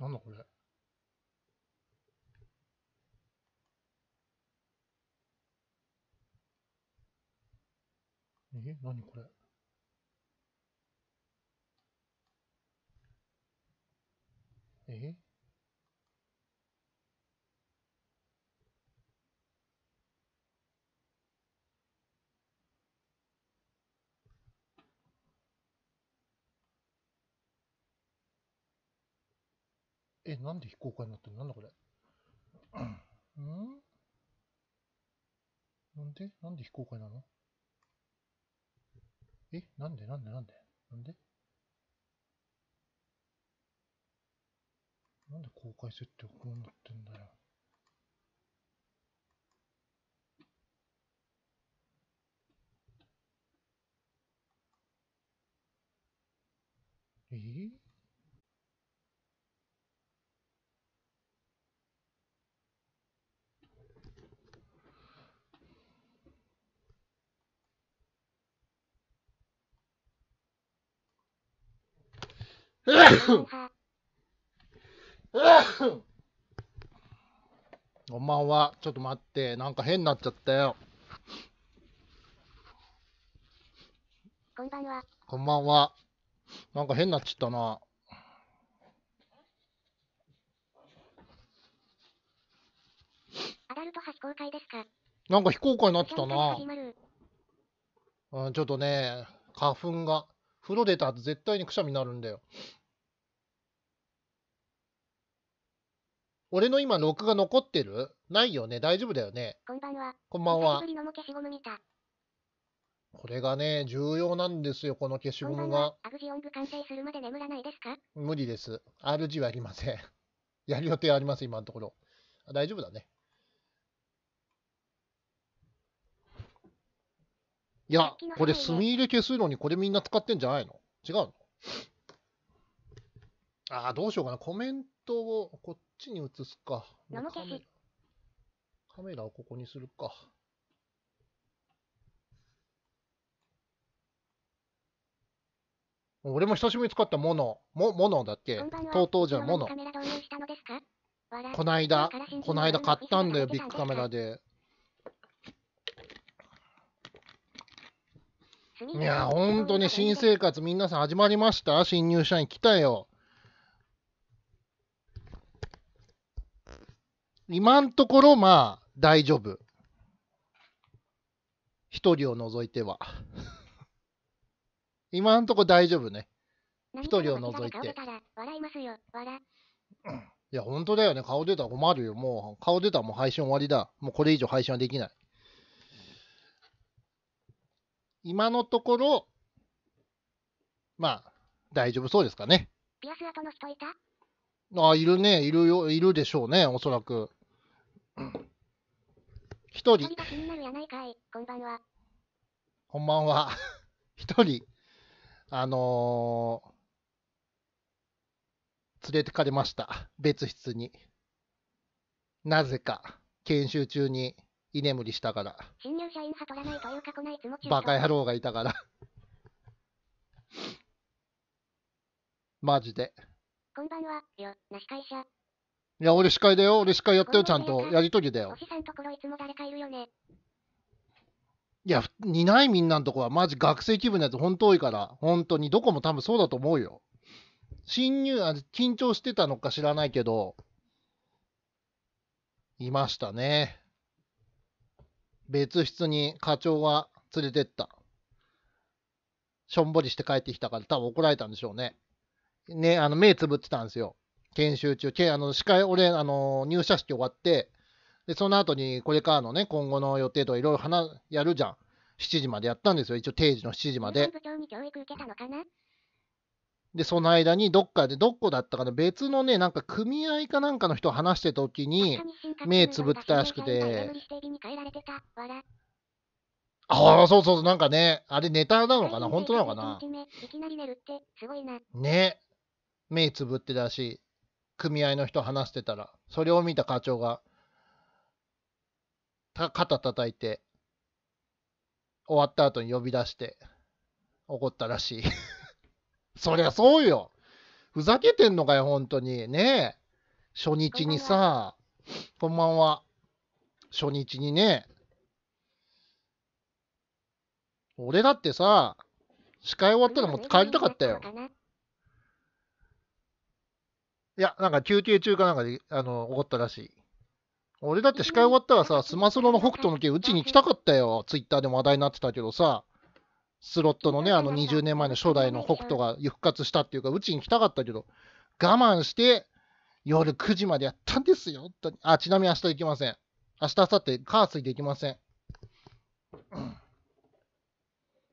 なんだこれ。え何これええ、なんで非公開になってるなんだこれ。うんなんでなんで非公開なのえ、なんでなんでなんでなんでなんで公開設定こうなってんだよ。えーこんばんは。ちょっと待って。なんか変になっちゃったよ。こんばんは。こんばんは。なんか変になっちゃったな。アダルト派非公開ですかなんか非公開になってたな。うん、ちょっとね、花粉が。風呂出た後絶対にくしゃみになるんだよ。俺の今録画残ってるないよね大丈夫だよねこんばんは。こんばんは。これがね、重要なんですよ、この消しゴムが。無理です。RG はありません。やる予定あります、今のところ。大丈夫だね。いや、これ墨入れ消すのにこれみんな使ってんじゃないの違うのああ、どうしようかな。コメントをこっちに移すか。カメカメラをここにするか。俺も久しぶりに使ったもの。も、ものだっけとうとうじゃん、もの。こないだ、この間買ったんだよ、ビッグカメラで。いや、本当に新生活、皆さん始まりました新入社員来たよ。今のところ、まあ、大丈夫。一人を除いては。今のところ大丈夫ね。一人を除いて。いや、本当だよね。顔出たら困るよ。もう、顔出たらもう配信終わりだ。もうこれ以上配信はできない。今のところ、まあ、大丈夫そうですかね。ピアス跡の人いたああ、いるね。いるよ、いるでしょうね、おそらく。一人。こんばんは。こんばんは。一人、あのー、連れてかれました。別室に。なぜか、研修中に居眠りしたから。新入社員は取らないというか来ないつもバカ野郎がいたからマジで。こんばんは、よ、なし会社いや、俺司会だよ。俺司会やったよ、ちゃんと。やりとりだよ。おじさんところいつも誰かいるよね。いや、いないみんなのとこは、マジ学生気分のやつ、本当多いから、本当に、どこも多分そうだと思うよ。新入、あ緊張してたのか知らないけど、いましたね。別室に課長が連れてった。しょんぼりして帰ってきたから多分怒られたんでしょうね。ね、あの、目つぶってたんですよ。研修中。けあの、司会、俺、あの、入社式終わって、で、その後にこれからのね、今後の予定とかいろいろ話、やるじゃん。7時までやったんですよ。一応定時の7時まで。教育受けたのかなで、その間にどっかで、どこだったかな、別のね、なんか組合かなんかの人話してた時に、目つぶったらしくて。ああ、そうそうそう、なんかね、あれネタなのかな本当なのかなね。目つぶってたし、組合の人話してたら、それを見た課長が、た肩叩いて、終わった後に呼び出して、怒ったらしい。そりゃそうよ。ふざけてんのかよ、本当に。ねえ。初日にさ、こんばんは。初日にね。俺だってさ、司会終わったらもう帰りたかったよ。いや、なんか休憩中かなんかで、あの、怒ったらしい。俺だって司会終わったらさ、スマスロの北斗の拳うちに行きたかったよ。ツイッターでも話題になってたけどさ。スロットのね、あの20年前の初代の北斗が復活したっていうか、うちに来たかったけど、我慢して夜9時までやったんですよ。あ、ちなみに明日行きません。明日、明後日、カーついて行きません。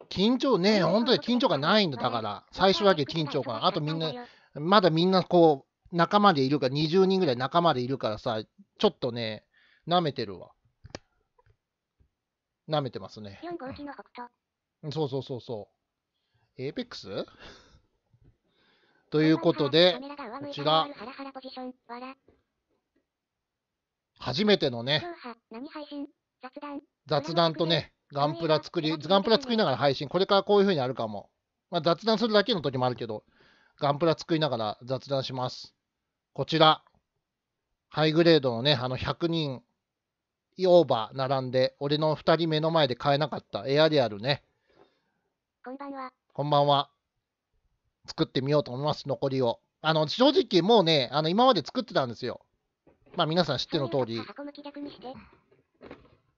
緊張ね、本当に緊張がないんだ、だから。最初だけ緊張感。あとみんな、まだみんなこう、仲間でいるから、20人ぐらい仲間でいるからさ、ちょっとね、舐めてるわ。舐めてますね。4号機の北斗。そうそうそうそう。エーペックスということで、こちら、初めてのね、雑談とね、ガンプラ作り、ガンプラ作りながら配信、これからこういう風にあるかも。まあ、雑談するだけの時もあるけど、ガンプラ作りながら雑談します。こちら、ハイグレードのね、あの100人オーバー並んで、俺の2人目の前で買えなかったエアリアルね、こんばんは。こんばんは。作ってみようと思います、残りを。あの、正直もうね、あの、今まで作ってたんですよ。まあ、皆さん知っての通り。箱向き逆にして。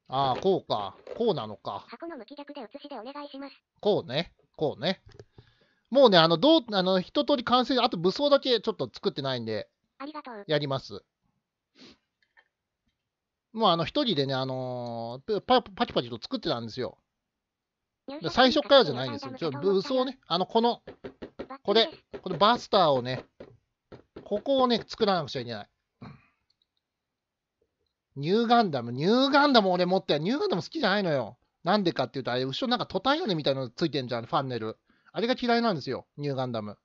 ああ、こうか。こうなのか。箱の向き逆で写しでお願いします。こうね。こうね。もうね、あの、どう、あの、一通り完成、あと武装だけちょっと作ってないんで、ありがとう。やります。もうあの、一人でね、あのー、パパチパチと作ってたんですよ。最初からじゃないんですよ。ちょ武装ね、あの、この、これ、このバスターをね、ここをね、作らなくちゃいけない。ニューガンダム、ニューガンダム俺持って、ニューガンダム好きじゃないのよ。なんでかっていうと、あれ、後ろなんかトタン屋根みたいなのついてんじゃん、ファンネル。あれが嫌いなんですよ、ニューガンダム。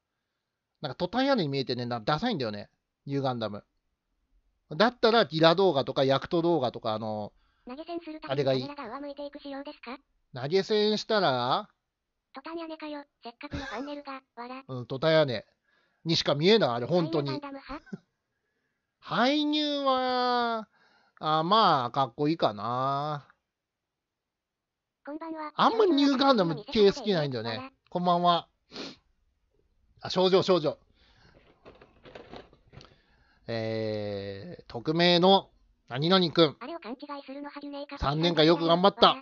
なんかトタン屋根に見えてね、ダサいんだよね、ニューガンダム。だったら、ギラ動画とか、ヤクト動画とか、あの、あれがいい。投げ銭したらトタン屋根かよ。せっかくのトンネルが、わら。うん、トタ屋根。にしか見えない、あれ、本当に。排入は、あまあ、かっこいいかな。こんばんは。あんまりニューガンダム系好きないんだよね。こんばんは。あ、少女、少女。えー、匿名の何々くん。3年間よく頑張った。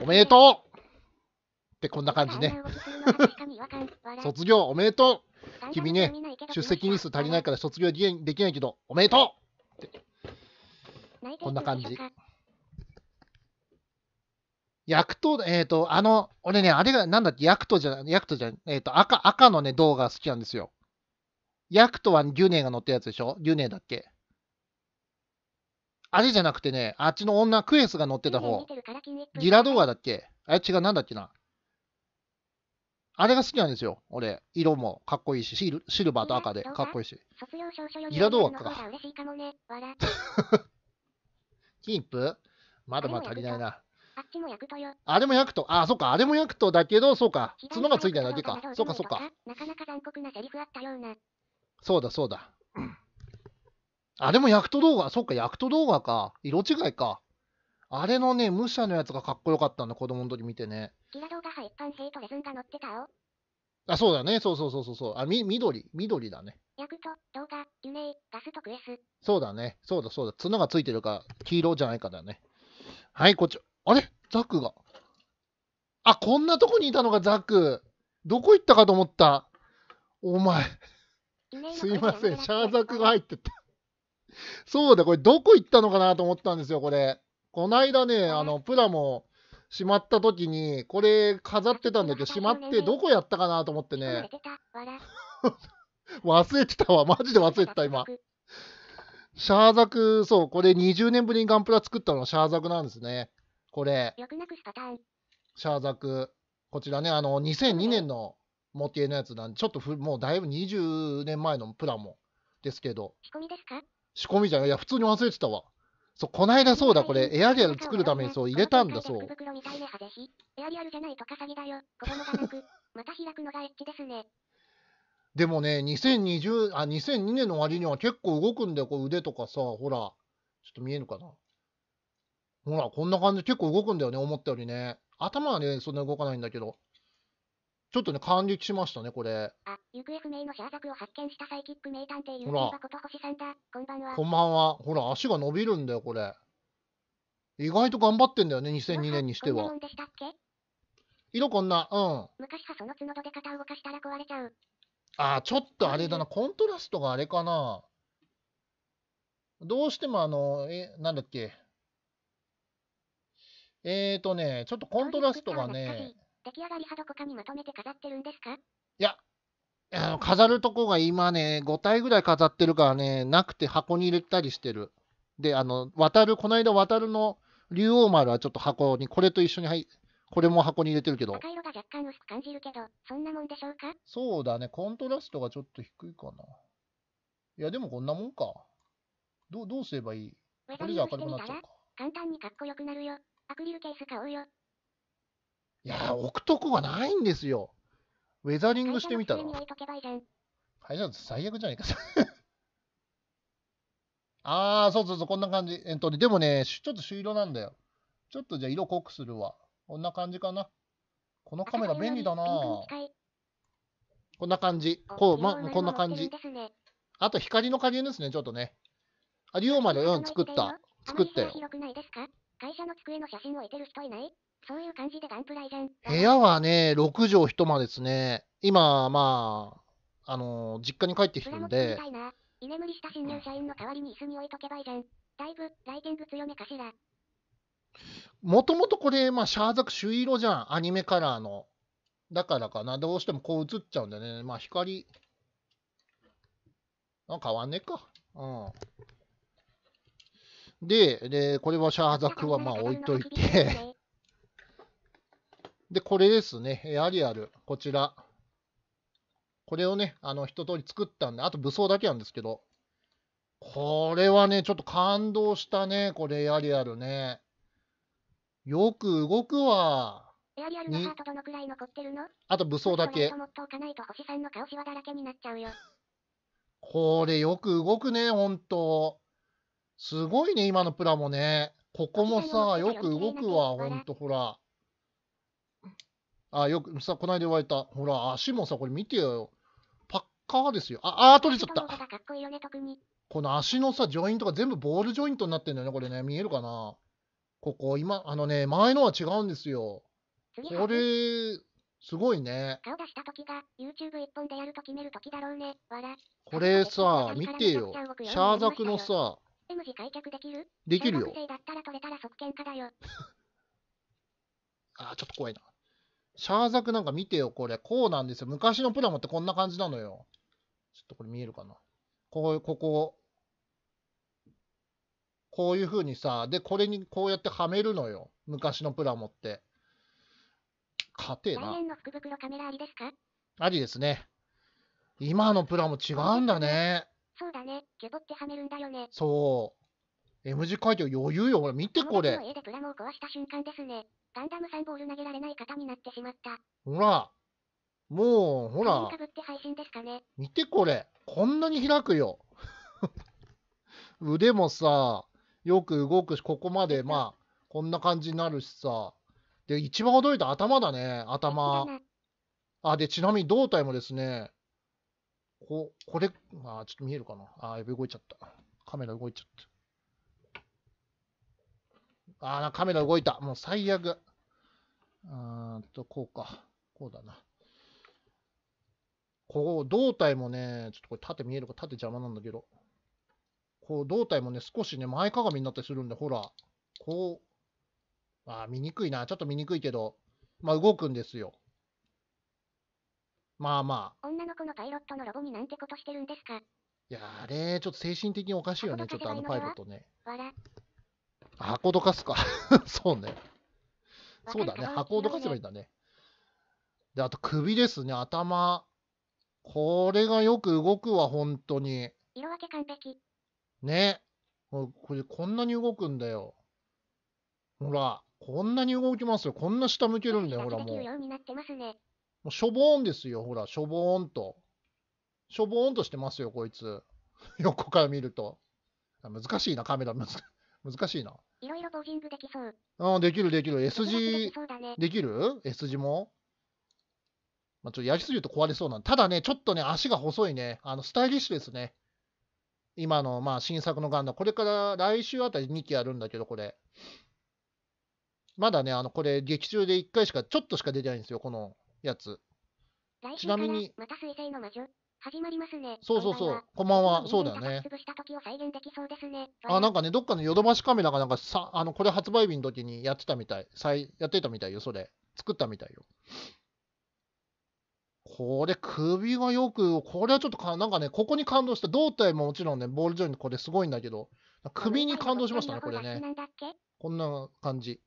おめでとうってこんな感じね。卒業おめでとう君ね、出席日数足りないから卒業できないけど、おめでとうってこんな感じ。ヤクト、えっ、ー、と、あの、俺ね、あれが、なんだっけ、ヤクトじゃ、ヤクトじゃ、えっ、ー、と、赤、赤のね、動画好きなんですよ。ヤクトはリュネが乗ったやつでしょリュネだっけあれじゃなくてね、あっちの女、クエスが乗ってた方。ギラ動画だっけあれ違う、なんだっけな。あれが好きなんですよ、俺。色もかっこいいし、シルシルバーと赤でかっこいいし。ギラ動画か。キープまだまだ足りないな。あっちも焼くとよ。あれも焼くと。あ、そっか。あれも焼くとだけど、そうか。角がついただけか。そうか、そうか。なかなか残酷なセリフあったような。そうだ、そうだ。あ、でもヤクト動画、そっか、ヤクト動画か。色違いか。あれのね、武者のやつがかっこよかったんだ、子供の時見てね。ラ動画派一般兵とレズンがってたあ、そうだね。そうそうそうそうあ、み、緑。緑だね。ヤクト、動画、ユガスとクエス。そうだね。そうだそうだ。角がついてるか、黄色じゃないかだね。はい、こっち。あれザクが。あ、こんなとこにいたのがザク。どこ行ったかと思った。お前。すいません。シャーザクが入ってた。そうだ、これどこ行ったのかなと思ったんですよ、これ。こないだね、あの、プラもしまった時に、これ飾ってたんだけど、しまってどこやったかなと思ってね。忘れてたわ、マジで忘れてた、今。シャーザク、そう、これ20年ぶりにガンプラ作ったのはシャーザクなんですね。これ。シャーザク。こちらね、あの、2002年のモテのやつなんで、ちょっともうだいぶ20年前のプラも、ですけど。仕込みですか仕込みじゃない。いや、普通に忘れてたわ。そう、こないだそうだ、これ、エアリアル作るためにそう入れたんだ、そう。でもね、2020、あ、2002年の割には結構動くんだよ、こう腕とかさ、ほら、ちょっと見えるかな。ほら、こんな感じ、結構動くんだよね、思ったよりね。頭はね、そんな動かないんだけど。ちょっとね、感激しましたね、これ。あ、行方不明のシャーザクを発見したサイキック名探偵ユーバこと星さんだ。こんばんは。こんばんは。ほら、足が伸びるんだよ、これ。意外と頑張ってんだよね、2002年にしては。色こんな、うん。昔はその角度で肩を動かしたら壊れちゃう。あー、ちょっとあれだな、コントラストがあれかな。どうしてもあの、え、なんだっけ。えーとね、ちょっとコントラストがね、出来上がりはどこかにまとめて飾ってるんですかいや、あの飾るとこが今ね、5体ぐらい飾ってるからね、なくて箱に入れたりしてる。で、あの、渡る、この間渡るの竜王丸はちょっと箱に、これと一緒に入って、これも箱に入れてるけど。赤色が若干薄く感じるけど、そんなもんでしょうかそうだね、コントラストがちょっと低いかな。いや、でもこんなもんか。どう、どうすればいいこれじゃ明るくなっちゃうか。簡単にかっこよくなるよ。アクリルケース買おうよ。いや置くとこがないんですよ。ウェザリングしてみたら。はいじゃあ最悪じゃないか。ああ、そうそうそう、こんな感じ。えっとね、でもね、ちょっと朱色なんだよ。ちょっとじゃあ色濃くするわ。こんな感じかな。このカメラ便利だなこんな感じ。こう、ま、こんな感じ。あと光の加減ですね、ちょっとね。あ、竜王まで、うん、作った。作ったよ。会社の机の写真をいてる人いないそういう感じでガンプライじゃん。部屋はね、6畳一間ですね。今、まあ、あのー、実家に帰ってきてるんで。居眠りした新入社員の代わりに椅子に置いとけばいいじゃん。だいぶ、ライティング強めかしら。もともとこれ、まあ、シャーザク朱色じゃん。アニメカラーの。だからかな。どうしてもこう映っちゃうんだよね。まあ、光。あ変わんねえか。うん。で、でこれはシャーザクはまあ置いといて で、これですね。アリアル。こちら。これをね、あの、一通り作ったんで、あと武装だけなんですけど。これはね、ちょっと感動したね。これ、アリアルね。よく動くわ。エアリアルのハートどのくらい残ってるのあと武装だけ。もっと置かないと星さんの顔シワだらけになっちゃうよ。これよく動くね、ほんと。すごいね、今のプラもね。ここもさ、よく動くわ、ほんと、ほら。あ、よく、さ、こないだ言われた。ほら、足もさ、これ見てよ。パッカーですよ。あ、あー、取れちゃった。この足のさ、ジョイントが全部ボールジョイントになってんだよね、これね。見えるかなここ、今、あのね、前のは違うんですよ。これ、すごいね。顔出した時が一本でやると決める時だろうね。これさ、見てよ。シャーザクのさ、M 字開脚できるできるよ。だったら取れたら即喧嘩だよ。あちょっと怖いな。シャーザクなんか見てよ、これ。こうなんですよ。昔のプラモってこんな感じなのよ。ちょっとこれ見えるかな。こう、ここ。こういう風にさ、で、これにこうやってはめるのよ。昔のプラモって。勝てえな。ありですね。今のプラモ違うんだね。そうだね。キケボってはめるんだよね。そう。M 字開業余裕よ。ほら、見てこれ。のでプラモを壊した瞬間ですね。ガンダムさボール投げられない方になってしまった。ほら。もう、ほら。ね、見てこれ。こんなに開くよ。腕もさ、よく動くし、ここまで、まあ、こんな感じになるしさ。で、一番驚いた頭だね。頭。あ、で、ちなみに胴体もですね、ここれ、まあ、ちょっと見えるかな。ああ、やべ、動いちゃった。カメラ動いちゃった。ああ、カメラ動いた。もう最悪。うーんと、こうか。こうだな。こう、胴体もね、ちょっとこれ縦見えるか縦邪魔なんだけど。こう、胴体もね、少しね、前かがみになったりするんで、ほら。こう。ああ、見にくいな。ちょっと見にくいけど。まあ、動くんですよ。まあまあ。女の子のパイロットのロボになんてことしてるんですかいやあれ、ちょっと精神的におかしいよね、ちょっとあのパイロットね。箱どかすか。そうね。そうだね、箱をどかせばいいんだね。で、あと首ですね、頭。これがよく動くわ、本当に。色分け完璧。ね。これ、こんなに動くんだよ。ほら、こんなに動きますよ。こんな下向けるんだよ、ほらもう。もうしょぼーんですよ、ほら、しょぼーんと。しょぼーんとしてますよ、こいつ。横から見ると。難しいな、カメラ、難しいな。いろいろポージングできそう。うん、できる、できる。S 字、できる ?S 字もまあ、ちょっとやりすぎると壊れそうなんただね、ちょっとね、足が細いね。あの、スタイリッシュですね。今の、まあ、新作のガンダム。これから来週あたり2期あるんだけど、これ。まだね、あの、これ、劇中で1回しか、ちょっとしか出てないんですよ、このやつ。ちなみに、また星の魔女始まりますね。そうそうそう、こんばんは、そうだよね。潰した時を再現できそうですね。あ、なんかね、どっかのヨドバシカメラがなんかさ、あの、これ発売日の時にやってたみたい、い、やってたみたいよ、それ。作ったみたいよ。これ、首がよく、これはちょっとか、なんかね、ここに感動した。胴体ももちろんね、ボールジョインこれすごいんだけど、首に感動しましたね、これね。こんな感じ。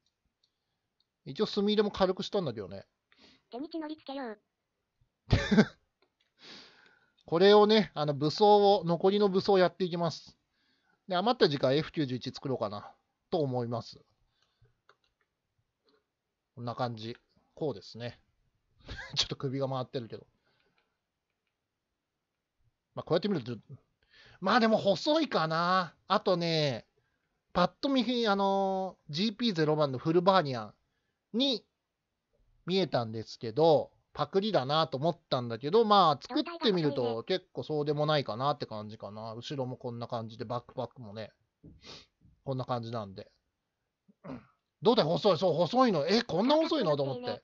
一応、墨入れも軽くしたんだけどね。手に乗りつけよう。これをね、あの武装を、残りの武装をやっていきます。で、余った時間 F91 作ろうかな、と思います。こんな感じ。こうですね。ちょっと首が回ってるけど。まあ、こうやって見ると、まあでも細いかな。あとね、パッと見、あのー、GP0 番のフルバーニアンに見えたんですけど、パクリだなと思ったんだけど、まあ作ってみると結構そうでもないかなって感じかな。後ろもこんな感じで、バックパックもね、こんな感じなんで。どうだ細い、そう、細いの。え、こんな細いのと思って。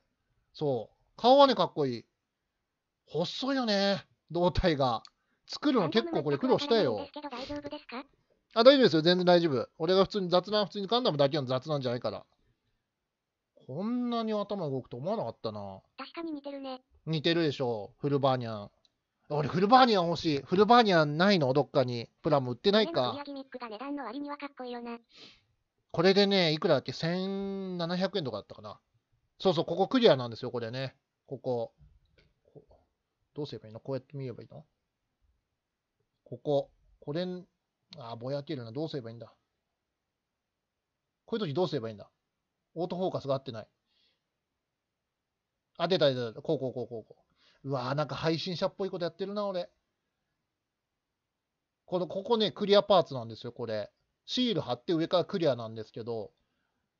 そう。顔はね、かっこいい。細いよね、胴体が。作るの結構これ苦労したよ。あ、大丈夫ですよ。全然大丈夫。俺が普通に雑談、普通にガンダムだけの雑談じゃないから。こんなに頭動くと思わなかったな。確かに似てるね。似てるでしょ、フルバーニャン。俺、フルバーニャン欲しい。フルバーニャンないのどっかに。プラム売ってないか。これでね、いくらだっけ ?1700 円とかだったかな。そうそう、ここクリアなんですよ、これね。ここ。どうすればいいのこうやって見ればいいのここ。これ、あ、ぼやけるな。どうすればいいんだ。こういう時どうすればいいんだオートフォーカスが合ってない。あ、出た出た出た。こうこうこうこうこう。うわーなんか配信者っぽいことやってるな、俺。この、ここね、クリアパーツなんですよ、これ。シール貼って上からクリアなんですけど、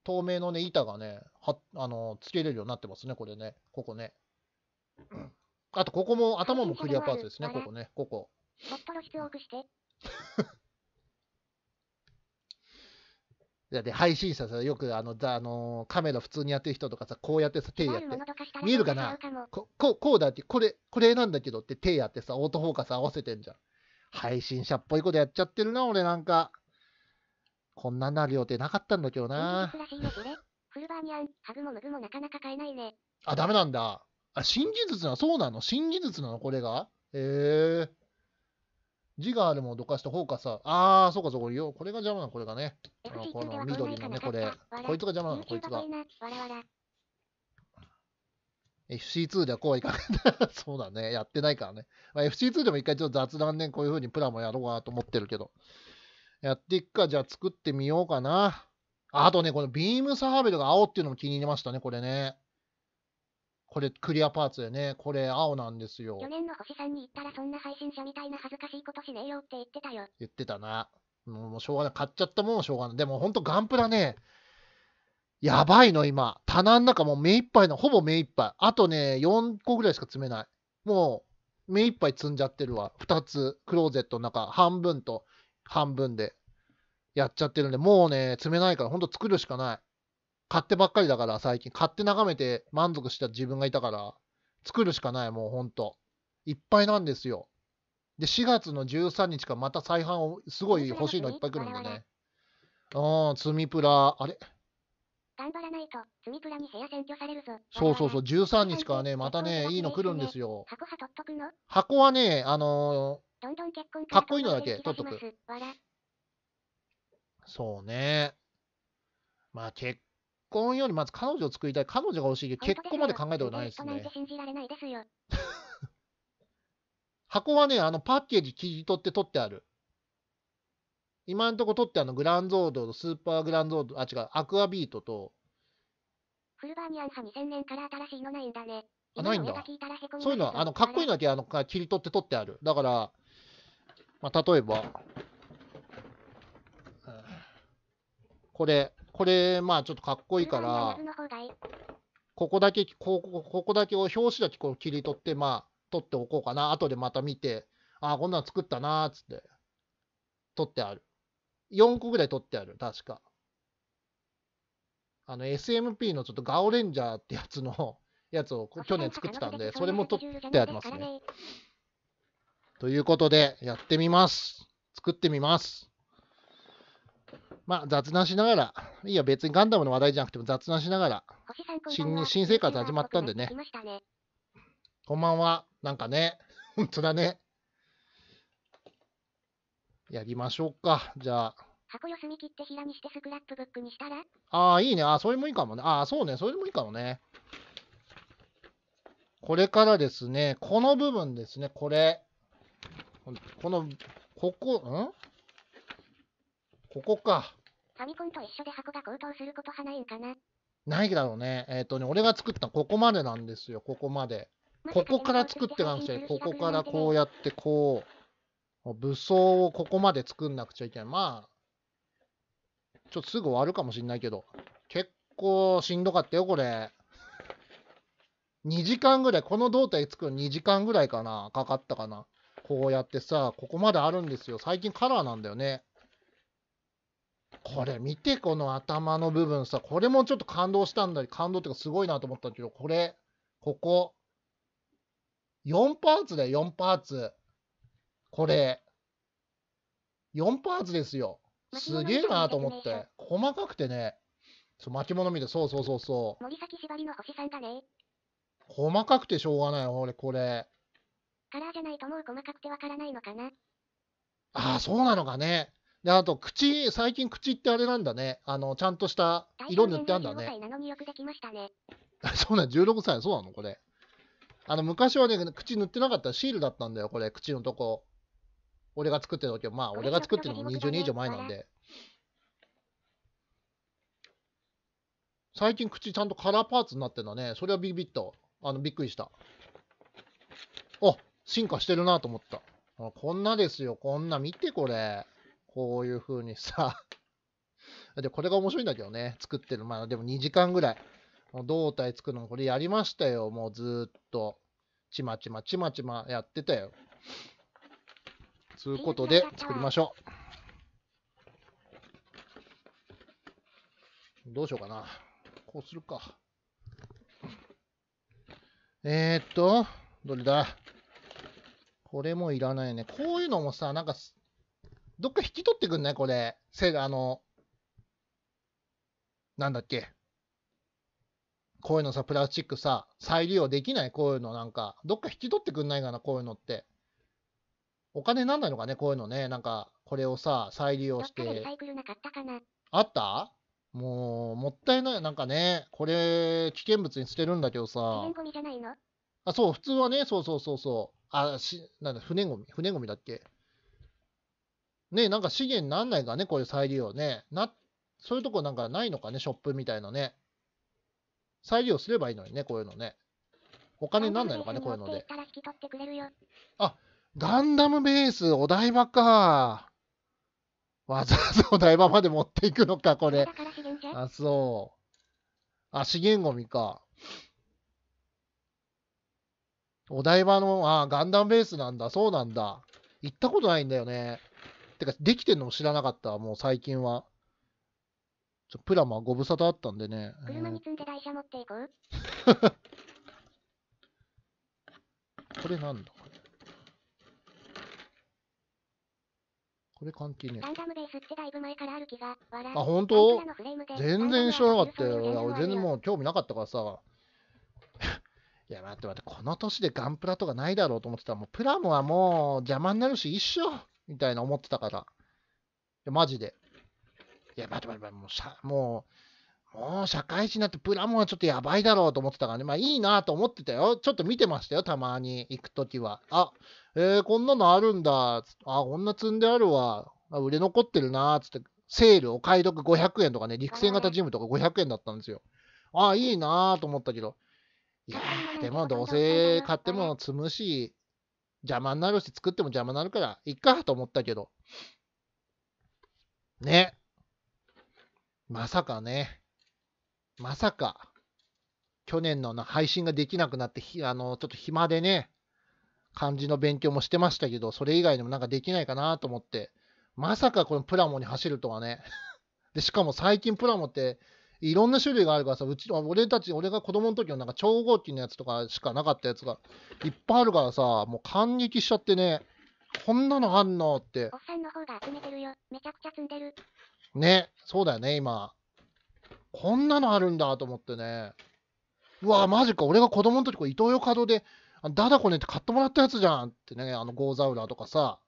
透明のね、板がね、は、あの、つけれるようになってますね、これね。ここね。あと、ここも、頭もクリアパーツですね、ここね、ここ。もっと露出多くして。で配信者さ、よくあのあのカメラ普通にやってる人とかさ、こうやってさ、手やって、見えるかなこここうだって、これ、これなんだけどって手やってさ、オートフォーカス合わせてんじゃん。配信者っぽいことやっちゃってるな、俺なんか。こんなになる予定なかったんだけどな。フルバーニン、ももなかなか買えないね。あ、ダメなんだ。あ、新技術な、そうなの新技術なのこれがへえー。字があるもどかしたうかさ。ああ、そうかそうか。よこれが邪魔なこれがね。あこの緑のね、これ。こいつが邪魔なの、こいつが。FC2 ではこういかない。そうだね。やってないからね。まあ、FC2 でも一回ちょっと雑談ね、こういうふうにプラもやろうかなと思ってるけど。やっていくか。じゃあ作ってみようかな。あとね、このビームサーベルが青っていうのも気に入りましたね、これね。これクリアパーツでね、これ青なんですよ。去年の星さんに行ったらそんな配信者みたいな恥ずかしいことしねえよって言ってたよ。言ってたな。もうしょうがない。買っちゃったもんしょうがない。でもほんとガンプラね、やばいの今。棚の中もう目いっぱいの、ほぼ目いっぱい。あとね、4個ぐらいしか積めない。もう目いっぱい積んじゃってるわ。2つ、クローゼットの中、半分と半分でやっちゃってるんで、もうね、積めないからほんと作るしかない。買ってばっかりだから、最近。買って眺めて満足した自分がいたから、作るしかない、もうほんと。いっぱいなんですよ。で、4月の13日からまた再販を、すごい欲しいのいっぱい来るんでね。うん、積みプラ、あれ頑張らないと、積みプラに部屋占拠されるぞ。そうそうそう、13日からね、またね、いいの来るんですよ。箱は取っとくの箱はね、あのかっこいいのだけ取っとく。そうね。まあ結婚よりまず彼女を作りたい、彼女が欲しいけど、結婚まで考えたことないですね。箱はね、あのパッケージ切り取って取ってある。今のところ取ってあのグランゾードとスーパーグランゾード、あ、違う、アクアビートと。フルバーニアン派2000年から新しいのないんだね。あ、ないんだ。そういうのは、あの、かっこいいのだけあの切り取って取ってある。だから、まあ、例えば、これ、これ、まあちょっとかっこいいから、ここだけ、こここだけを、表紙だけこう切り取って、まあ、取っておこうかな。後でまた見て、ああ、こんなの作ったなーっつって、取ってある。4個ぐらい取ってある、確か。あの、SMP のちょっとガオレンジャーってやつの、やつを去年作ってたんで、それも取ってありますね。ということで、やってみます。作ってみます。まあ、雑談しながら、いや、別にガンダムの話題じゃなくても雑談しながら、新新生活始まったんでね。こんばんは。なんかね、本当だね。やりましょうか。じゃあ。箱切って平にしてスクラップブックにしたらああ、いいね。ああ、それもいいかもね。ああ、そうね。それもいいかもね。これからですね、この部分ですね、これ。この、ここ、んここか。ファミコンと一緒で箱が高騰することはないんかなないだろうね。えっ、ー、とね、俺が作ったここまでなんですよ、ここまで。ここから作ってかなくちゃここからこうやってこう、武装をここまで作んなくちゃいけない。まあ、ちょっとすぐ終わるかもしんないけど、結構しんどかったよ、これ。2時間ぐらい、この胴体作るの2時間ぐらいかな、かかったかな。こうやってさ、ここまであるんですよ。最近カラーなんだよね。これ見て、この頭の部分さ、これもちょっと感動したんだ感動っていうかすごいなと思ったけど、これ、ここ、4パーツだよ、4パーツ。これ、4パーツですよ。すげえなと思って。細かくてね、そう巻物見て、そうそうそうそう。森崎縛りの星さんがね。細かくてしょうがない、俺、これ。カラーじゃないともう細かくてわからないのかな。ああ、そうなのかね。で、あと、口、最近口ってあれなんだね。あの、ちゃんとした色塗ってあるんだね。そうなん、16歳、そうなのこれ。あの、昔はね、口塗ってなかったシールだったんだよ、これ、口のとこ。俺が作ってる時は、まあ、俺が作ってるのも20年以上前なんで。最近口ちゃんとカラーパーツになってんだね。それはビビッと。あの、びっくりした。あ、進化してるなと思った。こんなですよ、こんな。見て、これ。こういう風にさ、で、これが面白いんだけどね、作ってる。まあでも2時間ぐらい。胴体作るの、これやりましたよ、もうずっと。ちまちま、ちまちまやってたよ。つうことで、作りましょう。どうしようかな。こうするか。えー、っと、どれだこれもいらないね。こういうのもさ、なんかどっか引き取ってくんないこれ。せ、あの、なんだっけ。こういうのさ、プラスチックさ、再利用できないこういうのなんか、どっか引き取ってくんないかな、こういうのって。お金なんないのかね、こういうのね。なんか、これをさ、再利用して。あったもう、もったいない。なんかね、これ、危険物に捨てるんだけどさ。あ、そう、普通はね、そうそうそうそう。あ、し、なんだ、不燃ゴミ、不燃ゴミだっけね、なんか資源になんないかね、こういう再利用ね。な、そういうとこなんかないのかね、ショップみたいなね。再利用すればいいのにね、こういうのね。お金になんないのかね、こういうので。あ、ガンダムベース、お台場か。わざわざお台場まで持っていくのか、これ。あ、そう。あ、資源ゴミか。お台場の、あ、ガンダムベースなんだ、そうなんだ。行ったことないんだよね。てか、できてんのも知らなかった、もう最近は。ちょプラマご無沙汰あったんでね。車に積んで台車持っていこう。これなんだこれ。これ関係ねえ。ンダムベースってだいぶ前からある気が。あ、本当全然知らなかったよ。いや、俺全然もう興味なかったからさ。いや、待って待って、この年でガンプラとかないだろうと思ってたら、もうプラモはもう邪魔になるし、一緒。みたいな思ってたから。いマジで。いや、待って待って待って、もうさ、もう、もう社会人になってプラモンはちょっとやばいだろうと思ってたからね。まあいいなと思ってたよ。ちょっと見てましたよ、たまに行くときは。あ、えー、こんなのあるんだ。あ、こんな積んであるわ。あ売れ残ってるな、つって。セールお買い得500円とかね、陸戦型ジムとか500円だったんですよ。あ、あ、いいなと思ったけど。いやでもどうせ買っても積むし、邪魔になるし、作っても邪魔になるから、いっかと思ったけど。ね。まさかね。まさか、去年の配信ができなくなって、あの、ちょっと暇でね、漢字の勉強もしてましたけど、それ以外にもなんかできないかなと思って、まさかこのプラモに走るとはね。で、しかも最近プラモっていろんな種類があるからさ、うち、俺たち、俺が子供の時のなんか超合金のやつとかしかなかったやつがいっぱいあるからさ、もう感激しちゃってね、こんなのあんのって。おっさんの方が集めてるよ。めちゃくちゃ積んでる。ね、そうだよね、今。こんなのあるんだと思ってね。うわ、マジか、俺が子供の時こう、イトーヨーカドーで、ダダコねって買ってもらったやつじゃんってね、あの、ゴーザウラーとかさ、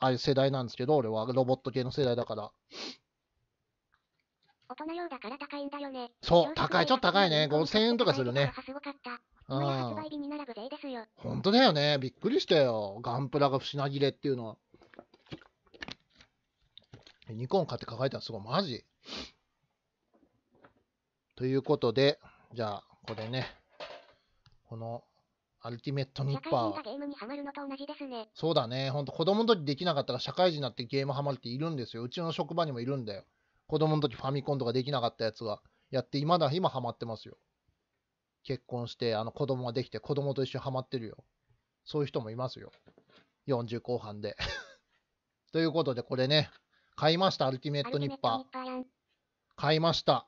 ああいう世代なんですけど、俺はロボット系の世代だから。大人用だから高いんだよね。そう、高い、ちょっと高いね。5000円とかするね。うん。ほんとだよね。びっくりしたよ。ガンプラが品切れっていうのは。ニコン買って抱えたらすごい。マジということで、じゃあ、これね。この、アルティメットニッパー。ね、そうだね。ほんと、子供の時できなかったら社会人になってゲームハマるっているんですよ。うちの職場にもいるんだよ。子供の時ファミコンとかできなかったやつがやって、今だ、今ハマってますよ。結婚して、あの子供ができて、子供と一緒にハマってるよ。そういう人もいますよ。40後半で ということで、これね、買いました、アルティメットニッパー。買いました。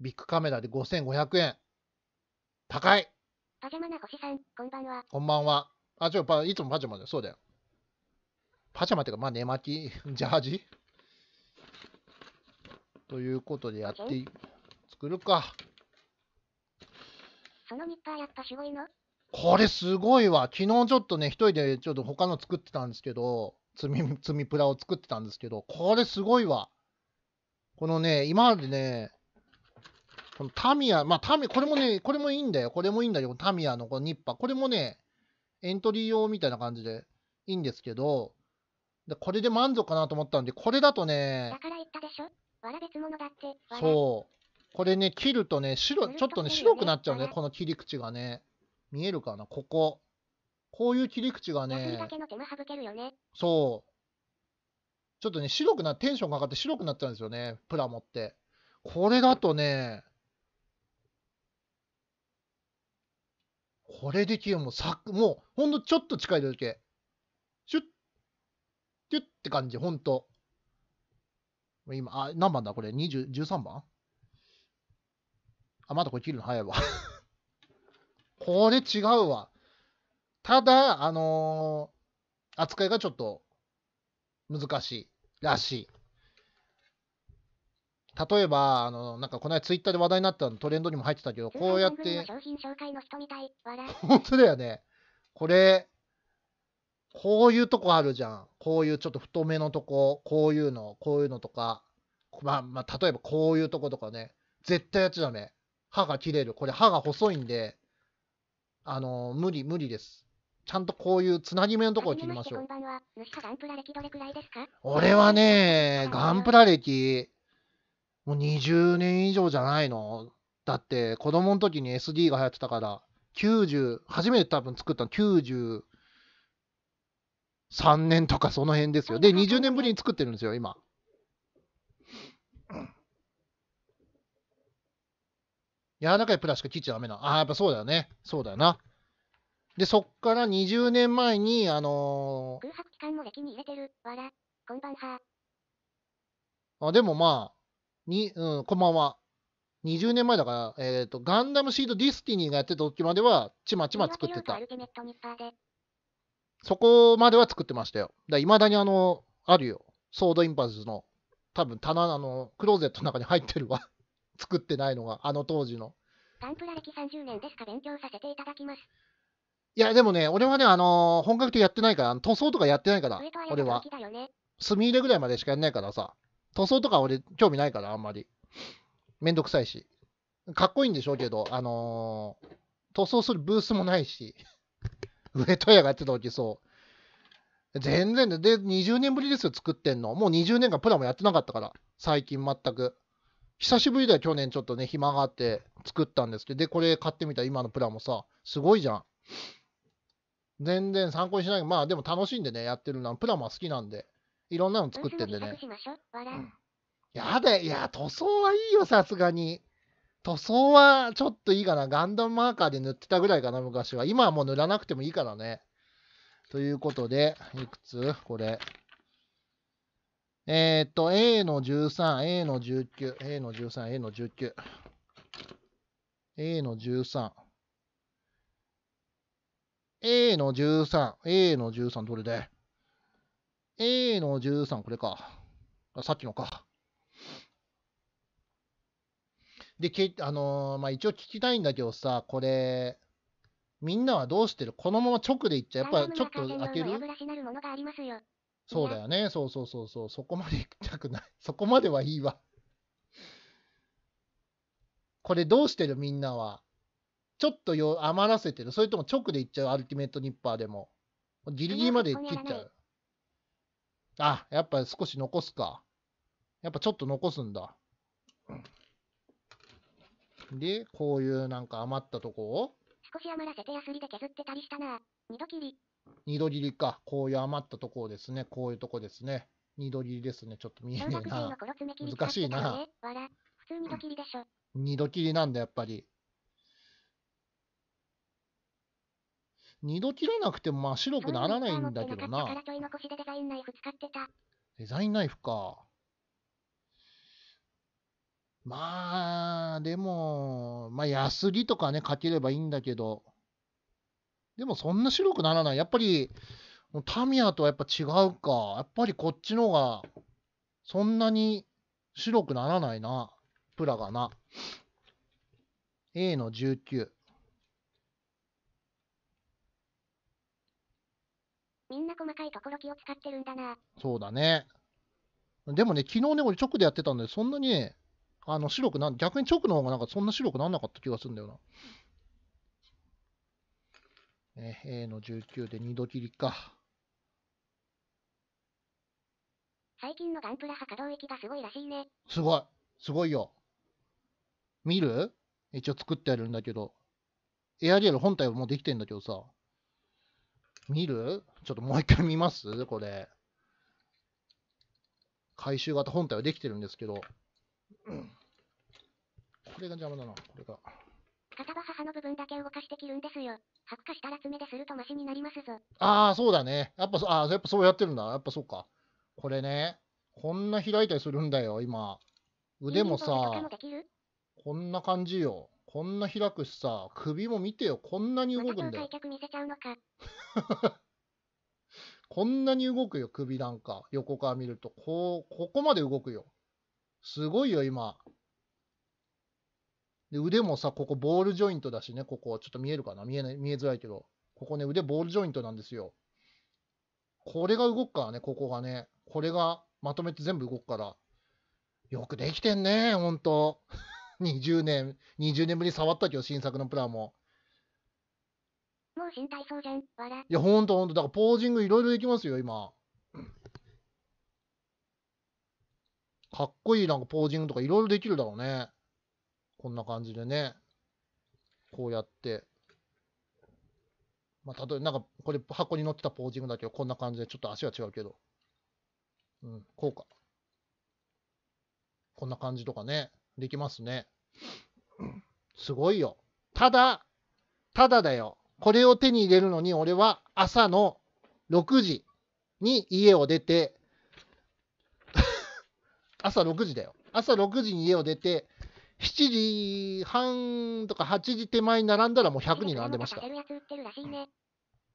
ビッグカメラで5500円。高い。パジャマな星さん、こんばんは。こんばんは。あ、ちょ、いつもパジャマだよ。そうだよ。パジャマっていうか、まあ、寝巻き、ジャージということでやって、作るか。そのニッパーやっぱすごいのこれすごいわ。昨日ちょっとね、一人でちょっと他の作ってたんですけど、積み、積みプラを作ってたんですけど、これすごいわ。このね、今までね、このタミヤ、まあタミ、これもね、これもいいんだよ。これもいいんだよ。タミヤのこのニッパー。これもね、エントリー用みたいな感じでいいんですけど、でこれで満足かなと思ったんで、これだとね、だから言ったでしょわら別物だってそう。これね、切るとね、白、ちょっとね、白くなっちゃうね、この切り口がね。見えるかな、ここ。こういう切り口がね、そう。ちょっとね、白くな、テンションが上がって白くなっちゃうんですよね、プラモって。これだとね、これできるもうさもうほんとちょっと近いだけ。シュッ、シュッって感じ、ほんと。今、あ、何番だこれ13番あ、まだこれ切るの早いわ これ違うわ。ただ、あのー、扱いがちょっと難しいらしい。例えば、あの、なんかこの間ツイッターで話題になったのトレンドにも入ってたけど、こうやって、本当だよね。これ、こういうとこあるじゃん。こういうちょっと太めのとこ、こういうの、こういうのとか、まあ、まあ、例えばこういうとことかね、絶対やっちゃダメ。歯が切れる。これ歯が細いんで、あのー、無理、無理です。ちゃんとこういうつなぎ目のところを切りましょう。俺はね、ガンプラ歴、もう20年以上じゃないの。だって、子供の時に SD が流行ってたから、90、初めて多分作ったの90、3年とかその辺ですよ。で、20年ぶりに作ってるんですよ、今。柔らかいプラスック切っちゃダメな。ああ、やっぱそうだよね。そうだよな。で、そっから20年前に、あのー、空白期間もに入れてる。わら、こんばんは。あ、でもまあ、に、うん、こんばんは。20年前だから、えっ、ー、と、ガンダムシードディスティニーがやってた時までは、ちまちま作ってた。そこまでは作ってましたよ。だ未だにあの、あるよ。ソードインパルスの、多分棚、あの、クローゼットの中に入ってるわ。作ってないのが、あの当時の。ガンプラ歴30年ですか勉強させていただきます。いや、でもね、俺はね、あのー、本格的やってないから、塗装とかやってないから、俺は。墨入れぐらいまでしかやんないからさ。塗装とか俺、興味ないから、あんまり。めんどくさいし。かっこいいんでしょうけど、あのー、塗装するブースもないし。上戸屋がやってた時そう。全然で、で、20年ぶりですよ、作ってんの。もう20年間プラもやってなかったから、最近全く。久しぶりだよ、去年ちょっとね、暇があって作ったんですけど、で、これ買ってみた今のプラもさ、すごいじゃん。全然参考にしないまあでも楽しんでね、やってるのは、プラも好きなんで、いろんなの作ってんでね。うん、やだいや、塗装はいいよ、さすがに。塗装はちょっといいかな。ガンダムマーカーで塗ってたぐらいかな、昔は。今はもう塗らなくてもいいからね。ということで、いくつこれ。えー、っと、A の13、A の19、A の13、A の19。A の13。A の13、A の13、どれで ?A の13、これか。あさっきのか。で、けあのー、まあ、一応聞きたいんだけどさ、これ、みんなはどうしてるこのまま直でいっちゃうやっぱちょっと開けるそうだよね。そうそうそうそう。そこまで行きたくない。そこまではいいわ。これどうしてるみんなは。ちょっとよ余らせてるそれとも直でいっちゃうアルティメットニッパーでも。ギリギリまで切っちゃう。あ、やっぱ少し残すか。やっぱちょっと残すんだ。で、こういうなんか余ったとこを少し余らせてヤスリで削ってたりしたな。二度切り。二度切りか。こういう余ったとこをですね、こういうとこですね。二度切りですね。ちょっと見えねえな。難しいな。普通二度切りでしょ。二度切りなんだ、やっぱり。二度切らなくてもまあ白くならないんだけどな。デザインナイフか。まあ、でも、まあ、ヤスリとかね、かければいいんだけど、でもそんな白くならない。やっぱり、タミヤとはやっぱ違うか。やっぱりこっちのが、そんなに白くならないな。プラがな。A の19。みんな細かいところ気を使ってるんだな。そうだね。でもね、昨日ね、俺直でやってたんで、そんなにね、あの白くな逆にチョークの方がなんかそんな白くなんなかった気がするんだよな。ね、A の19で2度切りか。最近のガンプラ波動域がすごいらしいね。すごい。すごいよ。見る一応作ってあるんだけど。エアリアル本体はもうできてんだけどさ。見るちょっともう一回見ますこれ。回収型本体はできてるんですけど。これが邪魔だな、これが。片刃母の部分だけ動かして切るんですよ。白化したら爪でするとマシになりますぞ。ああ、そうだね。やっぱ、ああ、やっぱそうやってるんだ。やっぱそうか。これね、こんな開いたりするんだよ、今。腕もさ、こんな感じよ。こんな開くしさ、首も見てよ。こんなに動くんだよ。こんなに動くよ、首なんか。横から見ると。こう、ここまで動くよ。すごいよ、今。で、腕もさ、ここボールジョイントだしね、ここ、ちょっと見えるかな見えない、見えづらいけど。ここね、腕ボールジョイントなんですよ。これが動くからね、ここがね。これがまとめて全部動くから。よくできてんね、ほんと。20 年、20年ぶりに触ったけど、新作のプラも。もう新体操じゃん、笑いや、ほんとほんと。だからポージングいろいろできますよ、今。かっこいいなんかポージングとかいろいろできるだろうね。こんな感じでね。こうやって。まあ、例えばなんか、これ箱に乗ってたポージングだけど、こんな感じで、ちょっと足は違うけど。うん、こうか。こんな感じとかね、できますね。すごいよ。ただ、ただだよ。これを手に入れるのに、俺は朝の6時に家を出て、朝6時だよ。朝6時に家を出て、7時半とか8時手前に並んだらもう100人並んでました。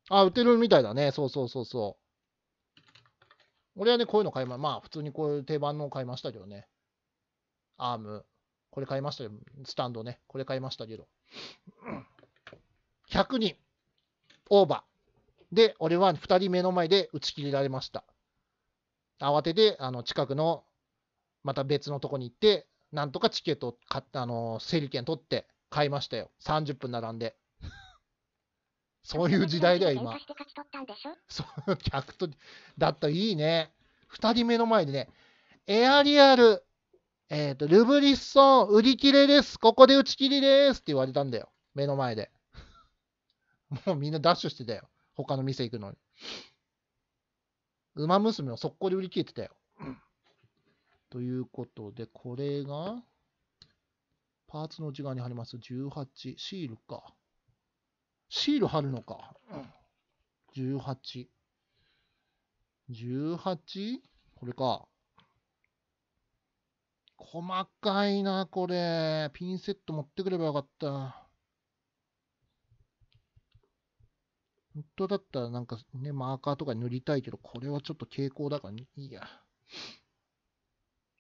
あ、売ってるみたいだね。そうそうそうそう。俺はね、こういうの買いま、まあ普通にこういう定番の買いましたけどね。アーム。これ買いましたよ。スタンドね。これ買いましたけど。100人。オーバー。で、俺は2人目の前で打ち切りられました。慌てて、あの、近くのまた別のとこに行って、なんとかチケットを買あの整理券取って買いましたよ。30分並んで。そういう時代だよ、今。そう、客と、だったらいいね。2人目の前でね、エアリアル、えっ、ー、と、ルブリッソン、売り切れです。ここで打ち切りですって言われたんだよ。目の前で。もうみんなダッシュしてたよ。他の店行くのに。馬娘を速攻で売り切れてたよ。ということで、これが、パーツの内側に貼ります。18。シールか。シール貼るのか。18。18? これか。細かいな、これ。ピンセット持ってくればよかった。本当だったらなんかね、マーカーとか塗りたいけど、これはちょっと蛍光だから、ね、いいや。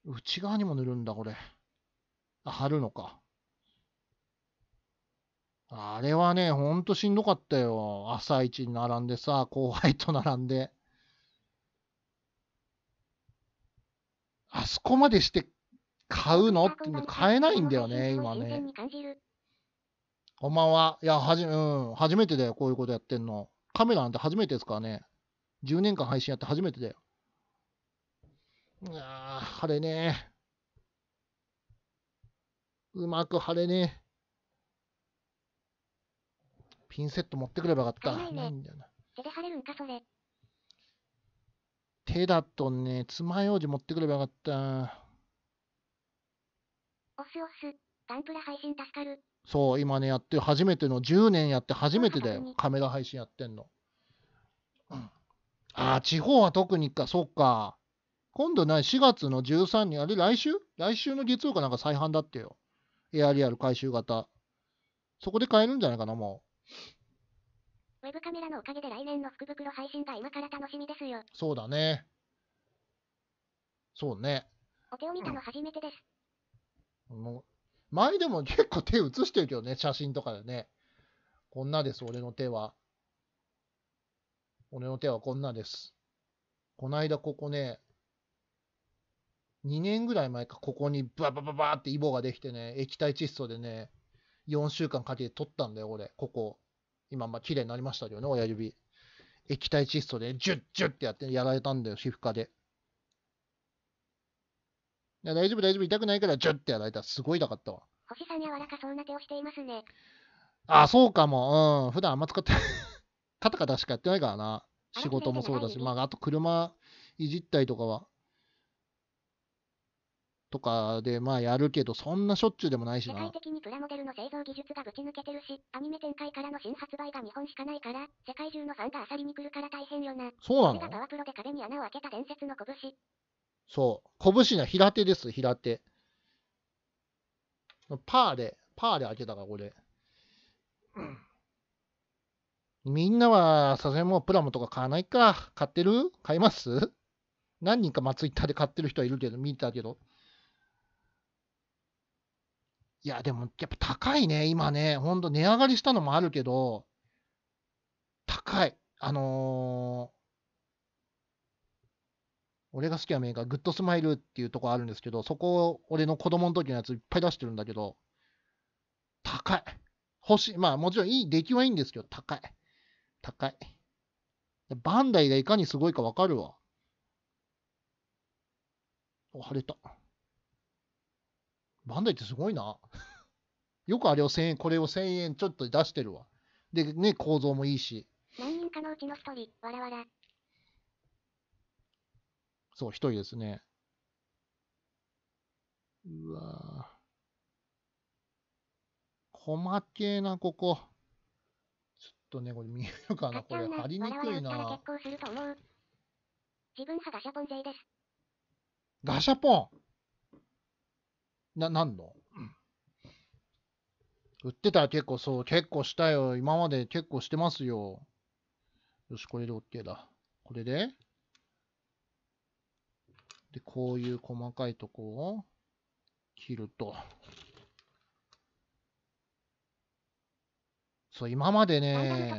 内側にも塗るんだ、これ。あ、貼るのか。あれはね、ほんとしんどかったよ。朝一に並んでさ、後輩と並んで。あそこまでして買うのって買えないんだよね、今ね。こんばんは。いや、はじ、うん、初めてだよ、こういうことやってんの。カメラなんて初めてですからね。10年間配信やって初めてだよ。ああ、晴れねうまく晴れねピンセット持ってくればよかった。ね、なんだな。手で晴れるんか、それ。手だとね、爪楊枝持ってくればよかった。おすおす、ガンプラ配信助かる。そう、今ね、やって初めての、10年やって初めてだよ、カメラ配信やってんの。うん、ああ、地方は特にか、そっか。今度ね、4月の13日、あれ来週来週の月曜かなんか再販だってよ。エアリアル回収型。そこで買えるんじゃないかな、もう。ウェブカメラのおかげで来年の福袋配信が今から楽しみですよ。そうだね。そうね。お手を見たの初めてです。もう前でも結構手写してるけどね、写真とかでね。こんなです、俺の手は。俺の手はこんなです。こないだここね、2年ぐらい前か、ここにババババってイボができてね、液体窒素でね、4週間かけて取ったんだよ、俺、ここ。今、まあ、綺麗になりましたけどね、親指。液体窒素で、ジュッジュッってやって、やられたんだよ、皮膚科で。いや、大丈夫、大丈夫、痛くないから、ジュッってやられた。すごい痛かったわ。星さん柔らかそうな手をしていますね。あ、そうかも。うん、普段あんま使って、カタカタしかやってないからな。仕事もそうだし、まあ、あと車いじったりとかはとかで、まあやるけど、そんなしょっちゅうでもないしな。世界的にプラモデルの製造技術がぶち抜けてるし、アニメ展開からの新発売が日本しかないから、世界中のファンが漁りに来るから大変よな。そうなのがパワプロで壁に穴を開けた伝説の拳。そう。拳の平手です、平手。パーで、パーで開けたか、これ。みんなは、さすがにもうプラモとか買わないか。買ってる買います何人か、まあ、ツイッターで買ってる人はいるけど、見たけど。いや、でも、やっぱ高いね、今ね、ほんと値上がりしたのもあるけど、高い。あのー俺が好きなメーカー、グッドスマイルっていうとこあるんですけど、そこ、俺の子供の時のやついっぱい出してるんだけど、高い。欲しい。まあもちろんいい、出来はいいんですけど、高い。高い。バンダイがいかにすごいかわかるわ。お、晴れた。バンダイってすごいな。よくあれを1000円、これを1000円ちょっと出してるわ。で、ね、構造もいいし。何人かのうちの一人、わらわら。そう、一人ですね。うわ細けな、ここ。ちょっとね、これ見えるかなこれ、貼りにくいな。わ結構すると思う自分派ガシャポン勢です。ガシャポンな、なんの売ってたら結構そう、結構したよ。今まで結構してますよ。よし、これで OK だ。これで、で、こういう細かいとこを切ると。そう、今までね、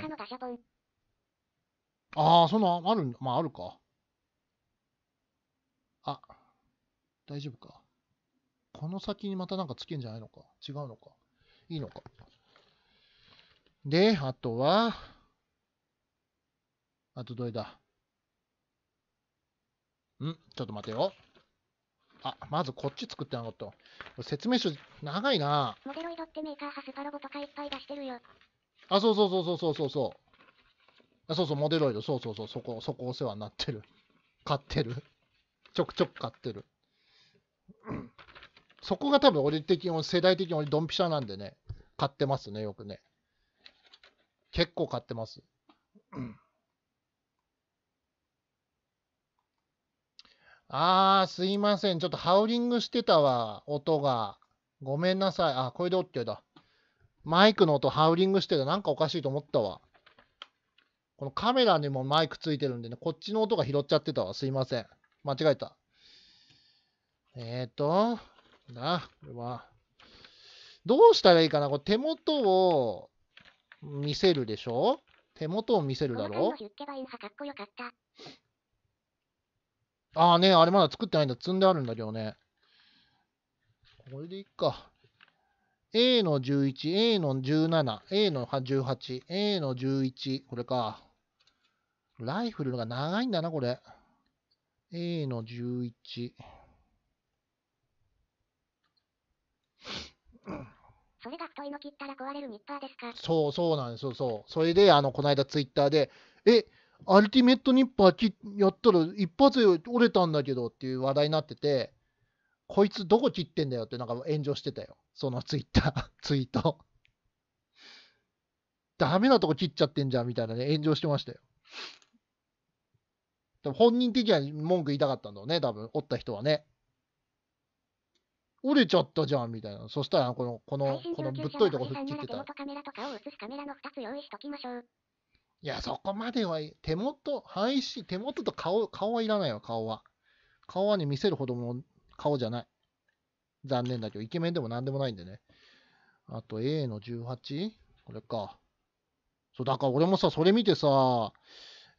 ああ、そんな、あるんだ。まあ、あるか。あ、大丈夫か。この先にまたなんかつけんじゃないのか違うのかいいのかで、あとは、あとどれだんちょっと待てよ。あ、まずこっち作ってなかった。説明書、長いな。モデロイドってメーカーハスパロボとかいっぱい出してるよ。あ、そうそうそうそうそうそうそう。あ、そうそう、モデロイド、そうそうそう、そこ、そこお世話になってる。買ってる。ちょくちょく買ってる。そこが多分俺的に、世代的に俺ドンピシャなんでね、買ってますね、よくね。結構買ってます。あー、すいません。ちょっとハウリングしてたわ、音が。ごめんなさい。あ、これで OK だ。マイクの音ハウリングしてた。なんかおかしいと思ったわ。このカメラにもマイクついてるんでね、こっちの音が拾っちゃってたわ。すいません。間違えた。えっ、ー、と、な、これは。どうしたらいいかなこれ手元を見せるでしょ手元を見せるだろああね、あれまだ作ってないんだ。積んであるんだけどね。これでいっか。A の11、A の17、A の18、A の11、これか。ライフルが長いんだな、これ。A の11。それが太いの切ったら壊れるニッパーですかそうそうなんですよ、そう。それで、あの、この間ツイッターで、え、アルティメットニッパーきやったら一発で折れたんだけどっていう話題になってて、こいつどこ切ってんだよってなんか炎上してたよ。そのツイッター、ツイート。ダメなとこ切っちゃってんじゃんみたいなね、炎上してましたよ。でも本人的には文句言いたかったんだろうね、多分、折った人はね。折れちゃったじゃんみたいな。そしたら、この、この、このぶっといとこ吹っ切ってた。いや、そこまでは、手元、配信、手元と顔、顔はいらないよ、顔は。顔はね、見せるほどの顔じゃない。残念だけど、イケメンでも何でもないんでね。あと A の 18? これか。そう、だから俺もさ、それ見てさ、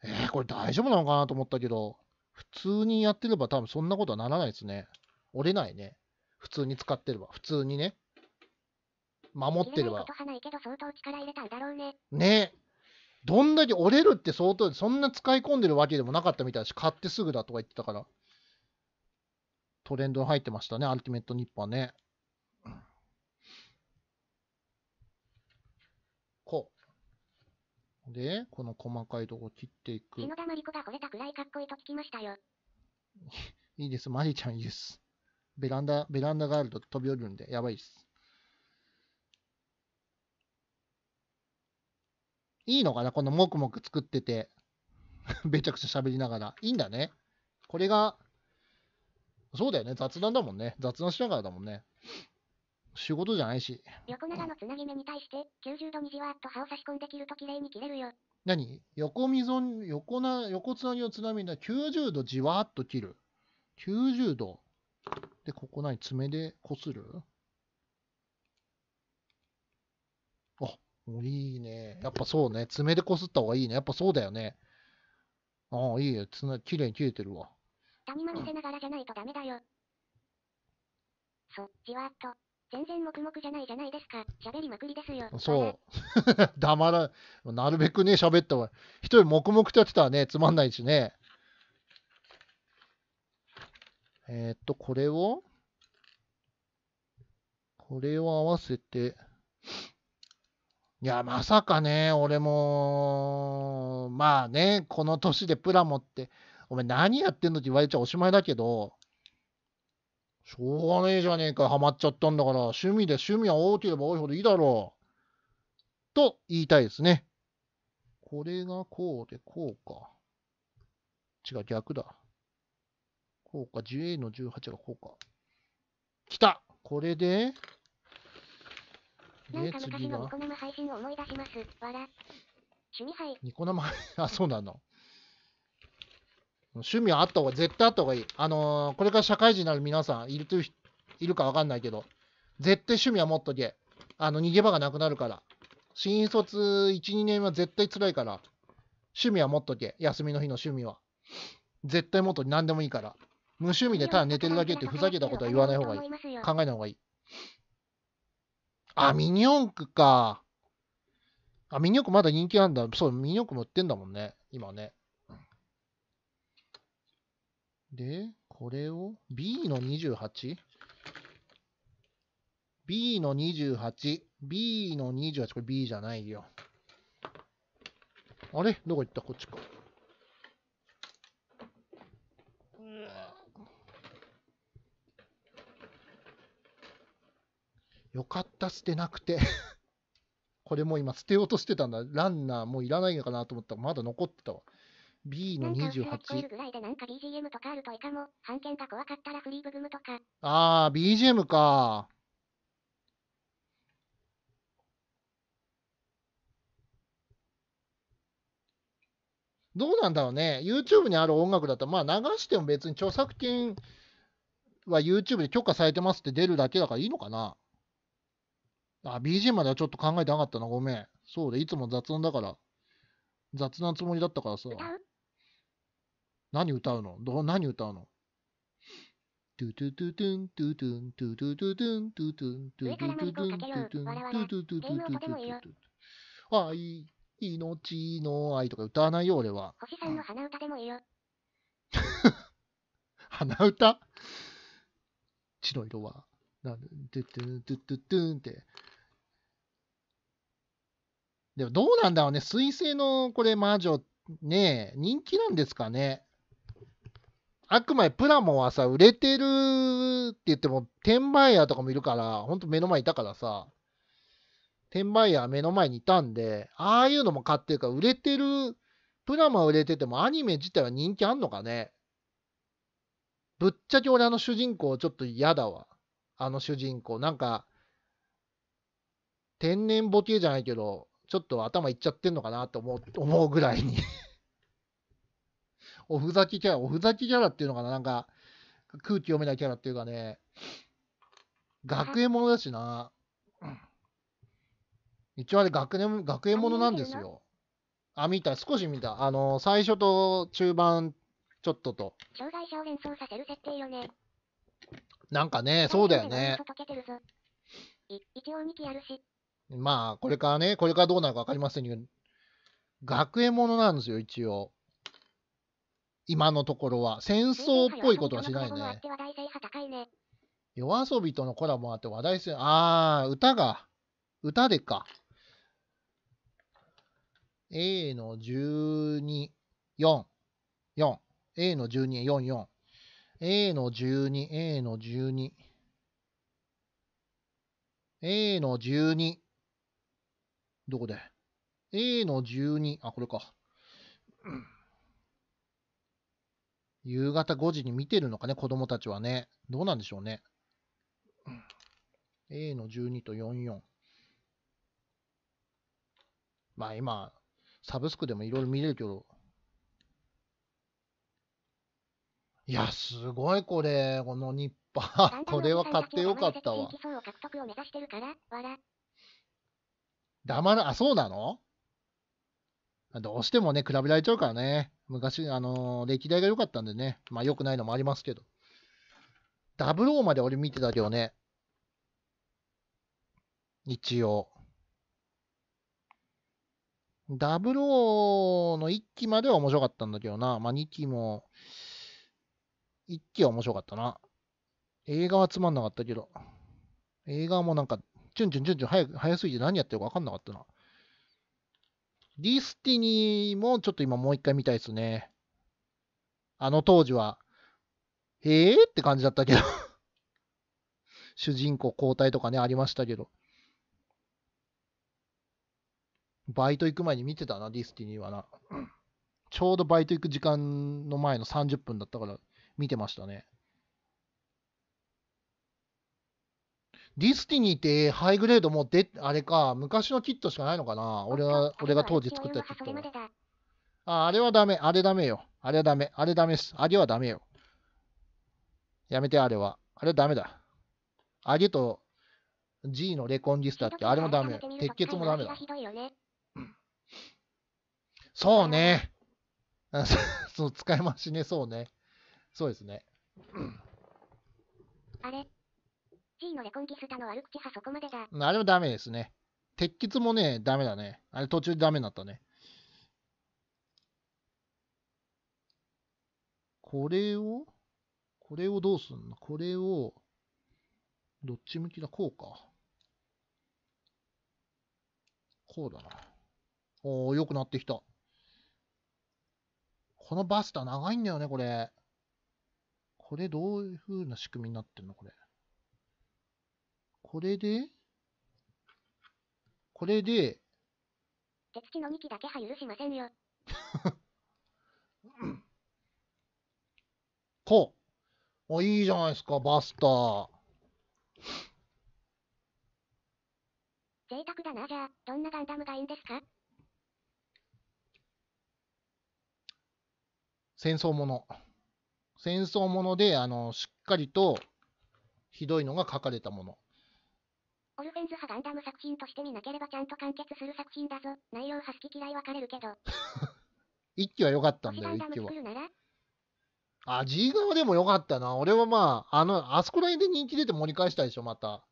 えー、これ大丈夫なのかなと思ったけど、普通にやってれば多分そんなことはならないですね。折れないね。普通に使ってれば。普通にね。守ってれば。ね。どんだけ折れるって相当、そんな使い込んでるわけでもなかったみたいだし、買ってすぐだとか言ってたから。トレンドに入ってましたね、アルティメットニッパーね。こう。で、この細かいとこ切っていく。篠田真理子が惚れたくらいかっこいいと聞きましたよ。いいです、マリちゃんいいです。ベランダ、ベランダがあると飛び降りるんで、やばいです。いいのかなこのもくもく作ってて、べ ちゃくちゃ喋りながら。いいんだね。これが、そうだよね。雑談だもんね。雑談しながらだもんね。仕事じゃないし。横長のつなぎ目に対して、90度にじわっと刃を差し込んで切ると綺麗に切れるよ。何横溝横な、横つなぎのつなぎだ。90度じわっと切る。90度。で、ここ何爪でこするあ、いいね。やっぱそうね。爪でこすった方がいいね。やっぱそうだよね。ああ、いいよ。爪、綺麗に切れてるわ。谷間見せながらじゃないとダメだよ。そ、じわっと。全然黙々じゃないじゃないですか。喋りまくりですよ。そう。黙ら、なるべくね、喋った方が。一人黙々とやってたらね、つまんないしね。えっ、と、これを、これを合わせて、いや、まさかね、俺も、まあね、この年でプラモって、お前何やってんのって言われちゃおしまいだけど、しょうがねえじゃねえか、ハマっちゃったんだから、趣味で趣味は多ければ多いほどいいだろう。と言いたいですね。これがこうでこうか。違う、逆だ。こうか、10A の18がこうか。来たこれで、で、次かのニコ生配信を思い出します。わニコ生、あ、そうなの。趣味はあった方が、絶対あった方がいい。あのー、これから社会人になる皆さん、いるといるかわかんないけど、絶対趣味は持っとけ。あの、逃げ場がなくなるから。新卒1、2年は絶対辛いから、趣味は持っとけ。休みの日の趣味は。絶対もっと何でもいいから。無趣味でただ寝てるだけってふざけたことは言わない方がいい。考えない方がいい。あ、ミニ四駆か。あ、ミニ四駆まだ人気なんだ。そう、ミニ四駆も売ってんだもんね。今ね。で、これを B の 28?B の 28?B の28。これ B じゃないよ。あれどこ行ったこっちか。よかった、捨てなくて これも今捨てようとしてたんだ。ランナーもういらないのかなと思ったら、まだ残ってたわ。B の28。なんか BGM あとか。あー、BGM か。どうなんだろうね。YouTube にある音楽だったら、まあ流しても別に著作権は YouTube で許可されてますって出るだけだからいいのかな。あ、BG まではちょっと考えてなかったな。ごめん。そうで、いつも雑音だから。雑なつもりだったからさ。何歌うのど何歌うのトゥトゥトゥトゥントゥトゥントゥトゥトゥトゥントゥトゥントゥトゥトゥトゥントゥトゥトゥトゥトゥトゥトゥトゥトゥあ、いい、命の愛とか歌わないよ、俺は。星さんの鼻歌でもいいよ。鼻歌血の色は。なんで、トゥトゥトゥトゥトゥンって。でもどうなんだろうね、水星のこれ魔女、ね人気なんですかね。あくまでプラモはさ、売れてるって言っても、転売ヤーとかもいるから、ほんと目の前いたからさ、転売ヤー目の前にいたんで、ああいうのも買ってるから、売れてる、プラモは売れててもアニメ自体は人気あんのかねぶっちゃけ俺あの主人公ちょっと嫌だわ。あの主人公。なんか、天然ボケじゃないけど、ちょっと頭いっちゃってんのかなと思う 思うぐらいに おふざけキャラ、おふざけキャラっていうのかな、なんか、空気読めないキャラっていうかね、学園ものだしな。一応あれ学年、学園ものなんですよ。あ、見た、少し見た。あの、最初と中盤、ちょっとと。障害者を連想させる設定よね。なんかね、そうだよね。一応2期あるし、まあ、これからね、これからどうなるか分かりませんけど、学園ものなんですよ、一応。今のところは。戦争っぽいことはしないね。夜遊びとのコラボもあって話題性、あー、歌が、歌でか。A の12、4、4。A の12、4、4。A の12、A の12。A の12。どこで ?A の12。あ、これか。夕方5時に見てるのかね、子供たちはね。どうなんでしょうね。A の12と44。まあ今、サブスクでもいろいろ見れるけど。いや、すごいこれ、このニッパー。これは買ってよかったわ。黙ら、あ、そうなのどうしてもね、比べられちゃうからね。昔、あのー、歴代が良かったんでね。まあ、良くないのもありますけど。ダブローまで俺見てたけどね。一応。ダブローの1期までは面白かったんだけどな。まあ、2期も、1期は面白かったな。映画はつまんなかったけど。映画もなんかチュンチュンチュンチュン早早すぎて何やってるか分かんなかったな。ディスティニーもちょっと今もう一回見たいですね。あの当時は、ええー、って感じだったけど 主人公交代とかね、ありましたけど。バイト行く前に見てたな、ディスティニーはな。ちょうどバイト行く時間の前の30分だったから見てましたね。ディスティニーってハイグレードもで、あれか、昔のキットしかないのかな俺は、俺が当時作ったキット。あ、あれはダメ、あれダメよ。あれはダメ、あれダメっす。あれはダメよ。やめて、あれは。あれはダメだ。あげと G のレコンィスタって、あれもダメ。鉄血もダメだ。そうね。そう、使い回しね、そうね。そうですね。あれーのレコンギスタの悪口はそこまでだ。あれはダメですね。鉄血もね、ダメだね。あれ途中でダメになったね。これを、これをどうすんのこれを、どっち向きだこうか。こうだな。おお、良くなってきた。このバスター長いんだよね、これ。これどういう風な仕組みになってんのこれ。これで、これで、月地の2機だけは許しませんよ。こう。あ、いいじゃないですか、バスター。贅沢だな、じゃあ、どんなガンダムがいいんですか戦争もの。戦争もので、あの、しっかりと、ひどいのが書かれたもの。オルフェンズ派ガンダム作品として見なければちゃんと完結する作品だぞ。内容派好き嫌い分かれるけど。一期は良かったんだよ、一期は。あ、G 側でも良かったな。俺はまあ、あの、あそこら辺で人気出て盛り返したでしょ、また。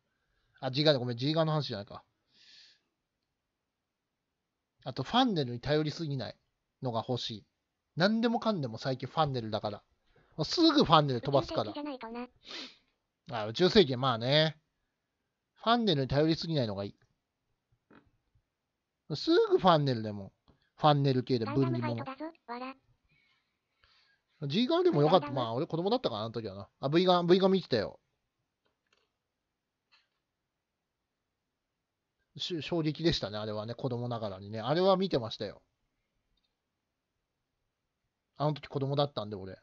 あ、G 側でごめん、G 側の話じゃないか。あと、ファンネルに頼りすぎないのが欲しい。何でもかんでも最近ファンネルだから。すぐファンネル飛ばすから。あ、宇宙世紀、まあね。ファンネルに頼りすぎないのがいい。すぐファンネルでも、ファンネル系で分離も G ガンでもよかった。まあ、俺子供だったから、あの時はな。あ、V ガン、V ガン見てたよ。し衝撃でしたね、あれはね、子供ながらにね。あれは見てましたよ。あの時子供だったんで、俺。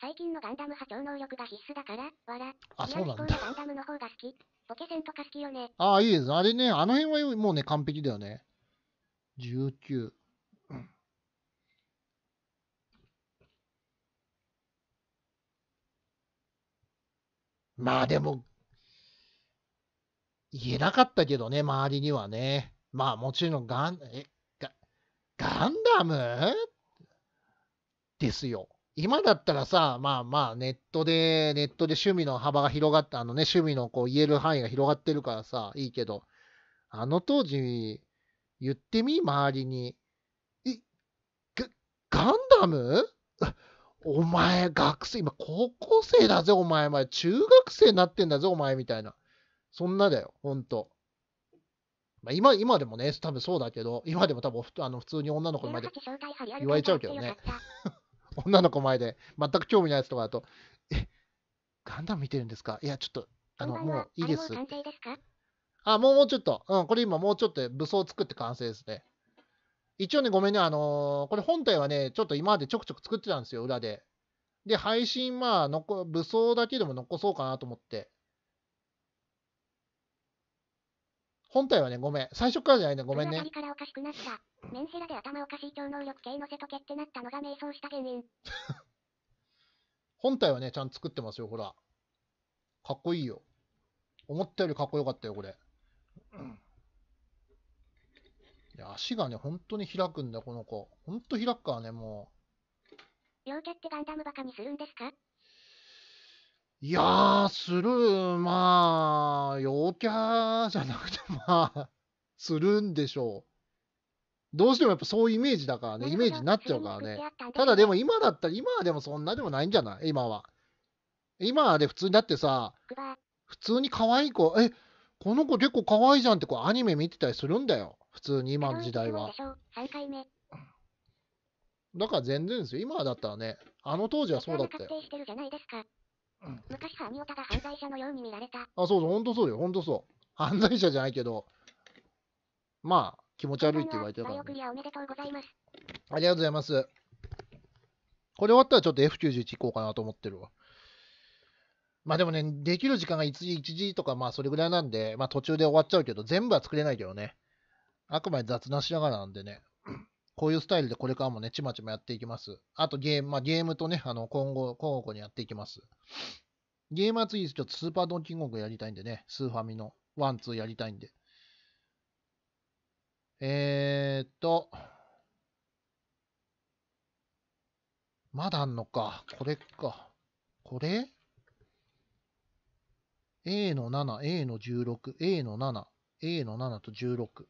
最近のガンダム派超能力が必須だから、わら。あ、そうなんだ。ガンダムの方が好き。ポケセンとか好きよね。ああ、いいです。あれね、あの辺はもうね、完璧だよね。十九。まあでも、言えなかったけどね、周りにはね。まあもちろんガン、え、ガガンダムですよ。今だったらさ、まあまあ、ネットで、ネットで趣味の幅が広がった、あのね、趣味のこう言える範囲が広がってるからさ、いいけど、あの当時、言ってみ、周りに。え、ガガンダムお前、学生、今、高校生だぜ、お前、前、中学生になってんだぜ、お前、みたいな。そんなだよ、ほんと。まあ、今、今でもね、多分そうだけど、今でも多分、あの、普通に女の子にまで言われちゃうけどね。女の子前で、全く興味ないやつとかだと、え、ガンダム見てるんですかいや、ちょっと、あの、もういいです。あ、もうもうちょっと、うん、これ今もうちょっと武装作って完成ですね。一応ね、ごめんね、あのー、これ本体はね、ちょっと今までちょくちょく作ってたんですよ、裏で。で、配信、まあ、武装だけでも残そうかなと思って。本体はね、ごめん。最初からじゃないね、ごめんね。からおかしくなった。メンヘラで頭おかしい超能力系のせとけってなったのが迷走した原因。本体はね、ちゃんと作ってますよ、ほら。かっこいいよ。思ったよりかっこよかったよ、これ。いや足がね、本当に開くんだ、この子。本当開くからね、もう。両手ってガンダムバカにするんですかいやー、する、まあ、陽キャじゃなくて、まあ、するんでしょう。どうしてもやっぱそういうイメージだからね、イメージになっちゃうからね。ただでも今だったら、今はでもそんなでもないんじゃない今は。今はで普通にだってさ、普通に可愛い子、え、この子結構可愛いじゃんってこうアニメ見てたりするんだよ。普通に今の時代は。だから全然ですよ。今だったらね、あの当時はそうだったよ。うん、昔ハオタが犯罪者のように見られた。あ、そうそう、本当そうよ、本当そう。犯罪者じゃないけど、まあ、気持ち悪いって言われてるから、ね。ありがとうございます。これ終わったらちょっと F91 行こうかなと思ってるわ。まあでもね、できる時間が1時、1時とか、まあそれぐらいなんで、まあ途中で終わっちゃうけど、全部は作れないけどね。あくまで雑なしながらなんでね。こういうスタイルでこれからもね、ちまちまやっていきます。あとゲーム、まあ、ゲームとね、あの、今後、今後にやっていきます。ゲームは次、ちょっとスーパードンキングやりたいんでね、スーファミのワン、ツーやりたいんで。えーっと、まだあんのか。これか。これ ?A の7、A の16、A の7、A の7と16。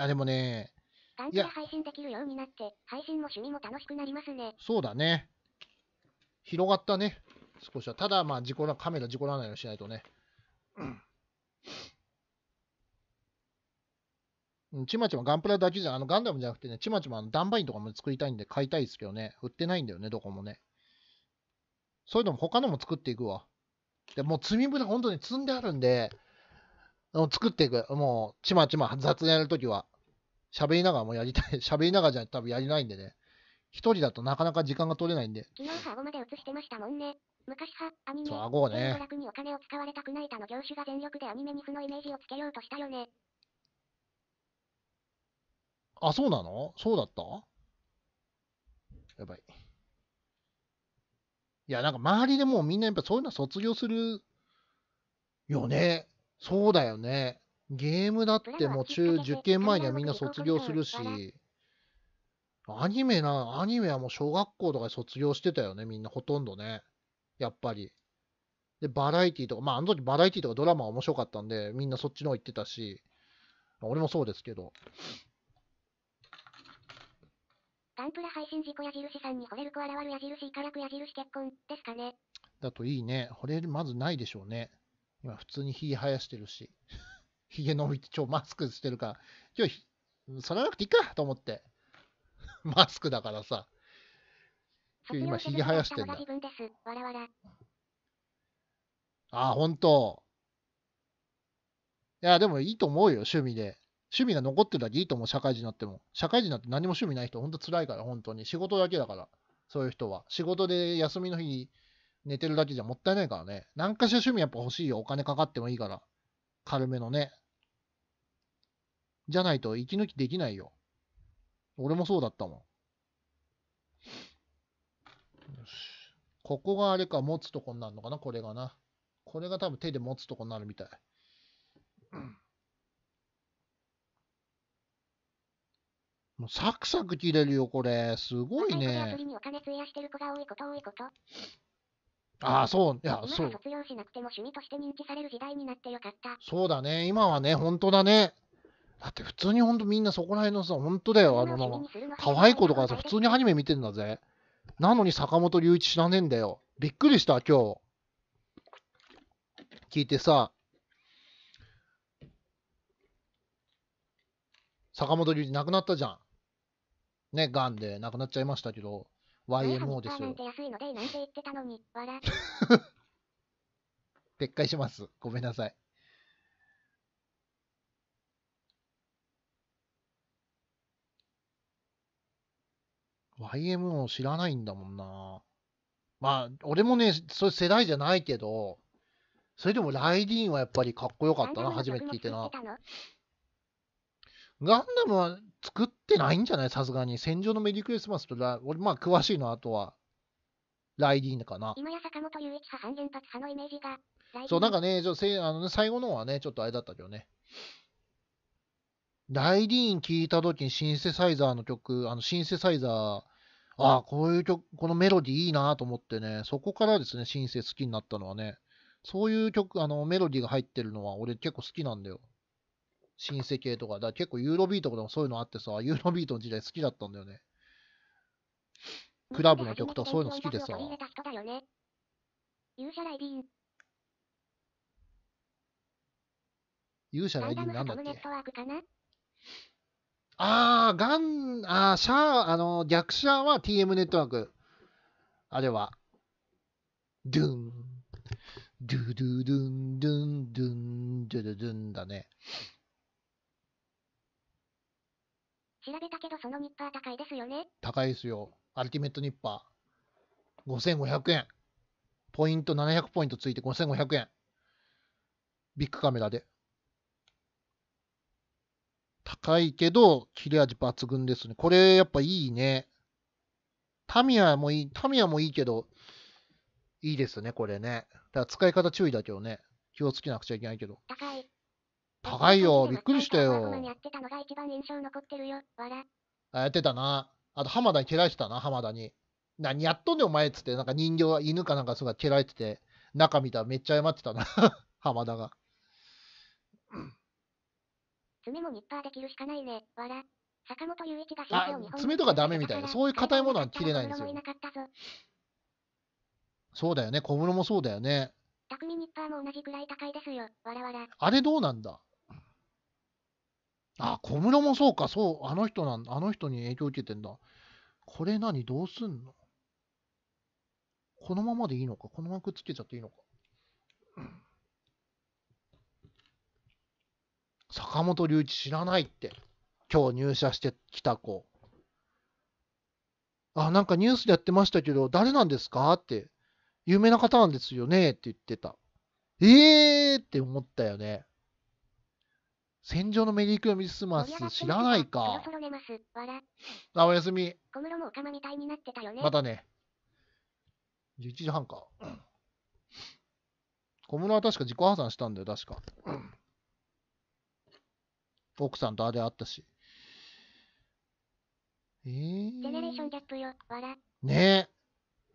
あ、でもね、短期配信できるようになって、配信も趣味も楽しくなりますね。そうだね。広がったね。少しは。ただ、まあ、事故ら、カメラ事故らないようにしないとね。うん。ちまちまガンプラだけじゃ、あの、ガンダムじゃなくてね、ちまちまダンバインとかも作りたいんで買いたいですけどね。売ってないんだよね、どこもね。そういうのも他のも作っていくわ。で、も積み船、本当に積んであるんで、作っていく。もう、ちまちま雑にやるときは、喋りながらもやりたい。喋りながらじゃ多分やりないんでね。一人だとなかなか時間が取れないんで。昨日顎まで映してましたもんね。昔は、アニメ、そう、顎をね。楽にお金を使われたくない他の業種が全力でアニメに負のイメージをつけようとしたよね。あ、そうなのそうだったやばい。いや、なんか周りでもうみんなやっぱそういうのは卒業するよね。そうだよね。ゲームだってもう中、受験前にはみんな卒業するし、アニメな、アニメはもう小学校とかで卒業してたよね、みんなほとんどね。やっぱり。で、バラエティとか、まああの時バラエティとかドラマは面白かったんで、みんなそっちの方行ってたし、俺もそうですけど。ガンプラ配信事故矢印さんに惚れる子現る矢印いかなく矢印結婚ですかね。だといいね。惚れる、まずないでしょうね。今普通にひげ生やしてるし、ひげ伸びて超マスクしてるから、今日、剃らなくていいかと思って。マスクだからさ。今ひげ生やしてんだ。ああ、ほんと。いや、でもいいと思うよ、趣味で。趣味が残ってるだけいいと思う、社会人になっても。社会人になって何も趣味ない人、ほんと辛いから、本当に。仕事だけだから、そういう人は。仕事で休みの日、に、寝てるだけじゃもったいないからね。何かしら趣味やっぱ欲しいよ。お金かかってもいいから。軽めのね。じゃないと息抜きできないよ。俺もそうだったもん。よし。ここがあれか、持つとこになるのかなこれがな。これが多分手で持つとこになるみたい。もうサクサク切れるよ、これ。すごいね。ああ、そう、いや、そう。卒業しなくても趣味として認知される時代になってよかった。そうだね、今はね、本当だね。だって普通に本当みんなそこら辺のさ、本当だよ、あのな、可愛い子とかさ、普通にアニメ見てんだぜ。なのに坂本龍一知らねえんだよ。びっくりした、今日。聞いてさ、坂本龍一亡くなったじゃん。ね、癌で亡くなっちゃいましたけど。YMO ですよ。なんてて言ったのに 笑 撤回します。ごめんなさい。YMO 知らないんだもんな。まあ、俺もね、そういう世代じゃないけど、それでもライディーンはやっぱりかっこよかったな、初めて聞いてな。ガンダムは作ってないんじゃないさすがに。戦場のメリークリスマスとラ、俺、まあ、詳しいの、あとは、ライディーンかな。今や坂本雄一派、反原発派のイメージが。そう、なんかね、ちょせあのね最後の方はね、ちょっとあれだったけどね。ライディーン聞いた時にシンセサイザーの曲、あの、シンセサイザー、ああ、こういう曲、このメロディーいいなと思ってね、そこからですね、シンセ好きになったのはね、そういう曲、あの、メロディーが入ってるのは俺結構好きなんだよ。親戚系とか、だ結構ユーロビートとかもそういうのあってさ、ユーロビートの時代好きだったんだよね。クラブの曲とかそういうの好きでさ。勇者ライディンなんだっけああ、ガン、ああ、シャア、あの、逆シャアは TM ネットワーク。あれは。ドゥン。ドゥドゥドゥン、ドゥン、ドゥン、ドゥドゥドゥンだね。調べたけどそのニッパー高いですよね。高いですよ。アルティメットニッパー。5500円。ポイント700ポイントついて5500円。ビッグカメラで。高いけど、切れ味抜群ですね。これやっぱいいね。タミヤもいい、タミヤもいいけど、いいですね、これね。だから使い方注意だけどね。気をつけなくちゃいけないけど。高い。高いよ。びっくりしたよ。やってたあ、やってたな。あと、浜田に蹴られてたな、浜田に。何やっとんねん、お前っつって、なんか人形、犬かなんかそうか蹴られてて、中見たらめっちゃ謝ってたな、浜田が。爪があ爪とかダメみたいな、そういう硬いものは切れないんですよ。そうだよね、小室もそうだよね。匠ニッパーも同じくらい高いですよ、わらわら。あれどうなんだあ、小室もそうか、そう、あの人なんだ、あの人に影響受けてんだ。これ何、どうすんのこのままでいいのかこのままくっつけちゃっていいのか、坂本龍一知らないって。今日入社してきた子。あ、なんかニュースでやってましたけど、誰なんですかって。有名な方なんですよねって言ってた。ええーって思ったよね。戦場のメリークリミスマス知らないか。あ、おやすみ。小室もおかまみたいになってたよね。またね。11時半か。小室は確か自己破産したんだよ、確か。奥さんとあれあったし。えー、ねえ。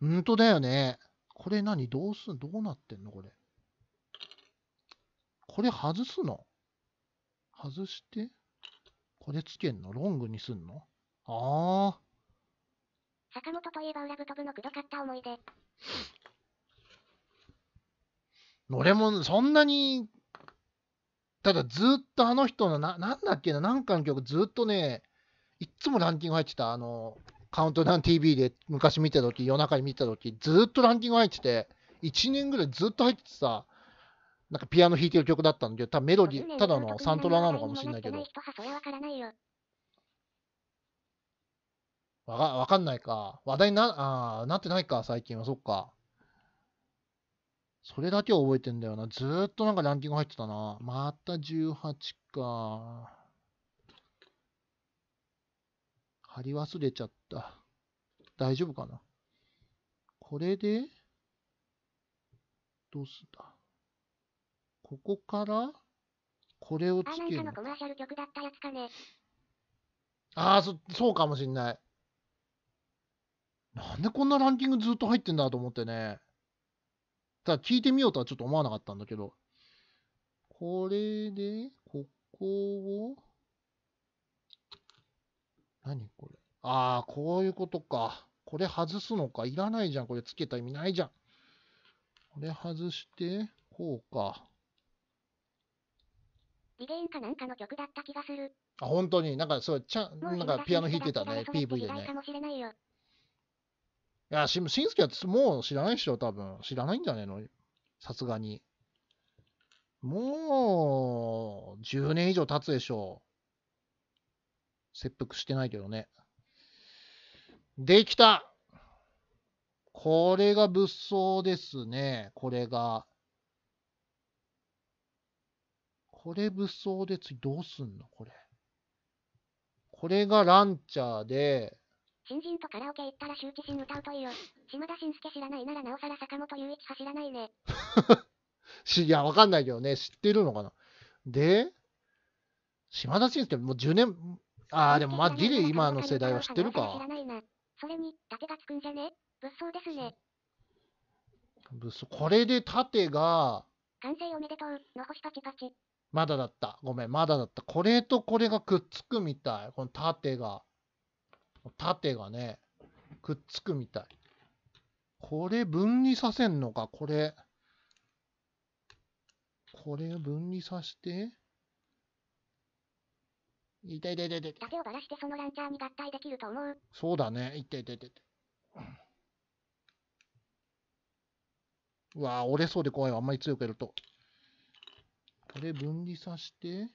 ほんとだよね。これ何どうすんどうなってんのこれ。これ外すの外して、これつけんのロングにすんのああ。坂本といえば裏太部のくどかった思い出。俺もそんなに、ただずっとあの人のな、なんだっけな、なんかの曲ずっとね、いつもランキング入ってた、あの、カウントダウン TV で昔見たとき、夜中に見たとき、ずっとランキング入ってて、1年ぐらいずっと入っててさ、なんかピアノ弾いてる曲だったんで、多分メロディー、ただのサントラなのかもしれないけど。わかわかんないか。話題にな、あなってないか、最近は。そっか。それだけは覚えてんだよな。ずーっとなんかランキング入ってたな。また18か。貼り忘れちゃった。大丈夫かな。これで、どうすんだ。ここからこれをつける。あ、コマーシャル曲だったやつかね。ああ、そ、そうかもしんない。なんでこんなランキングずっと入ってんだと思ってね。ただ聞いてみようとはちょっと思わなかったんだけど。これで、ここを、何これ。ああ、こういうことか。これ外すのか。いらないじゃん。これつけた意味ないじゃん。これ外して、こうか。リゲインかなんかの曲だった気がする。あ、本当に、なんかそう、ちゃん、なんかピアノ弾いてたね、PV でね。いや、しんすけはもう知らないでしょ、多分。知らないんじゃねえのさすがに。もう、10年以上経つでしょう。切腹してないけどね。できたこれが物騒ですね。これが。これ武装で次どうすんのこれ。これがランチャーで、新人とカラオケ行ったら周知心歌うといいよ。島田紳介知らないならなおさら坂本雄一走らないね。いや、わかんないけどね、知ってるのかな。で、島田紳介もう10年、ああ、でもまあギリ今の世代は知ってるか。それに、盾がつくんじゃね武装ですね。武装、これで盾が、完成おめでとう、の星パチパチ。まだだった。ごめん、まだだった。これとこれがくっつくみたい。この縦が。縦がね、くっつくみたい。これ分離させんのか、これ。これを分離させて。痛い痛い痛い痛い。をばらしてそのランチャーに合体できると思う。そうだね。痛い痛い痛い痛い。うわぁ、折れそうで怖いわ。あんまり強くやると。これ分離さして、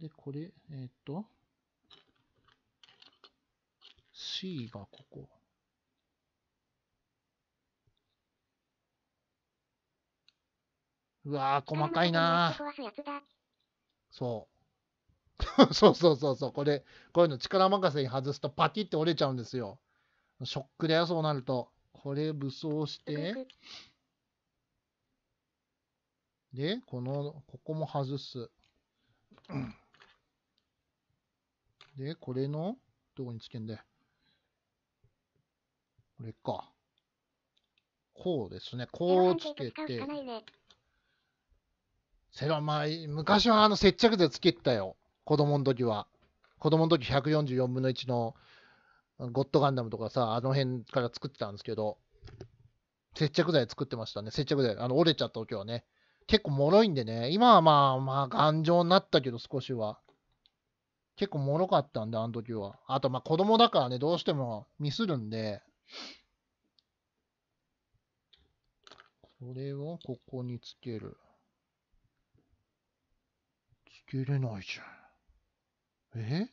で、これ、えっ、と、C がここ。うわー、細かいなそう。そうそうそうそう、これ、こういうの力任せに外すとパキって折れちゃうんですよ。ショックだよ、そうなると。これ武装して、で、この、ここも外す。で、これの、どこにつけんだよ。これか。こうですね。こうつけて。セロマイ、昔はあの接着剤つけてたよ。子供の時は。子供の時144分の1のゴッドガンダムとかさ、あの辺から作ってたんですけど、接着剤作ってましたね。接着剤。あの、折れちゃった時はね。結構脆いんでね、今はまあまあ頑丈になったけど少しは。結構脆かったんで、あの時は。あとまあ子供だからね、どうしてもミスるんで、これをここにつける。つけれないじゃん。え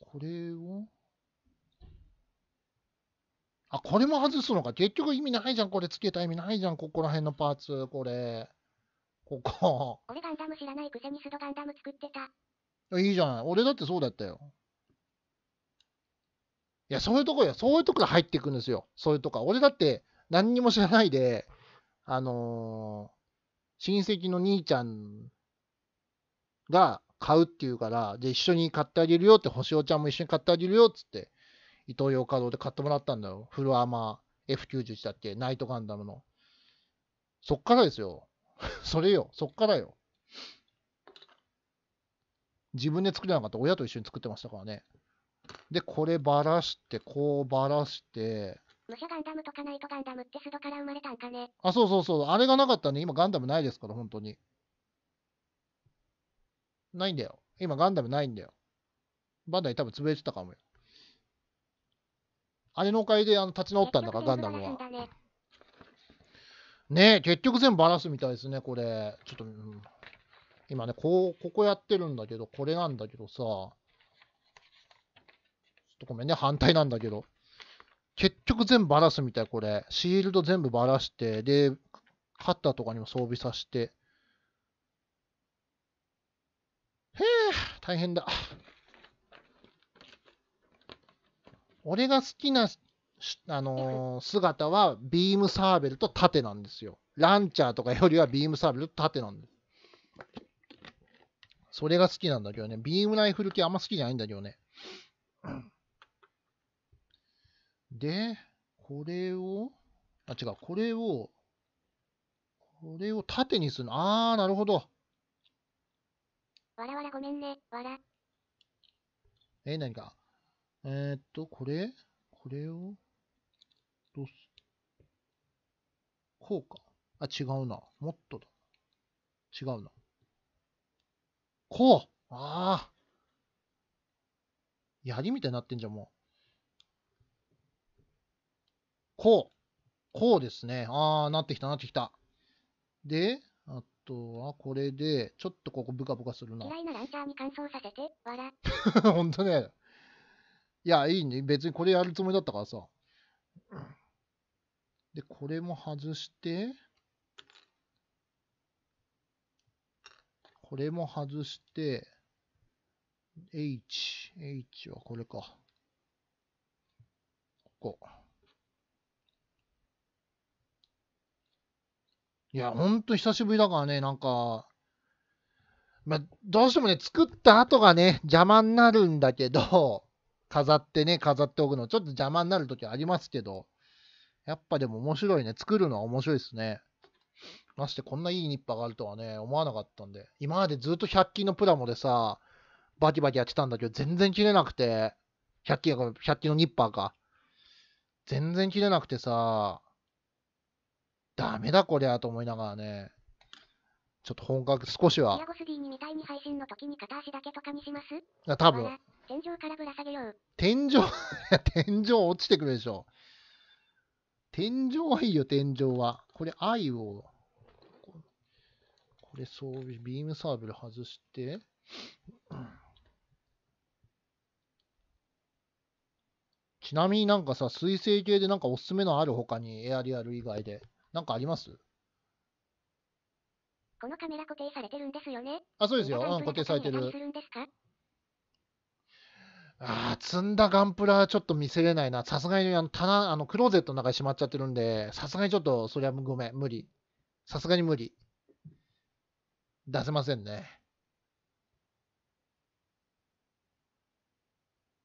これをあ、これも外すのか。結局意味ないじゃん、これつけた意味ないじゃん、ここら辺のパーツ、これ。ここ。俺ガンダム知らないくせにスドガンダム作ってた。いいじゃない。俺だってそうだったよ。いや、そういうとこよ。そういうとこが入っていくんですよ。そういうとこ。俺だって何にも知らないで、あのー、親戚の兄ちゃんが買うっていうから、じゃあ一緒に買ってあげるよって、星尾ちゃんも一緒に買ってあげるよっつって、イトーヨーカドーで買ってもらったんだよ。フルアーマー F91 だっけナイトガンダムの。そっからですよ。それよ。そっからよ。自分で作れなかった親と一緒に作ってましたからね。で、こればらして、こうばらして。武者ガンダムとかナイトガンダムってスドから生まれたんかね。あ、そうそうそう。あれがなかったね、今ガンダムないですから、本当に。ないんだよ。今ガンダムないんだよ。バンダイ多分潰れてたかもよ。あれのおかげであの立ち直ったんだから、ガンダムは。ね結局全部ばらすみたいですね、これ。ちょっと、うん、今ね、こう、ここやってるんだけど、これなんだけどさ、ちょっとごめんね、反対なんだけど。結局全部ばらすみたい、これ。シールド全部ばらして、で、カッターとかにも装備させて。へえ、大変だ。俺が好きな、あのー、姿はビームサーベルと盾なんですよ。ランチャーとかよりはビームサーベルと盾なんです。それが好きなんだけどね。ビームライフル系あんま好きじゃないんだけどね。で、これを、あ、違う、これを、これを縦にするの。あー、なるほど。わらわらごめんね、わら。え、何か。えー、っと、これこれを、どうす、こうか。あ、違うな。もっとだ。違うな。こうああ槍みたいになってんじゃん、もう。こうこうですね。ああ、なってきた、なってきた。で、あとはこれで、ちょっとここブカブカするな。嫌いなランチャーに乾燥させて、笑。ほんとね。いや、いいね。別にこれやるつもりだったからさ。で、これも外して、これも外して、H、H はこれか。ここ。いや、ほんと久しぶりだからね、なんか、まあ、どうしてもね、作った後がね、邪魔になるんだけど、飾ってね、飾っておくの、ちょっと邪魔になる時ありますけど、やっぱでも面白いね。作るのは面白いですね。ましてこんないいニッパーがあるとはね、思わなかったんで。今までずっと100均のプラモでさ、バキバキやってたんだけど、全然切れなくて、100均が、100均のニッパーか。全然切れなくてさ、ダメだこりゃと思いながらね、ちょっと本格、少しは。ディアゴスみたいに配信の時に片足だけとかにしますあ、多分。天井からぶら下げよう。天井、天井落ちてくるでしょ。天井はいいよ、天井は。これ、愛を。これ、装備、ビームサーベル外して。ちなみになんかさ、水星系でなんかおすすめのある他に、エアリアル以外で。なんかありますこのカメラ固定されてるんですよね。あ、そうですよ。うん、固定されてる。ああ、積んだガンプラちょっと見せれないな。さすがにあの棚、あのクローゼットの中にしまっちゃってるんで、さすがにちょっとそれはごめん、無理。さすがに無理。出せませんね。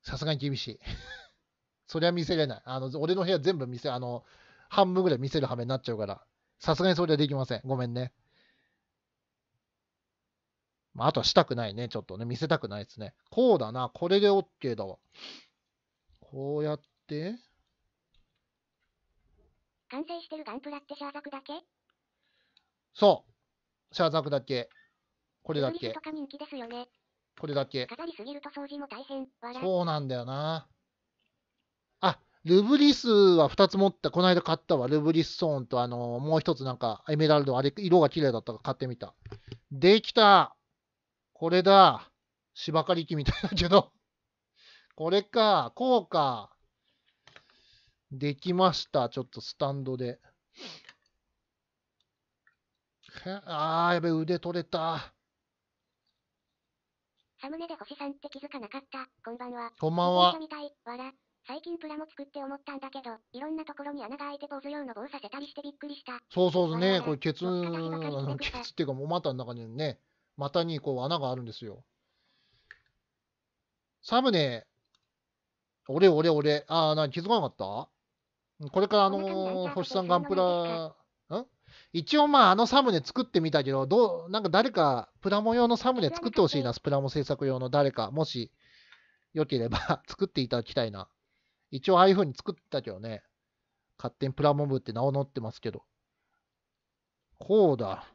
さすがに厳しい。そりゃ見せれない。あの、俺の部屋全部見せ、あの、半分ぐらい見せる羽目になっちゃうから。さすがにそれはできません。ごめんね。まあ、あとはしたくないね。ちょっとね、見せたくないですね。こうだな。これで OK だわ。こうやって、完成してるガンプラってシャーザクだけそう。シャーザクだけ。これだけ。人気ですよね。これだけ。飾りすぎると掃除も大変。そうなんだよな。あ、ルブリスは2つ持った。この間買ったわ。ルブリスソーンと、あのー、もう1つなんか、エメラルド、あれ、色が綺麗だったから買ってみた。できたこれだ。芝刈り機みたいだけど。これか。こうか。できました。ちょっとスタンドで。あー、やべ、腕取れた。サムネで星さんって気づかなかった。こんばんは。こんばんは。みたい。わら。最近プラモ作って思ったんだけど、いろんなところに穴が開いてポーズ用の棒させたりしてびっくりした。そうそうね、これケツ、ケツっていうかもうたの中にね、股にこう穴があるんですよ。サムネ、俺俺俺、ああ、な気づかなかったこれからあのー、星さんガンプラ、ん一応まああのサムネ作ってみたけど、どう、なんか誰かプラモ用のサムネ作ってほしいな、スプラモ制作用の誰か、もしよければ 作っていただきたいな。一応ああいう風に作ったけどね、勝手にプラモブって名を載ってますけど。こうだ。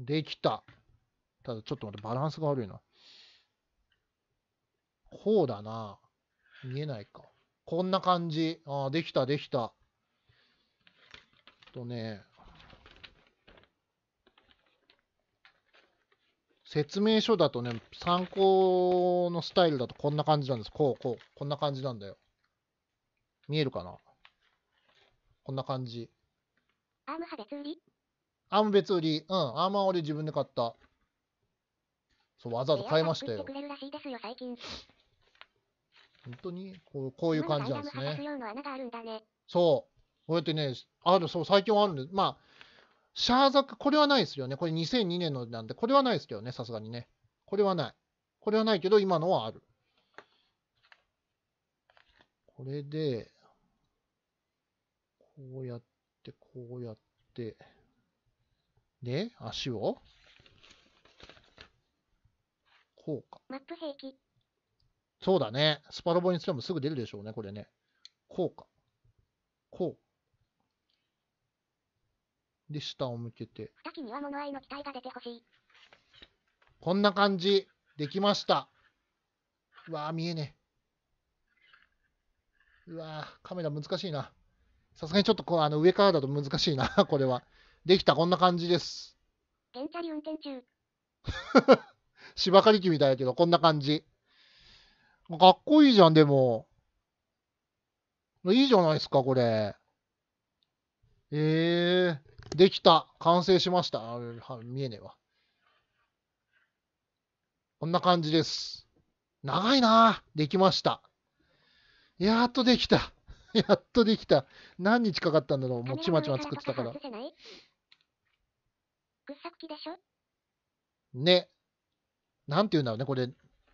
できた。ただちょっと待って、バランスが悪いな。こうだな。見えないか。こんな感じ。ああ、できた、できた。とね、説明書だとね、参考のスタイルだとこんな感じなんです。こう、こう、こんな感じなんだよ。見えるかなこんな感じ。アーム派で釣りアーム別売り。うん、アーマー俺自分で買った。そう、わざわざ買いましたよ。本当にこうこういう感じなんですね。そう。こうやってね、ある、そう、最近はあるんで、まあ、シャーザク、これはないですよね。これ2002年のなんで、これはないですけどね、さすがにね。これはない。これはないけど、今のはある。これで、こうやって、こうやって。で、足を、こうか。マップ兵器。そうだね。スパロボにしてもすぐ出るでしょうね、これね。こうか。こう。で、下を向けて。二にはのが出てほしい。こんな感じ。できました。うわぁ、見えねえ。うわぁ、カメラ難しいな。さすがにちょっとこうあの上からだと難しいな、これは。できた、こんな感じです。原チャリ運転中。芝刈り機みたいだけど、こんな感じ。かっこいいじゃん、でも。いいじゃないですか、これ。えー、できた。完成しました。見えねえわ。こんな感じです。長いなできました。やっとできた。やっとできた。何日かかったんだろう。もうちまちま作ってたから。掘削機でしょね。なんて言うんだろうね、これ。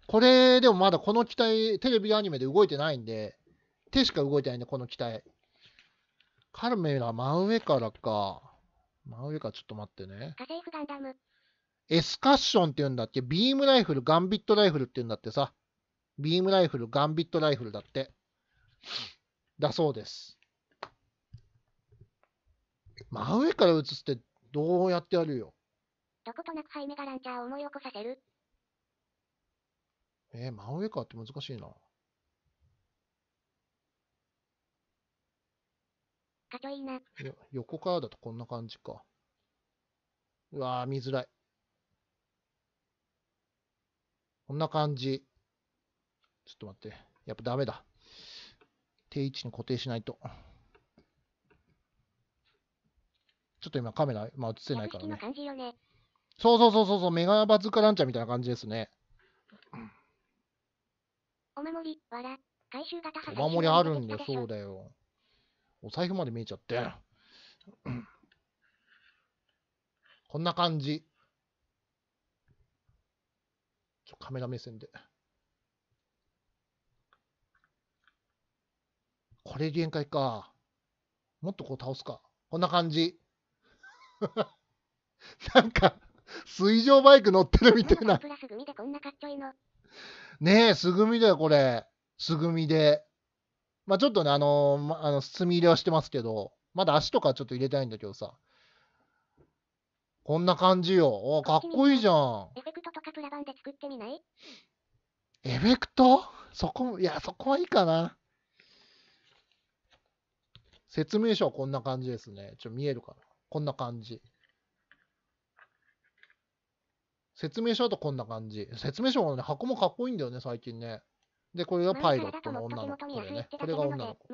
これ、でもまだこの機体、テレビアニメで動いてないんで、手しか動いてないんで、この機体。カルメラ真上からか。真上からちょっと待ってね。ガンダム。エスカッションって言うんだっけビームライフル、ガンビットライフルって言うんだってさ。ビームライフル、ガンビットライフルだって。だそうです。真上から撃つってどうやってやるよ。どことなくハイメガランチャーを思い起こさせる。えー、真上かって難しいな。かちょいな。横からだとこんな感じか。うわー、見づらい。こんな感じ。ちょっと待って。やっぱダメだ。定位置に固定しないと。ちょっと今カメラ、まあ、映せないからね。そうそうそうそうそう、メガバズーカランチャーみたいな感じですね。お守り、わら、回収型お守りあるんだそうだよ。お財布まで見えちゃって。こんな感じ。ちょカメラ目線で。これ限界か。もっとこう倒すか。こんな感じ。なんか、水上バイク乗ってるみたいな。ねえ、ぐみだよ、これ。ぐみで。まあちょっとね、あのー、ま、あの、墨入れはしてますけど、まだ足とかちょっと入れたいんだけどさ。こんな感じよ。おかっこいいじゃん。エフェクトとかプラ版で作ってみないエフェクトそこ、いや、そこはいいかな。説明書はこんな感じですね。ちょ、見えるかな。こんな感じ。説明書だとこんな感じ。説明書のね、箱もかっこいいんだよね、最近ね。で、これがパイロットの女の子。これね。これが女の子。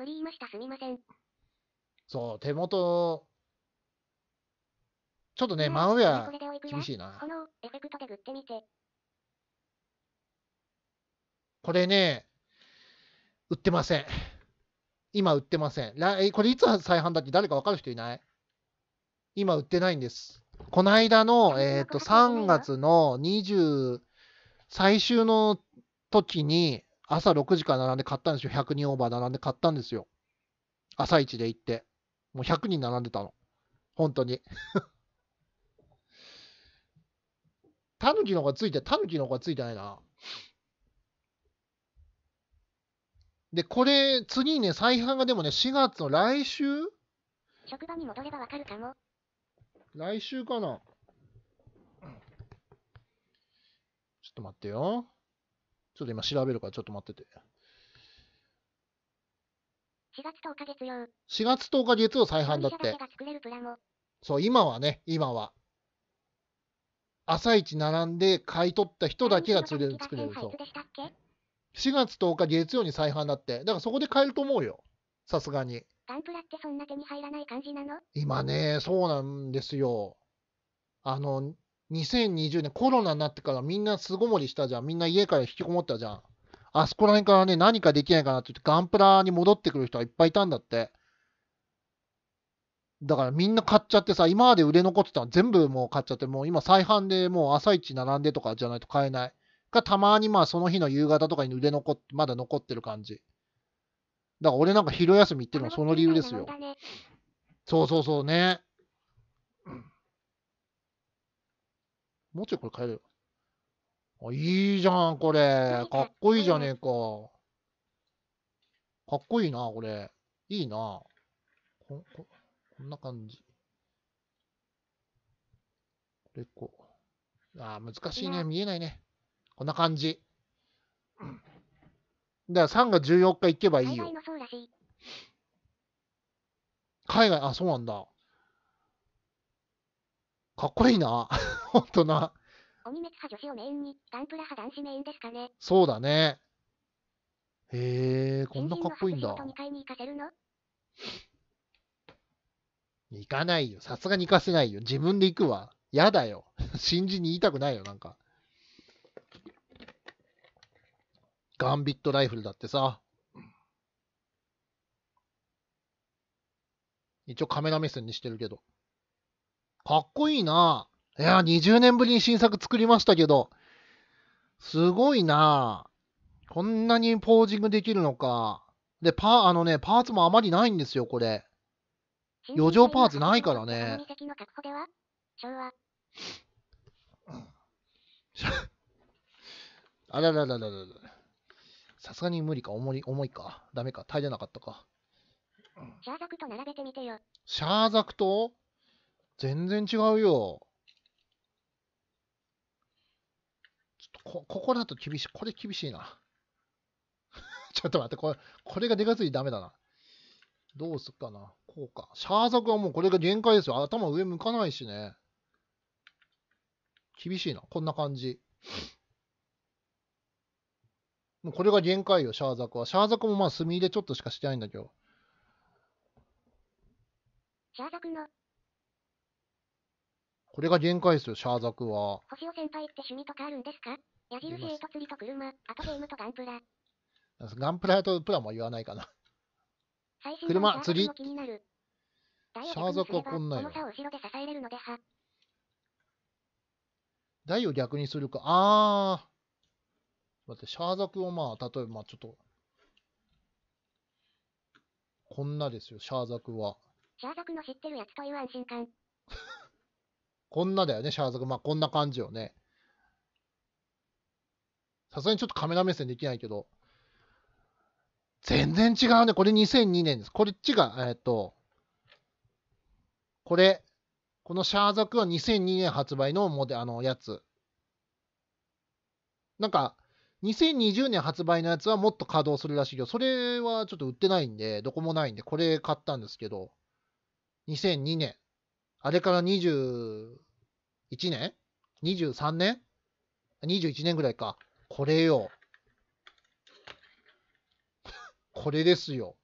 そう、手元、ちょっとね、マンウェア、厳しいな。これね、売ってません。今売ってません。これいつ再販だっけ誰かわかる人いない今売ってないんです。この間の、えっ、ー、と、3月の20、最終の時に、朝6時から並んで買ったんですよ。100人オーバー並んで買ったんですよ。朝一で行って。もう100人並んでたの。本当に。タヌキの方がついて、タヌキの方がついてないな。で、これ、次ね、再販がでもね、4月の来週職場に戻ればわかるかも。来週かなちょっと待ってよ。ちょっと今調べるからちょっと待ってて。4月10日月曜。4月10日月曜再販だって。そう、今はね、今は。朝一並んで買い取った人だけが作れる、作れる。そう。4月10日月曜に再販だって。だからそこで買えると思うよ。さすがに。ガンプラってそんな手に入らない感じなの今ね、そうなんですよ。あの、2020年コロナになってからみんな巣ごもりしたじゃん。みんな家から引きこもったじゃん。あそこら辺からね、何かできないかなって言ってガンプラに戻ってくる人がいっぱいいたんだって。だからみんな買っちゃってさ、今まで売れ残ってたの全部もう買っちゃって、もう今再販でもう朝一並んでとかじゃないと買えない。がたまにまあその日の夕方とかに売れ残って、まだ残ってる感じ。だから俺なんか昼休み行ってるのはその理由ですよ。そうそうそうね。もうちょいこれ変えるよ。あ、いいじゃん、これ。かっこいいじゃねえか。かっこいいな、これ。いいな。こここんな感じ。これこう。ああ、難しいね。見えないね。こんな感じ。だから3月14日行けばいいよ。海外、あ、そうなんだ。かっこいいな。ほんとな。そうだね。へえ、こんなかっこいいんだ。行かないよ。さすがに行かせないよ。自分で行くわ。やだよ。新 人に言いたくないよ、なんか。ガンビットライフルだってさ、一応カメラ目線にしてるけど。かっこいいないや、20年ぶりに新作作りましたけど、すごいなこんなにポージングできるのか。で、パー、あのね、パーツもあまりないんですよ、これ。余剰パーツないからね。あらららららら。さすがに無理か、重い、重いか。ダメか、耐えれなかったか。シャーザクと並べてみてよ。シャーザクと全然違うよ。ちょっとこ、ここだと厳しい。これ厳しいな。ちょっと待って、これ、これがでかすぎダメだな。どうすっかな。こうか。シャーザクはもうこれが限界ですよ。頭上向かないしね。厳しいな。こんな感じ。もうこれが限界よ、シャーザクは。シャーザクもまあ墨入れちょっとしかしてないんだけど。シャーザクの。これが限界ですよ、シャーザクは。星尾先輩って趣味とかあるんですか矢印と釣りと車、あとゲームとガンプラ。ガンプラとプラも言わないかな。車、釣り。シャーザクはこんなんよ。台を逆にするか。ああ。だってシャーザクをまあ、例えばまあちょっと、こんなですよ、シャーザクは。シャーザクの知ってるやつという安心感。こんなだよね、シャーザク。まあこんな感じよね。さすがにちょっとカメラ目線できないけど。全然違うね。これ2002年です。こっちが、えっ、と、これ、このシャーザクは2002年発売のモデあのやつ。なんか、2020年発売のやつはもっと稼働するらしいよ。それはちょっと売ってないんで、どこもないんで、これ買ったんですけど、2002年。あれから21年 ?23 年 ?21 年ぐらいか。これよ。これですよ。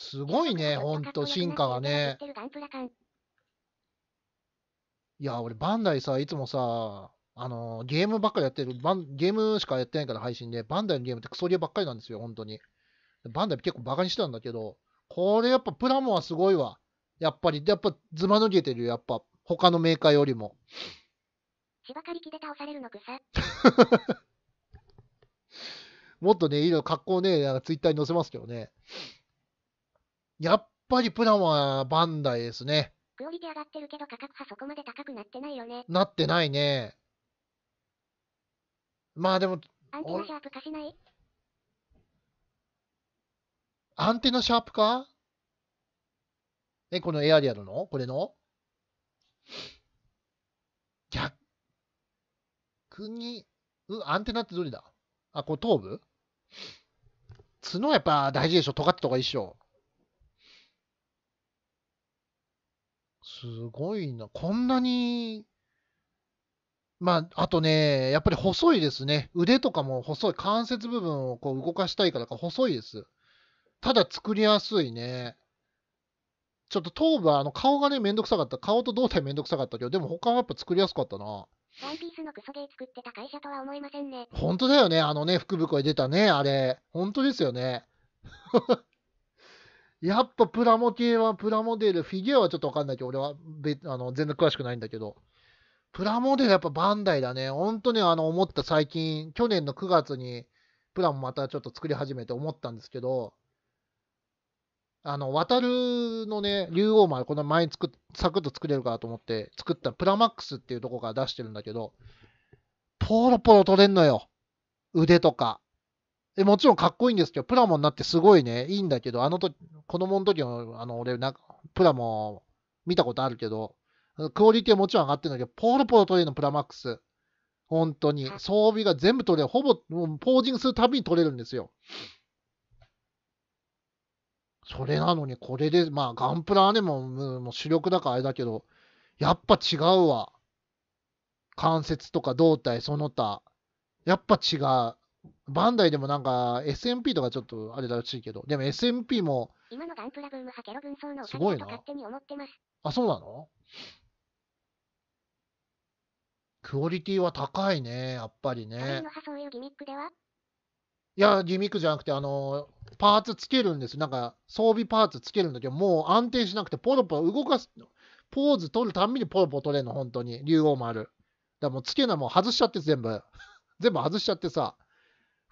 すごいね、ほんと、進化がね。いや、俺、バンダイさ、いつもさ、あの、ゲームばっかりやってる、バンゲームしかやってないから配信で、バンダイのゲームってクソゲーばっかりなんですよ、本当に。バンダイ結構バカにしてたんだけど、これやっぱプラモはすごいわ。やっぱり、やっぱずば抜けてるよ、やっぱ。他のメーカーよりも。芝刈り機で倒されるの草 もっとね、いろいろ格好ね、なんかツイッターに載せますけどね。やっぱりプラモはバンダイですね。クオリティ上がってるけど価格はそこまで高くなってないよね。なってないね。まあでも、アンテナシャープ化しないアンテナシャープ化え、このエアリアルのこれの逆に、う、アンテナってどれだあ、これ頭部角やっぱ大事でしょ。尖っていっしょ。すごいな。こんなに、まあ、あとね、やっぱり細いですね。腕とかも細い。関節部分をこう動かしたいからか細いです。ただ作りやすいね。ちょっと頭部はあの顔がね、めんどくさかった。顔と胴体めんどくさかったけど、でも他はやっぱ作りやすかったな。ワンピースのクソゲー作ってた会社とは思えませんね。本当だよね。あのね、福袋で出たね、あれ。本当ですよね。やっぱプラモ系はプラモデル、フィギュアはちょっとわかんないけど、俺はあの全然詳しくないんだけど、プラモデルやっぱバンダイだね。ほんとね、あの、思った最近、去年の9月に、プラもまたちょっと作り始めて思ったんですけど、あの、渡るのね、竜王丸、この前に作っサクッと作れるかと思って作ったプラマックスっていうとこから出してるんだけど、ポロポロ取れんのよ。腕とか。え、もちろんかっこいいんですけど、プラモになってすごいね、いいんだけど、あの時、子供の時の、あの、俺、なんか、プラモ見たことあるけど、クオリティはもちろん上がってるんだけど、ポロポロ取れるの、プラマックス。本当に。装備が全部取れる。ほぼ、もうポージングするたびに取れるんですよ。それなのに、これで、まあ、ガンプラはね、もう、もう主力だからあれだけど、やっぱ違うわ。関節とか胴体、その他。やっぱ違う。バンダイでもなんか SMP とかちょっとあれらしいけど、でも SMP も今のガンプラブームはケロ軍曹のおすごいとな勝手に思ってます。あ、そうなのクオリティは高いね、やっぱりね。いいや、ギミックじゃなくて、あの、パーツつけるんです。なんか、装備パーツつけるんだけど、もう安定しなくて、ポロポロ動かす、ポーズ取るたんびにポロポロ取れるの、本当に。竜王丸。だからもうつけなもう外しちゃって全部。全部外しちゃってさ。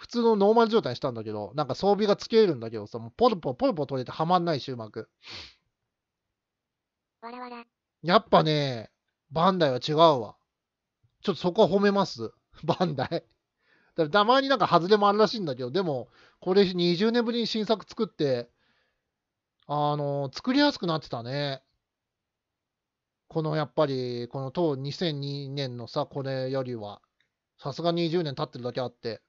普通のノーマル状態にしたんだけど、なんか装備がつけるんだけどさ、もうポルポポルポ取れてはまんない終幕。わらわらやっぱね、バンダイは違うわ。ちょっとそこは褒めます。バンダイ。だたまになんか外れもあるらしいんだけど、でも、これ20年ぶりに新作作って、あの、作りやすくなってたね。このやっぱり、この当2002年のさ、これよりは、さすが20年経ってるだけあって。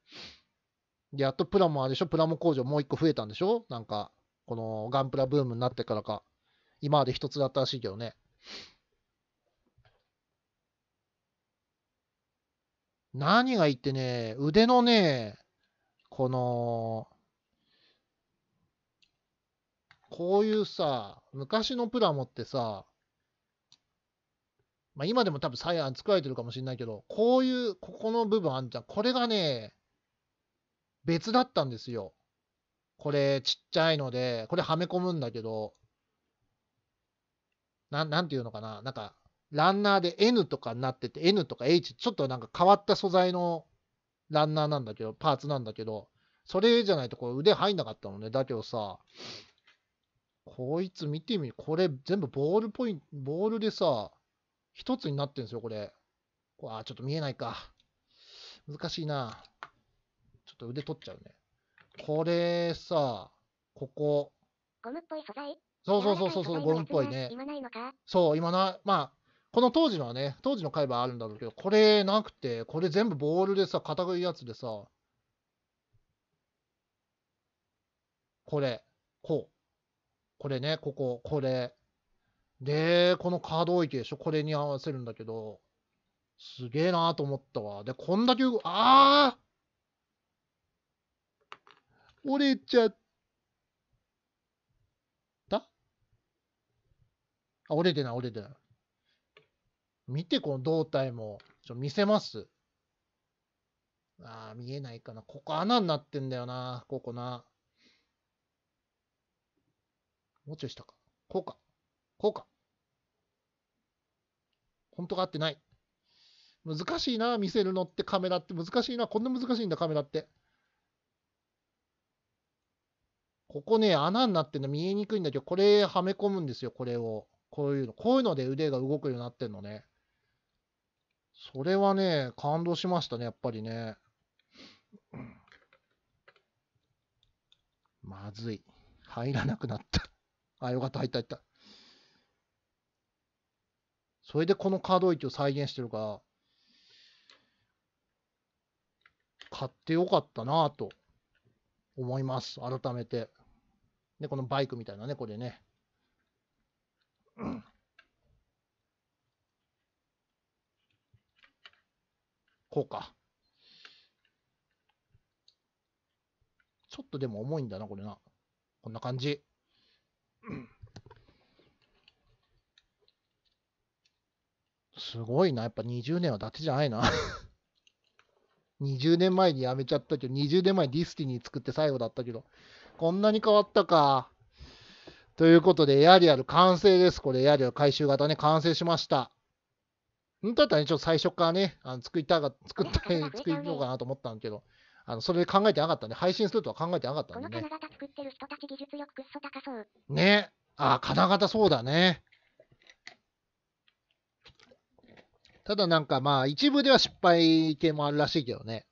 で、あとプラモあれでしょプラモ工場もう一個増えたんでしょなんか、このガンプラブームになってからか。今まで一つだったらしいけどね。何が言ってね、腕のね、この、こういうさ、昔のプラモってさ、まあ、今でも多分サイアン作られてるかもしれないけど、こういう、ここの部分あんじゃん。これがね、別だったんですよ。これちっちゃいので、これはめ込むんだけど、ななんていうのかな、なんか、ランナーで N とかになってて、N とか H、ちょっとなんか変わった素材のランナーなんだけど、パーツなんだけど、それじゃないとこれ腕入んなかったのね。だけどさ、こいつ見てみ、これ全部ボールポイント、ボールでさ、一つになってんですよ、これ。こあ、ちょっと見えないか。難しいな。と腕取っちゃうね。これさ、ここ。ゴムっぽい素材そうそうそうそうゴムっぽいね。今ないのかそう、今なまあ、この当時のはね、当時の海馬あるんだろうけど、これなくて、これ全部ボールでさ、固いやつでさ、これ、こう。これね、ここ、これ。で、この可動域でしょ、これに合わせるんだけど、すげえなーと思ったわ。で、こんだけ動、ああ折れちゃったあ、折れてない、折れてない。見て、この胴体も。ちょ、見せます。ああ、見えないかな。ここ穴になってんだよな。ここな。もうちょい下か。こうか。こうか。本当か合ってない。難しいな、見せるのってカメラって難しいな。こんな難しいんだ、カメラって。ここね、穴になってるの見えにくいんだけど、これはめ込むんですよ、これを。こういうの。こういうので腕が動くようになってんのね。それはね、感動しましたね、やっぱりね。まずい。入らなくなった。あ、よかった、入った、入った。それでこの可動域を再現してるから、買ってよかったなぁと思います。改めて。で、このバイクみたいなね、これね。こうか。ちょっとでも重いんだな、これな。こんな感じ。すごいな。やっぱ20年は伊達じゃないな。20 年前に辞めちゃったけど、20年前ディスティニー作って最後だったけど、こんなに変わったか。ということで、エアリアル完成です。これ、エアリアル回収型ね、完成しました。本当だったらね、ちょっと最初からね、あの作りたが、作った、作りようかなと思ったんだけど、あの、それで考えてなかったんで、配信するとは考えてなかったんでね。ね。あ、金型そうだね。ただなんかまあ、一部では失敗系もあるらしいけどね。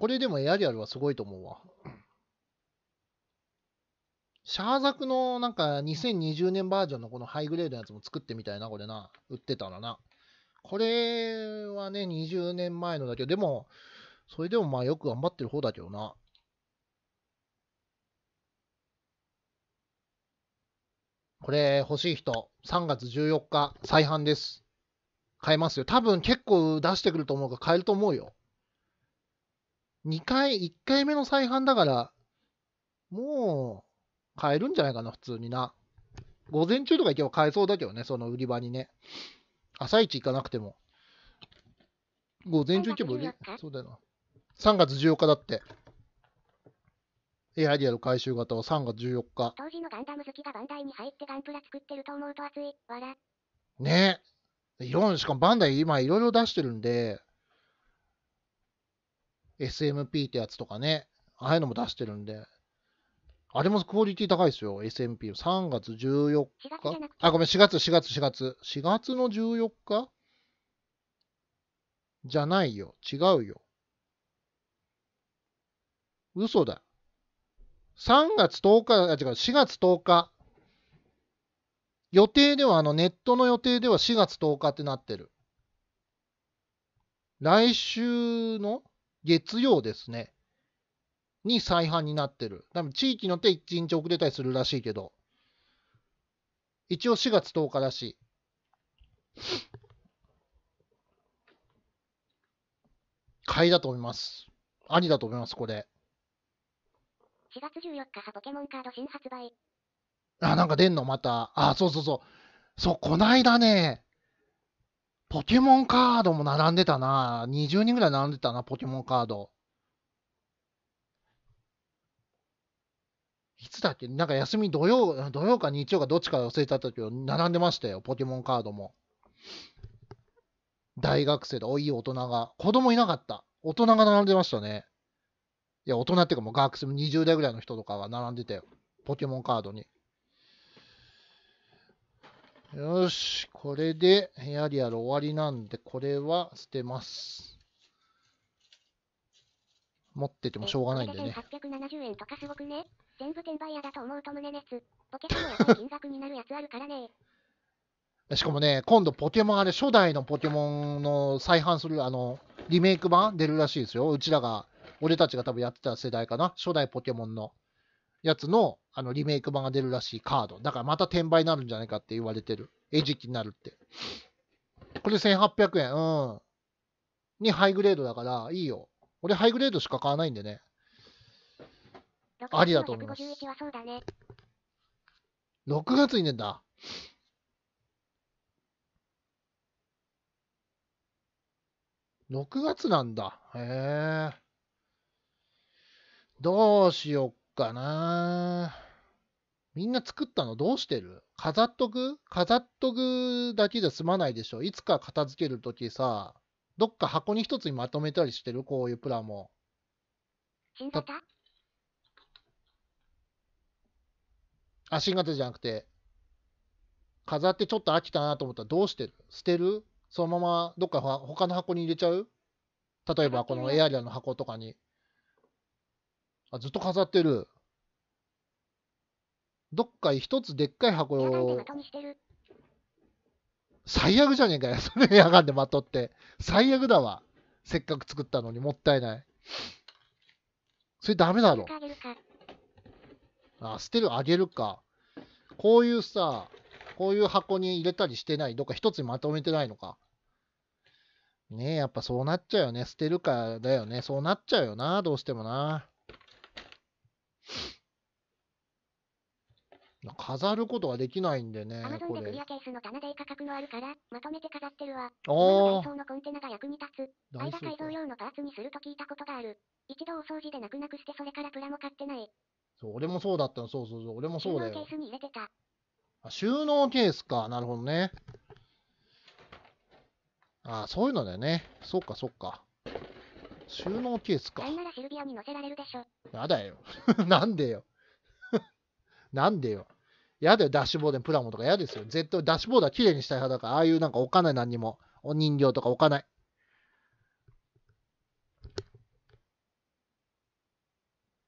これでもエアリアルはすごいと思うわ。シャーザクのなんか2020年バージョンのこのハイグレードのやつも作ってみたいな、これな。売ってたらな。これはね、20年前のだけど、でも、それでもまあよく頑張ってる方だけどな。これ欲しい人、3月14日、再販です。買えますよ。多分結構出してくると思うから買えると思うよ。2回、1回目の再販だから、もう、買えるんじゃないかな、普通にな。午前中とか行けば買えそうだけどね、その売り場にね。朝一行かなくても。午前中行けば売り、そうだよな。3月14日だって。エアリアル回収型は3月14日。当時のガンダム好きがバンダイに入ってガンプラ作ってると思うと熱い。わら。ねえ。いろんな、しかもバンダイ今いろいろ出してるんで、SMP ってやつとかね、ああいうのも出してるんで、あれもクオリティ高いですよ、SMP 3月14日あ、ごめん、4月、4月、4月。4月の14日じゃないよ。違うよ。嘘だ。3月10日、あ、違う、4月10日。予定では、あの、ネットの予定では4月10日ってなってる。来週の月曜ですね。に再販になってる。多分地域によって1日遅れたりするらしいけど。一応4月10日らしい。買いだと思います。ありだと思います、これ。4月14日はポケモンカード新発売。あ、なんか出んのまた。あ、そうそうそう。そう、こないだね、ポケモンカードも並んでたな。20人ぐらい並んでたな、ポケモンカード。いつだっけなんか休み土曜、土曜か日曜かどっちか忘れた時を並んでましたよ、ポケモンカードも。大学生で、おいい大人が。子供いなかった。大人が並んでましたね。いや、大人っていうかもう学生も20代ぐらいの人とかが並んでたよ。ポケモンカードに。よし、これで、ヘアリアル終わりなんで、これは捨てます。持っててもしょうがないんでね。870円とかすごくね。全部転売屋だと思うと胸熱。ポケやっぱり金額になるやつあるからね。しかもね、今度ポケモンあれ、初代のポケモンの再販する、あの、リメイク版出るらしいですよ。うちらが、俺たちが多分やってた世代かな。初代ポケモンのやつの、あの、リメイク版が出るらしいカード。だからまた転売になるんじゃないかって言われてる。餌食になるって。これ1800円。うん。にハイグレードだから、いいよ。俺ハイグレードしか買わないんでね。ありだと思います。6月にねんだ。6月なんだ。へえ。どうしよっかな。みんな作ったのどうしてる飾っとく飾っとくだけじゃ済まないでしょ。いつか片付けるときさ、どっか箱に一つにまとめたりしてるこういうプランも。新型あ、新型じゃなくて、飾ってちょっと飽きたなと思ったらどうしてる捨てるそのままどっか他の箱に入れちゃう例えばこのエアリアの箱とかに。あ、ずっと飾ってる。どっか一つでっかい箱を最悪じゃねえかよ。それ夜んでまとって。最悪だわ。せっかく作ったのにもったいない。それダメだろ。あ、捨てる、あげるか。こういうさ、こういう箱に入れたりしてない。どっか一つにまとめてないのか。ねえ、やっぱそうなっちゃうよね。捨てるかだよね。そうなっちゃうよな。どうしてもな。飾ることはできないんでね。アマゾンでクリアケースの棚で価格のあるから、まとめて飾ってるわ。ああ。のコンテナが役に立つ。間改造用のパーツにすると聞いたことがある。一度お掃除でなくなくしてそれからプラも買ってない。そう、俺もそうだったの。そうそうそう、俺もそうだよ。収納ケースに入れてた。あ、収納ケースか。なるほどね。あそういうのだよね。そっかそっか。収納ケースか。ならシルビアに乗せられるでしょ。やだよ。なんでよ。なんでよ。嫌だよ、ダッシュボードにプラモとか嫌ですよ。絶対、ダッシュボードは綺麗にしたい派だから、ああいうなんか置かない何にも。お人形とか置かない。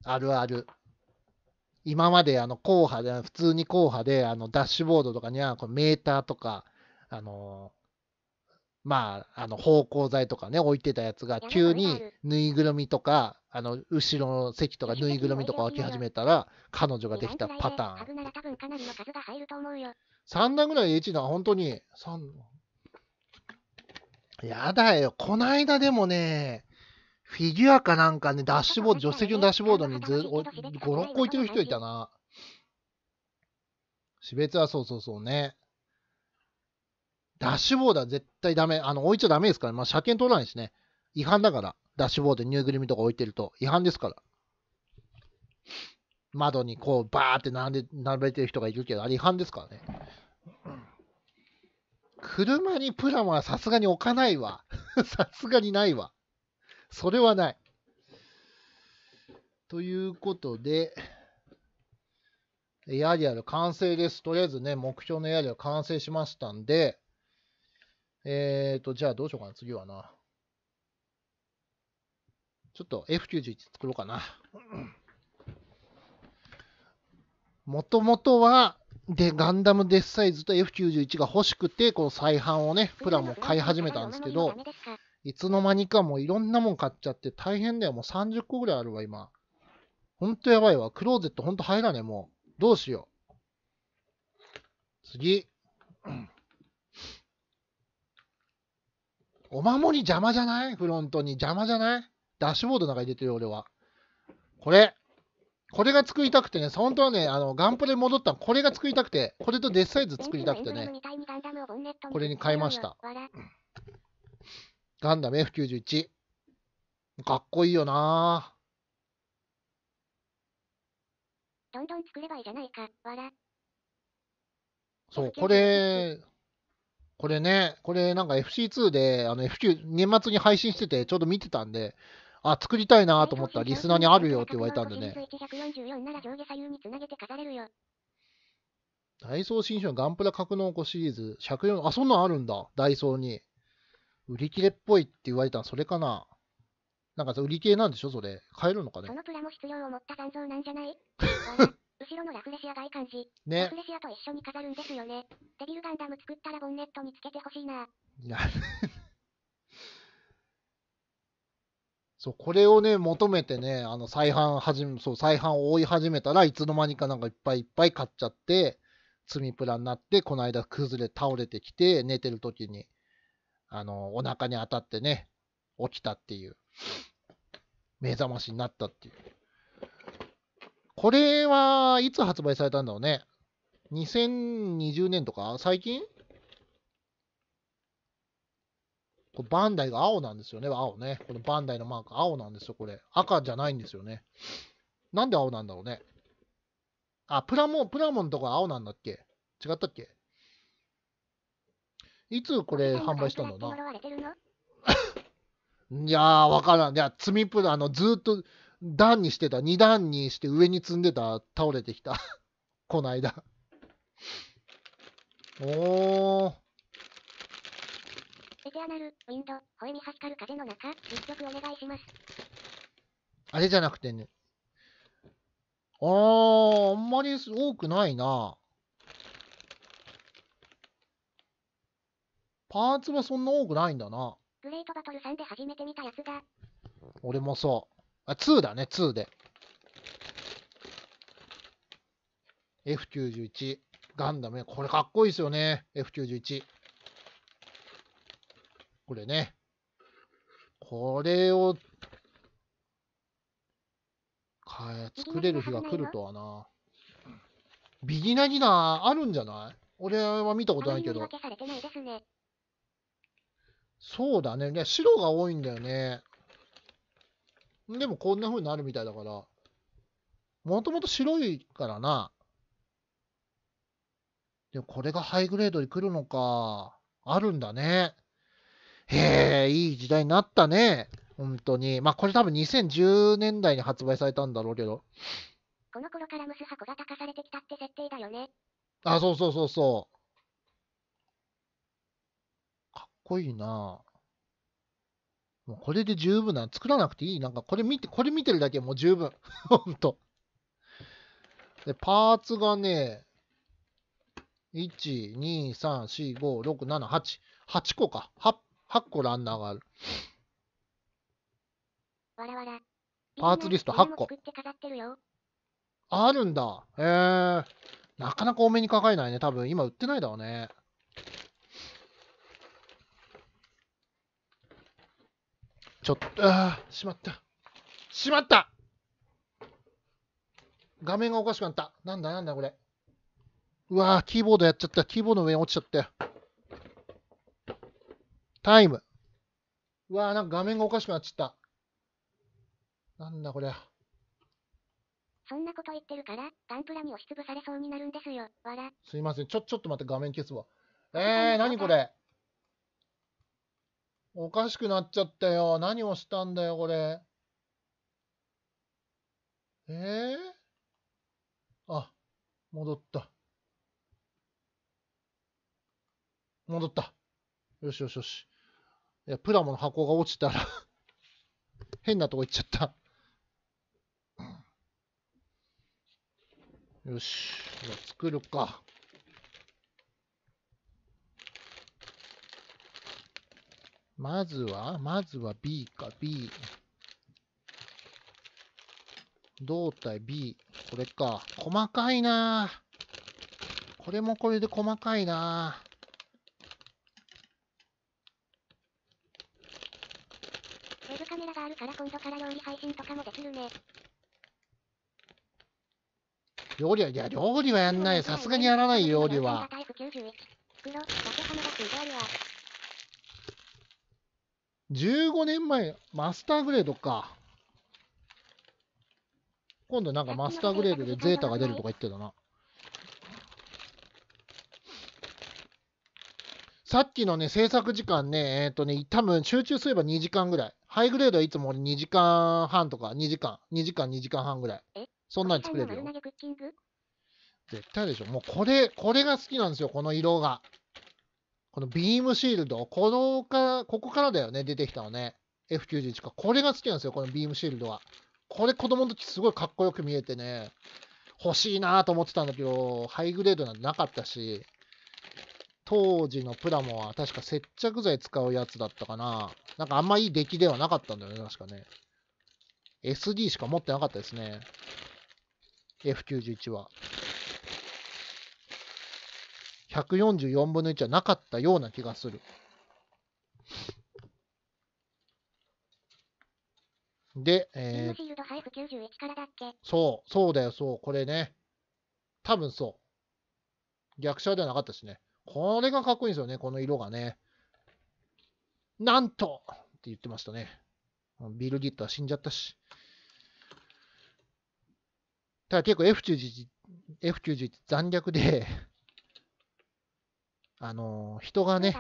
あるある。今まであの硬派で、普通に硬派で、あのダッシュボードとかにはこメーターとか、あのまあ、あの、芳香剤とかね、置いてたやつが、急にぬいぐるみとか、あの、後ろの席とかぬいぐるみとか置き始めたら、彼女ができたパターン。3段ぐらいで1な、本当に、やだよ。こないだでもね、フィギュアかなんかね、ダッシュボード、助手席のダッシュボードにず5、6個置いてる人いたな。死別はそうそうそうね。ダッシュボードは絶対ダメ。あの、置いちゃダメですから、まあ、車検取らないですね。違反だから。ダッシュボードにぬいぐるみとか置いてると違反ですから。窓にこう、バーって並んで、並べてる人がいるけど、あれ違反ですからね。車にプラモはさすがに置かないわ。さすがにないわ。それはない。ということで、エアリアル完成です。とりあえずね、目標のエアリアル完成しましたんで、えーと、じゃあどうしようかな、次はな。ちょっと F91 作ろうかな。もともとは、で、ガンダムデスサイズと F91 が欲しくて、この再販をね、プランも買い始めたんですけど、いつの間にかもういろんなもん買っちゃって大変だよ。もう30個ぐらいあるわ、今。ほんとやばいわ。クローゼットほんと入らねえ、もう。どうしよう。次。お守り邪魔じゃないフロントに邪魔じゃないダッシュボードの中に入れてるよ、俺は。これ。これが作りたくてね、本当はね、あのガンプで戻ったこれが作りたくて、これとデスサイズ作りたくてね、これに変えました。ガンダム F91。かっこいいよなどんどん作ればいいじゃないか。そう、これ、これね、これなんか FC2 で、あの FQ、年末に配信してて、ちょうど見てたんで、あ、作りたいなと思ったら、リスナーにあるよって言われたんでね。ダイソー新書のガンプラ格納庫シリーズ、104、あ、そんなんあるんだ、ダイソーに。売り切れっぽいって言われたそれかな。なんかさ、売り切れなんでしょ、それ。買えるのかね。そのプラも必要を持った残像なんじゃない後ろのラフレシアがいい感じ。ね。ラフレシアと一緒に飾るんですよね。デビルガンダム作ったらボンネットにつけてほしいな。そう、これをね、求めてね、あの、再販始め、そう、再販を追い始めたらいつの間にかなんかいっぱいいっぱい買っちゃって、積みプラになって、この間崩れ倒れてきて、寝てる時に、あの、お腹に当たってね、起きたっていう、目覚ましになったっていう。これはいつ発売されたんだろうね。2020年とか最近これバンダイが青なんですよね。青ね。このバンダイのマーク、青なんですよ、これ。赤じゃないんですよね。なんで青なんだろうね。あ、プラモン、プラモンとか青なんだっけ違ったっけいつこれ販売したんだな。いやー、わからん。いや、積みプラ、あの、ずっと、段にしてた、2段にして上に積んでた、倒れてきた。こないだ。おー。エテアナル、ウィンド、吠えに光る風の中、実力お願いします。あれじゃなくてね。あー、あんまり多くないな。パーツはそんな多くないんだな。グレートバトルさんで初めて見たやつだ。俺もそう。あ、2だね、2で。F91。ガンダムこれかっこいいですよね。F91。これね。これを、かえ、作れる日が来るとはな。ビギナギナーあるんじゃない俺は見たことないけど。そうだね。ね、白が多いんだよね。でもこんな風になるみたいだから、もともと白いからな。でもこれがハイグレードに来るのか。あるんだね。へえ、いい時代になったね。本当に。まあこれ多分2010年代に発売されたんだろうけど。この頃からムス箱が高されてきたって設定だよね。あ、そうそうそうそう。かっこいいなもうこれで十分な作らなくていい。なんかこれ見て、これ見てるだけもう十分。ほんと。で、パーツがね、1、2、3、4、5、6、7、8。8個か。8, 個ランナーがある。わらわらパーツリスト8個。あるんだ。えなかなか多めにかれないね。多分今売ってないだろうね。ちょっと、ああ、しまった。しまった画面がおかしくなった。なんだなんだこれ。うわーキーボードやっちゃった。キーボードの上に落ちちゃったよ。タイム。うわーなんか画面がおかしくなっちゃった。なんだこれ。そんなこと言ってるから、ガンプラに押しつぶされそうになるんですよ。わら。すいません。ちょ、ちょっと待って、画面消すわ。えー、なにこれ。おかしくなっちゃったよ。何をしたんだよ、これ。えー、あ、戻った。戻った。よしよしよし。いや、プラモの箱が落ちたら 変なとこ行っちゃったよし。じゃ作るか。まずは、まずは B か、B。胴体 B。これか。細かいなこれもこれで細かいなウェブカメラがあるから今度から料理配信とかもできるね。料理は、いや、料理はやんない。さすがにやらない、料理は。15年前、マスターグレードか。今度なんかマスターグレードでゼータが出るとか言ってたな。さっきのね、制作時間ね、えっ、ー、とね、多分集中すれば2時間ぐらい。ハイグレードはいつも俺2時間半とか、2時間、2時間、2時間半ぐらい。そんなに作れるよ。絶対でしょ。もうこれ、これが好きなんですよ、この色が。このビームシールド、このかここからだよね、出てきたのね。F91 か。これが好きなんですよ、このビームシールドは。これ子供の時すごいかっこよく見えてね、欲しいなと思ってたんだけど、ハイグレードなんてなかったし、当時のプラモは確か接着剤使うやつだったかな。なんかあんまいい出来ではなかったんだよね、確かね。SD しか持ってなかったですね。F91 は。144分の1はなかったような気がする。で、えー、そう、そうだよ、そう、これね。多分そう。逆車ではなかったしね。これがかっこいいんですよね、この色がね。なんとって言ってましたね。ビル・ギットは死んじゃったし。ただ結構 F91 F91 残虐であの、人がね、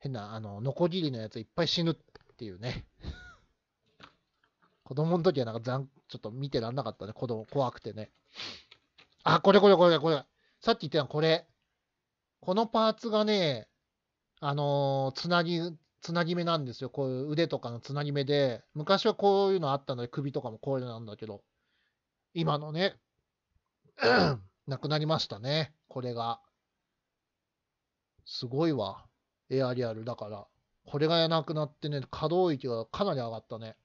変な、あの、ノコギリのやついっぱい死ぬっていうね。子供の時はなんか残、ちょっと見てらんなかったね、子供、怖くてね。あ、これこれこれこれ。さっき言ったのこれ。このパーツがね、あのつなぎ、つなぎ目なんですよ。こういう腕とかのつなぎ目で、昔はこういうのあったので、首とかもこういうのなんだけど、今のね、なくなりましたね、これが。すごいわ。エアリアルだから。これがなくなってね、可動域がかなり上がったね。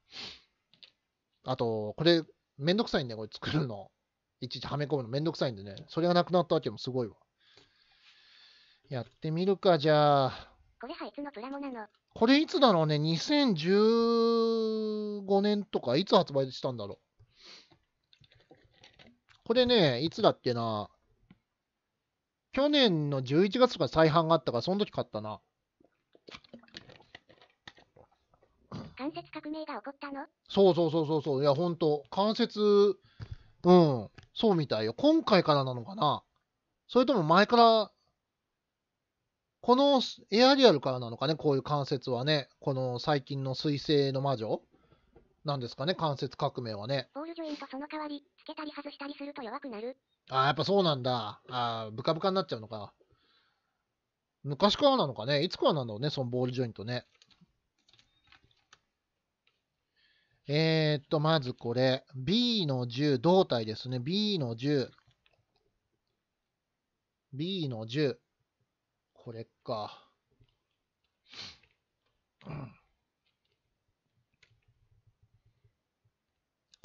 あと、これ、めんどくさいんだよ、これ作るの。いちいちはめ込むのめんどくさいんでね。それがなくなったわけもすごいわ。やってみるか、じゃあ。これはいつのプラモなのこれいつだろうね ?2015 年とか、いつ発売したんだろうこれね、いつだっけな去年の11月とか再販があったから、その時買ったな。関節革命が起こったのそうそうそうそうそう。いや、ほんと、関節、うん、そうみたいよ。今回からなのかなそれとも前から、このエアリアルからなのかね、こういう関節はね、この最近の水星の魔女なんですかね、関節革命はね。ボールジョイントその代わり、つけたり外したりすると弱くなる。ああ、やっぱそうなんだ。ああ、ブカブカになっちゃうのか。昔からなのかね。いつからなんだろうね、そのボールジョイントね。えー、っと、まずこれ。B の10、胴体ですね。B の10。B の10。これか。うん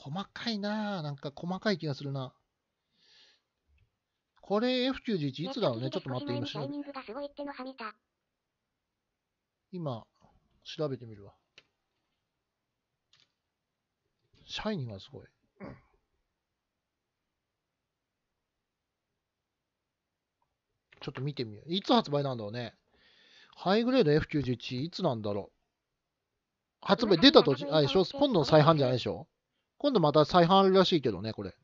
細かいななんか細かい気がするな。これ F91 いつだろうねちょっと待って今ょう。今、調べてみるわ。シャイニングがすごい。ちょっと見てみよう。いつ発売なんだろうね。ハイグレード F91 いつなんだろう。発売出た時、あ今度の再販じゃないでしょ今度また再販あるらしいけどね、これ。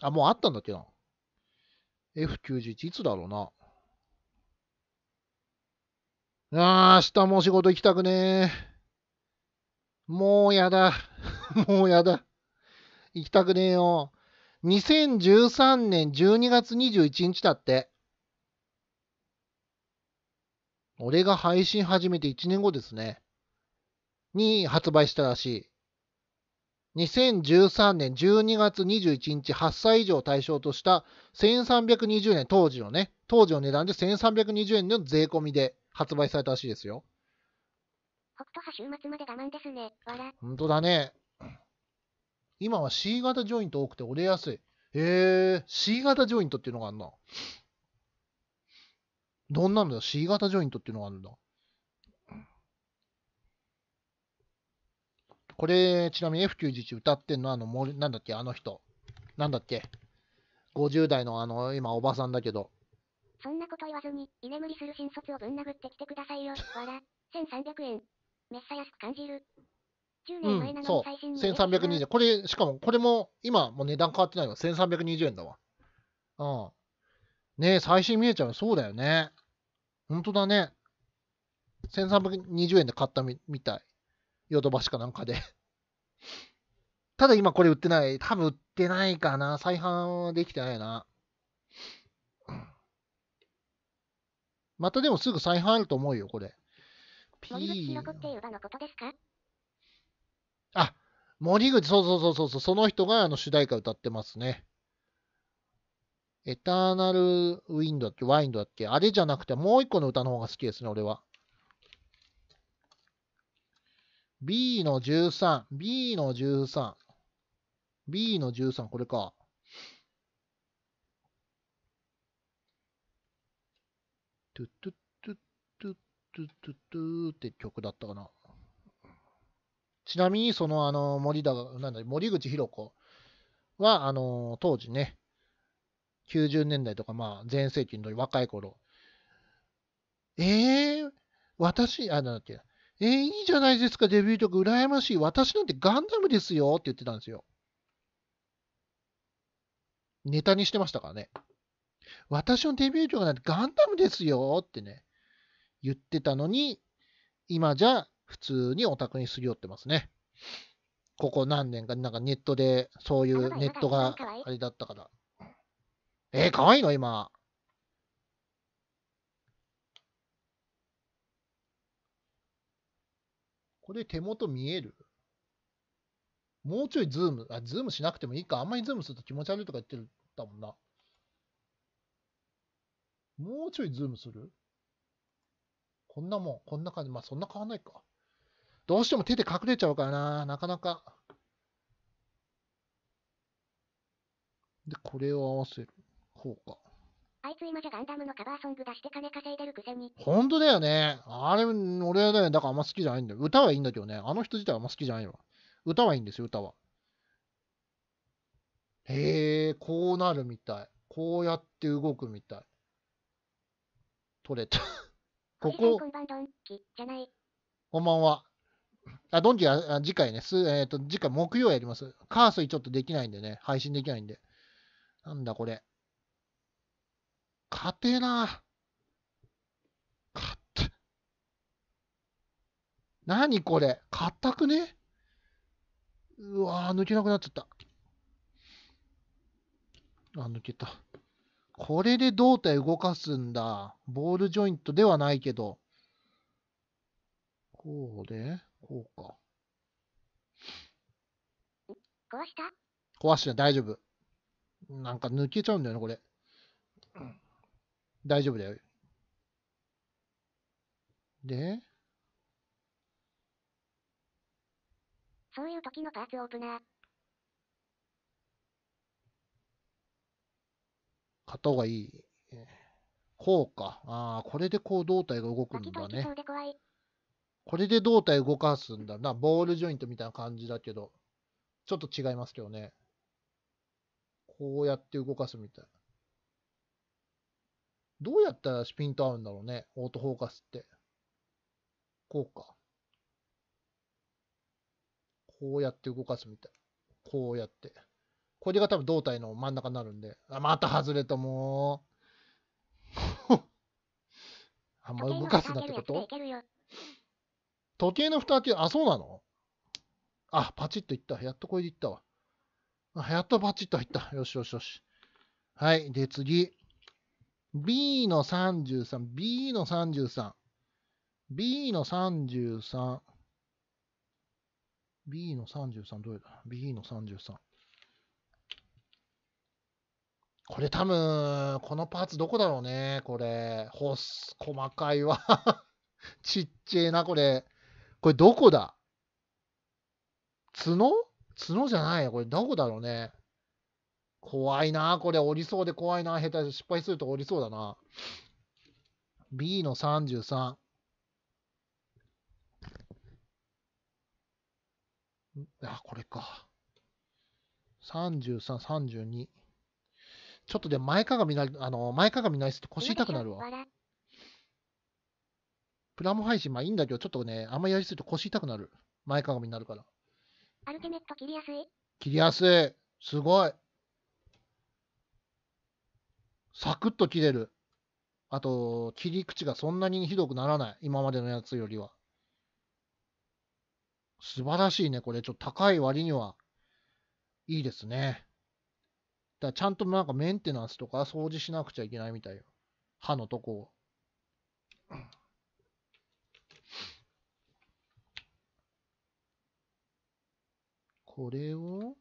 あ、もうあったんだっけな。F91 いつだろうな。ああ、明日も仕事行きたくねえ。もうやだ。もうやだ。行きたくねえよ。2013年12月21日だって。俺が配信始めて1年後ですね。に発売したらしい。2013年12月21日、8歳以上を対象とした1320円、当時のね、当時の値段で1320円の税込みで発売されたらしいですよ。北斗派週末まで我慢ですね。わ本当だね。今は C 型ジョイント多くて折れやすい。へえ C 型ジョイントっていうのがあるな。どんなのだ ?C 型ジョイントっていうのがあるんだ。これ、ちなみに F91 歌ってんのは、あの、なんだっけ、あの人。なんだっけ。50代のあの、今、おばさんだけど。そんなこと言わずに、居眠りする新卒をぶん殴ってきてくださいよ。わら、1300円。めっさ安く感じる。1年前なのに最新の、うん、そう、1320これ、しかも、これも、今、もう値段変わってないわ。1320円だわ。うん。ねえ、最新見えちゃう。そうだよね。ほんとだね。1320円で買ったみみたい。ヨドバシかなんかで。ただ今これ売ってない。多分売ってないかな。再販はできてないな。またでもすぐ再販あると思うよ、これ。P。あ、森口、そうそうそうそう、その人があの主題歌歌ってますね。エターナルウィンドだっけ、ワインドだっけ、あれじゃなくて、もう一個の歌の方が好きですね、俺は。B の13、B の13、B の13、これか。トゥトゥトゥトゥトゥトゥトゥって曲だったかな。ちなみに、その、あの、森田、なんだ、森口博子は、あの、当時ね、90年代とか、まあ、全盛期の若い頃、ええー、私、あ、なんだっけ、えー、いいじゃないですか、デビュー曲、羨ましい。私なんてガンダムですよって言ってたんですよ。ネタにしてましたからね。私のデビュー曲なんてガンダムですよってね、言ってたのに、今じゃ普通にオタクにすり寄ってますね。ここ何年か、なんかネットで、そういうネットがあれだったから。えー、かわいいの今。これ手元見えるもうちょいズーム、あ、ズームしなくてもいいか。あんまりズームすると気持ち悪いとか言ってるだもんな。もうちょいズームするこんなもん、こんな感じ。まあそんな変わんないか。どうしても手で隠れちゃうからな。なかなか。で、これを合わせる。こうか。あいつ今じゃガンダムのカバーソング出して金稼いでるくせに。本当だよね。あれ、俺はね、だからあんま好きじゃないんだよ。歌はいいんだけどね、あの人自体はあんま好きじゃないわ。歌はいいんですよ、歌は。へえ、こうなるみたい。こうやって動くみたい。取れた ここ。こんばんは。あ、ドンキは次回ね、すえっ、ー、と、次回木曜やります。カースイちょっとできないんでね、配信できないんで。なんだこれ。勝てな。勝って。何これ硬くねうわ抜けなくなっちゃった。あ、抜けた。これで胴体動かすんだ。ボールジョイントではないけど。こうで、こうか。壊した壊して大丈夫。なんか抜けちゃうんだよね、これ。うん大丈夫だよ。で、そういう時のパーツオープナー。買った方がいい。こうか。ああ、これでこう胴体が動くんだね。これで胴体動かすんだな。ボールジョイントみたいな感じだけど、ちょっと違いますけどね。こうやって動かすみたい。どうやったらピント合うんだろうね、オートフォーカスって。こうか。こうやって動かすみたい。こうやって。これが多分胴体の真ん中になるんで。あ、また外れたもう。あんま動かすなってこと時計の蓋開け、あ、そうなのあ、パチッといった。やっとこれでいったわ。あ、やっとパチッと入った。よしよしよし。はい。で、次。B の33、B の33、B の33、B の33、どれだ ?B の33。これ多分、このパーツどこだろうね、これ。細かいわ。ちっちゃいな、これ。これどこだ角角じゃないよ。これどこだろうね。怖いな、これ折りそうで怖いな、下手失敗すると折りそうだな。B の33。あ、これか。33、32。ちょっとで前かがみな、あの、前かがみないすと腰痛くなるわ。プラモ配信、まあいいんだけど、ちょっとね、あんまりやりすぎると腰痛くなる。前かがみになるから。アルティメット切りやすい。切りやすい。すごい。サクッと切れる。あと、切り口がそんなにひどくならない。今までのやつよりは。素晴らしいね、これ。ちょっと高い割には、いいですね。だちゃんとなんかメンテナンスとか掃除しなくちゃいけないみたいよ。歯のとこを。これを、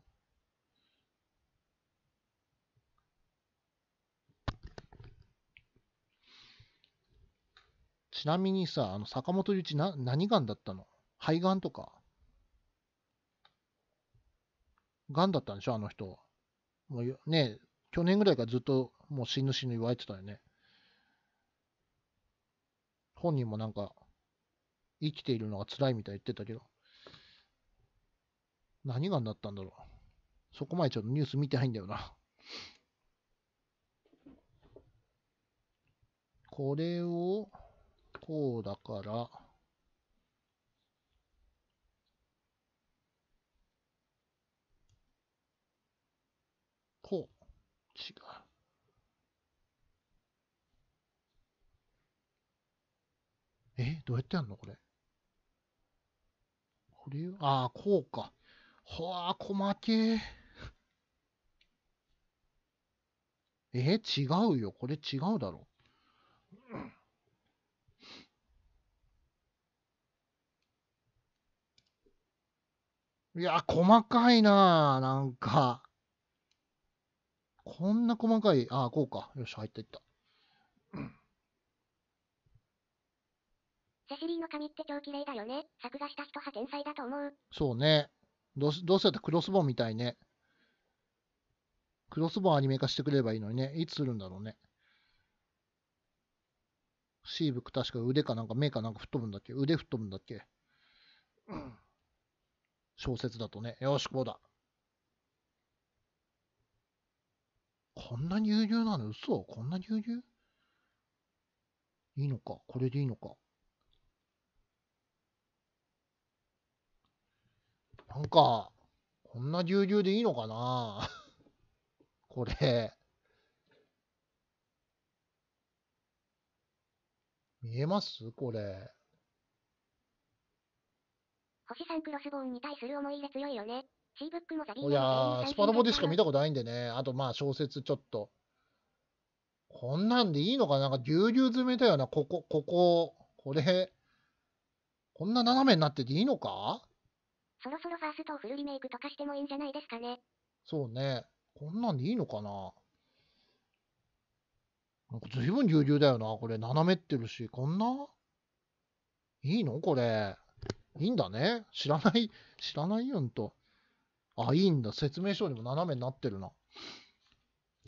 ちなみにさ、あの坂本龍一な何がんだったの肺がんとか。がんだったんでしょ、あの人。もうね去年ぐらいからずっともう死ぬ死ぬ言われてたよね。本人もなんか、生きているのが辛いみたいに言ってたけど。何がんだったんだろう。そこまでちょっとニュース見てないんだよな。これを、こうだから、こう。違う。えどうやってやんのこれ。これ、ああ、こうか。はあ、細けえ。え違うよ。これ違うだろ。う。いや、細かいなぁ、なんか。こんな細かい。あこうか。よし、入っていった。セシリーの髪って超綺麗だよね。作画した人は天才だと思う。そうね。どうどうせやったらクロスボウみたいね。クロスボウアニメ化してくればいいのにね。いつするんだろうね。シーブク確か腕かなんか目かなんか吹っ飛ぶんだっけ腕吹っ飛ぶんだっけ、うん小説だとね、よし、こうだ。こんなに乳なの嘘こんなに乳いいのかこれでいいのかなんか、こんな牛ゅうゅうでいいのかな これ。見えますこれ。星3クロスボーンに対する思い入れ強いよね。シーブックもザビーいやー、スパロボでしか見たことないんでね。あとまあ小説ちょっと。こんなんでいいのかななんかぎゅうぎゅう詰めたような、ここ、ここ、これ。こんな斜めになってていいのかそろそろファーストをフルリメイクとかしてもいいんじゃないですかね。そうね。こんなんでいいのかななんか随分ぎゅうぎゅうだよな。これ、斜めってるし、こんないいのこれ。いいんだね。知らない、知らないよんと。あ、いいんだ。説明書にも斜めになってるな。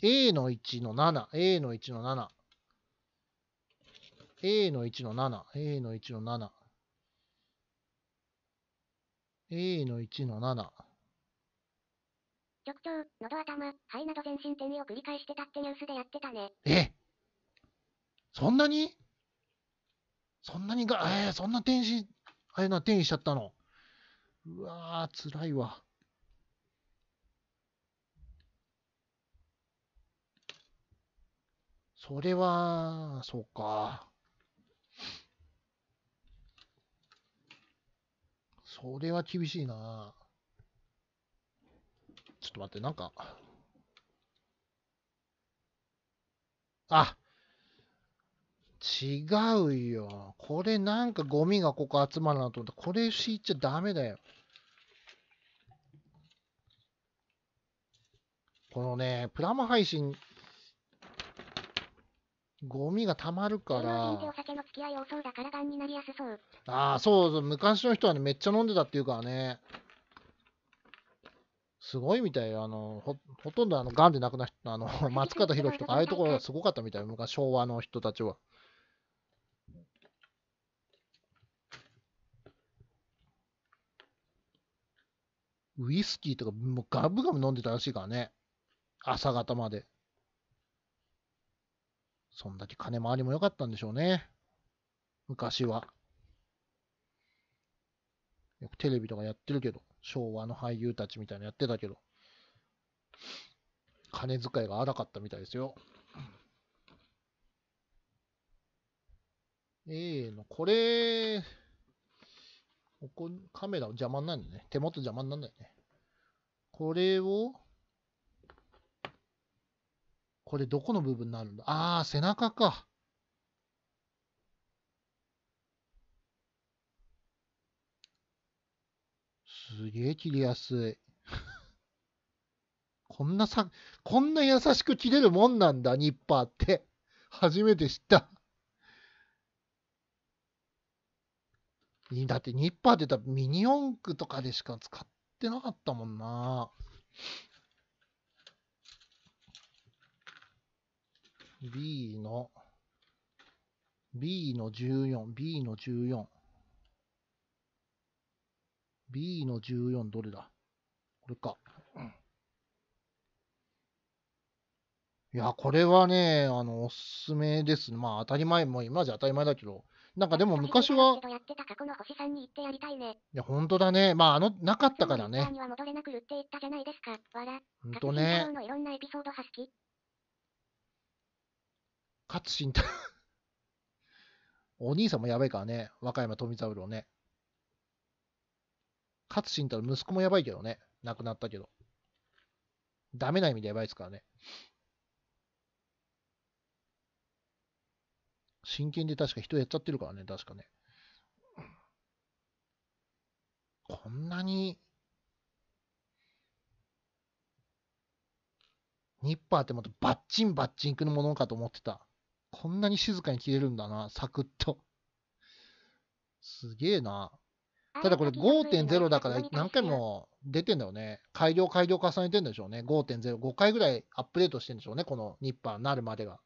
A の1の7、A の1の7。A の1の7、A の1の7。A の1の7。局長、喉頭、肺など全身転移を繰り返してたってニュースでやってたね。えそんなにそんなにが、えー、そんな転身、あれな、転移しちゃったの。うわー、辛いわ。それは、そうか。それは厳しいな。ちょっと待って、なんか。あ違うよ。これなんかゴミがここ集まるなと思った。これ敷いちゃダメだよ。このね、プラマ配信、ゴミが溜まるから。ああ、そうそう。昔の人はね、めっちゃ飲んでたっていうからね。すごいみたい。あの、ほ、ほとんどあの、癌で亡くなった、あの、松方弘樹とか、ああいうところがすごかったみたい。昔、昭和の人たちは。ウイスキーとか、もうガブガブ飲んでたらしいからね。朝方まで。そんだけ金回りも良かったんでしょうね。昔は。よくテレビとかやってるけど、昭和の俳優たちみたいなやってたけど、金遣いが荒かったみたいですよ。ええの、これ、ここ、カメラ邪魔になるんだね。手元邪魔になるんだよね。これを、これどこの部分になるんだああ、背中か。すげえ切りやすい。こんなさ、こんな優しく切れるもんなんだ、ニッパーって。初めて知った。だってニッパーって言ったらミニ四駆とかでしか使ってなかったもんな。B の、B の14、B の14。B の14どれだこれか。いや、これはね、あの、おすすめです。まあ、当たり前、もう今じゃ当たり前だけど、なんかでも昔は。いや、本当だね。まあ、あの、なかったからね。本当ね。勝新太。お兄さんもやばいからね。和歌山富三郎ね。勝新太の息子もやばいけどね。亡くなったけど。ダメな意味でやばいですからね。真剣で確か人やっちゃってるからね、確かね。こんなに、ニッパーってまたバッチンバッチンくのものかと思ってた。こんなに静かに切れるんだな、サクッと。すげえな。ただこれ5.0だから何回も出てんだよね。改良改良重ねてんでしょうね。5.0、5回ぐらいアップデートしてんでしょうね。このニッパーなるまでが。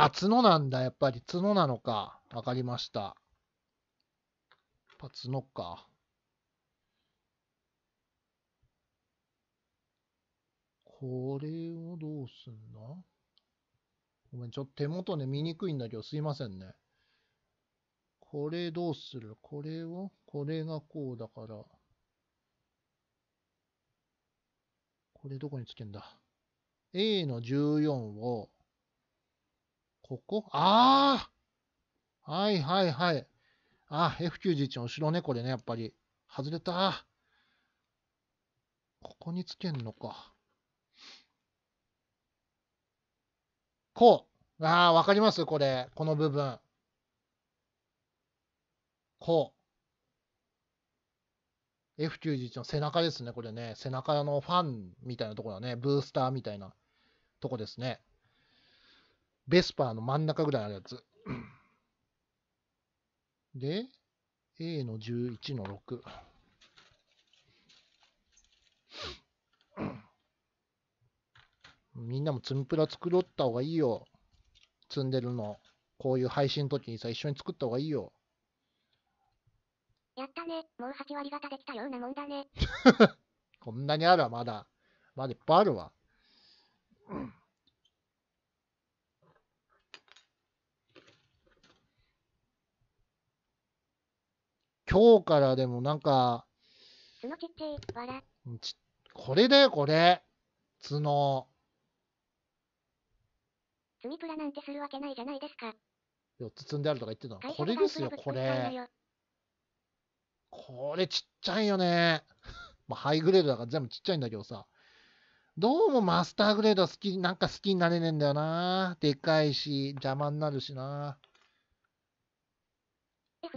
あ、角なんだ。やっぱり角なのか。わかりました。やっぱ角か。これをどうすんだごめん、ちょっと手元ね、見にくいんだけど、すいませんね。これどうするこれをこれがこうだから。これどこにつけんだ ?A の14をここああはいはいはい。あ、F91 の後ろね、これね、やっぱり。外れた。ここにつけんのか。こう。ああ、わかりますこれ。この部分。こう。F91 の背中ですね、これね。背中のファンみたいなところだね。ブースターみたいなとこですね。ベスパーの真ん中ぐらいあるやつ。で、A の11の6。みんなも積みプラ作ろった方がいいよ。積んでるの。こういう配信の時にさ、一緒に作った方がいいよ。やったね。もう8割方できたようなもんだね。こんなにあるわ、まだ。まだいっぱいあるわ。うん今日からでもなんか、角ちっちゃい、わら。ちこれだよ、これ。角。積みプラなんてするわけないじゃないですか。4つ積んであるとか言ってたの。これですよ、これ。これちっちゃいよね。まあ、ハイグレードだから全部ちっちゃいんだけどさ。どうもマスターグレード好き、なんか好きになれねえんだよな。でかいし、邪魔になるしな。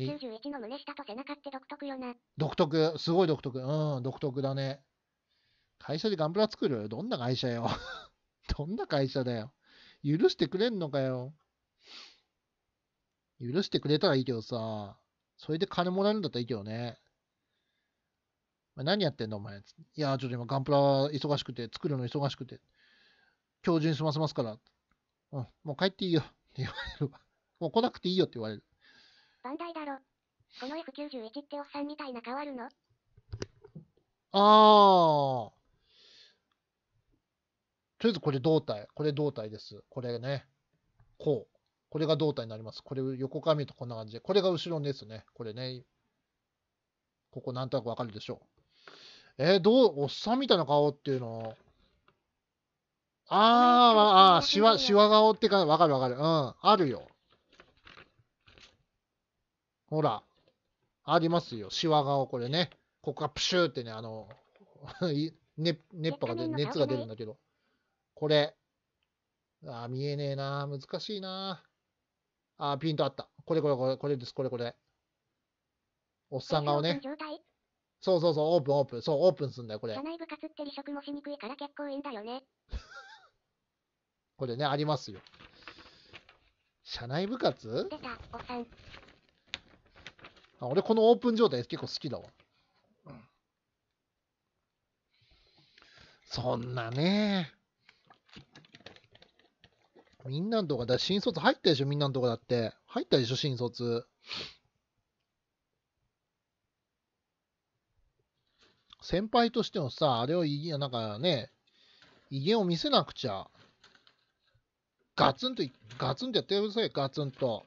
191の胸下と背中って独特よな。独特、すごい独特。うん、独特だね。会社でガンプラ作るどんな会社よ。どんな会社だよ。許してくれんのかよ。許してくれたらいいけどさ、それで金もらえるんだったらいいけどね。何やってんのお前。いや、ちょっと今ガンプラ忙しくて、作るの忙しくて。今日中に済ませますから。うん、もう帰っていいよ。って言われるわ。もう来なくていいよって言われる。バンダイだろ。この F91 っておっさんみたいな顔あるのああ。とりあえずこれ胴体。これ胴体です。これね。こう。これが胴体になります。これ横から見るとこんな感じで。これが後ろですね。これね。ここなんとなくわかるでしょう。えー、どう、おっさんみたいな顔っていうのあー、あー、しわ、しわ顔ってか、わかるわかる。うん、あるよ。ほら、ありますよ、シワ顔、これね。ここがプシューってね、あの、ね、熱波が出、熱が出るんだけど。これ。あ、見えねえな。難しいな。あ、ピントあった。これこれこれ、これです、これこれ。おっさん顔ね。そうそうそう、オープンオープン。そう、オープンすんだよ、これ。社内部活って離職もしにくいから結構いいんだよね。これね、ありますよ。社内部活出た、おっさん。あ俺このオープン状態結構好きだわ。うん、そんなね。みんなのとこだ、新卒入ったでしょ、みんなのとこだって。入ったでしょ、新卒。先輩としてもさ、あれをいや、なんかね、威厳を見せなくちゃ。ガツンと、ガツンとやってください、ガツンと。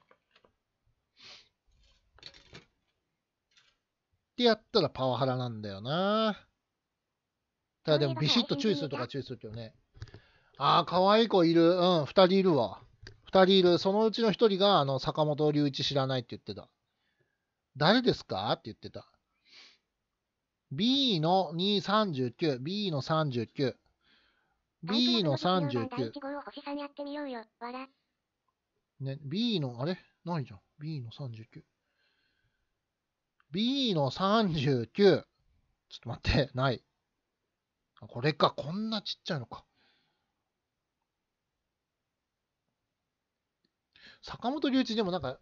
ってやったらパワハラなんだよな。ただでもビシッと注意するとか注意するけどね。ああ、可愛い子いる。うん、2人いるわ。2人いる。そのうちの1人が、あの、坂本龍一知らないって言ってた。誰ですかって言ってた。B の239、B の39、B の39。ね、B の、あれないじゃん。B の39。B の39。ちょっと待って、ない。これか、こんなちっちゃいのか。坂本龍一でもなんか、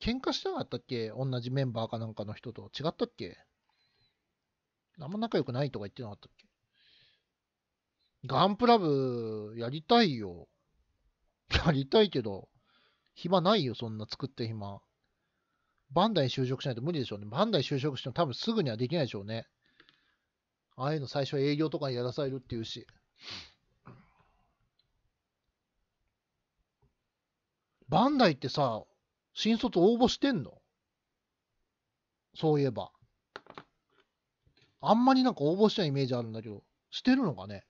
喧嘩してなかったっけ同じメンバーかなんかの人と。違ったっけあんま仲良くないとか言ってなかったっけガンプラ部やりたいよ。やりたいけど、暇ないよ、そんな作って暇。バンダイ就職しないと無理でしょうね。バンダイ就職しても多分すぐにはできないでしょうね。ああいうの最初営業とかにやらされるっていうし。バンダイってさ、新卒応募してんのそういえば。あんまりなんか応募したイメージあるんだけど、してるのかね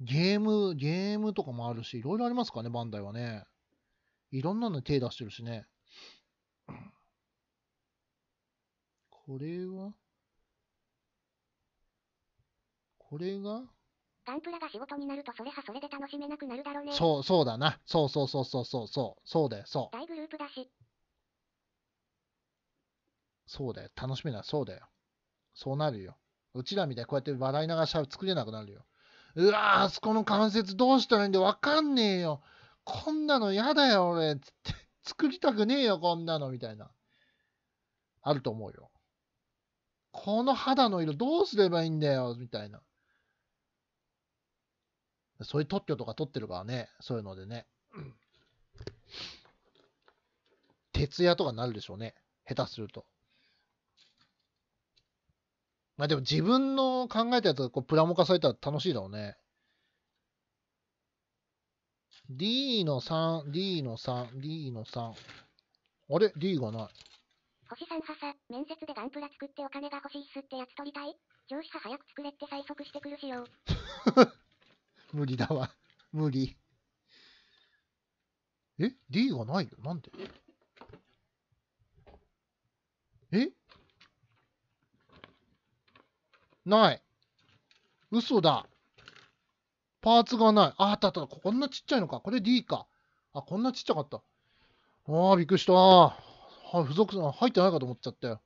ゲーム、ゲームとかもあるし、いろいろありますかね、バンダイはね。いろんなの手出してるしね。これはこれがガンプラが仕事になるとそれはそれで楽しめなくなるだろうね。そう、そうだな。そうそうそうそうそうそう。そうだよ、そう。大グループだし。そうだよ。楽しめなそうだよ。そうなるよ。うちらみたいにこうやって笑いながら作れなくなるよ。うわあそこの関節どうしたらいいんだわかんねえよ。こんなの嫌だよ、俺。つって。作りたくねえよ、こんなの。みたいな。あると思うよ。この肌の色どうすればいいんだよ、みたいな。そういう特許とか取ってるからね、そういうのでね。徹夜とかなるでしょうね、下手すると。まあでも自分の考えたやつがこうプラモ化されたら楽しいだろうね。D の3、D の3、D の3。あれ ?D がない。星さん派さ、面接でガンプラ作ってお金が欲しいっすってやつ取りたい上司派早く作れって催促してくるしよ。無理だわ。無理。え ?D がないよ。なんでえない。嘘だ。パーツがない。あ、あったあった。こんなちっちゃいのか。これ D か。あ、こんなちっちゃかった。ああ、びっくりした。はい、付属さ入ってないかと思っちゃったよ。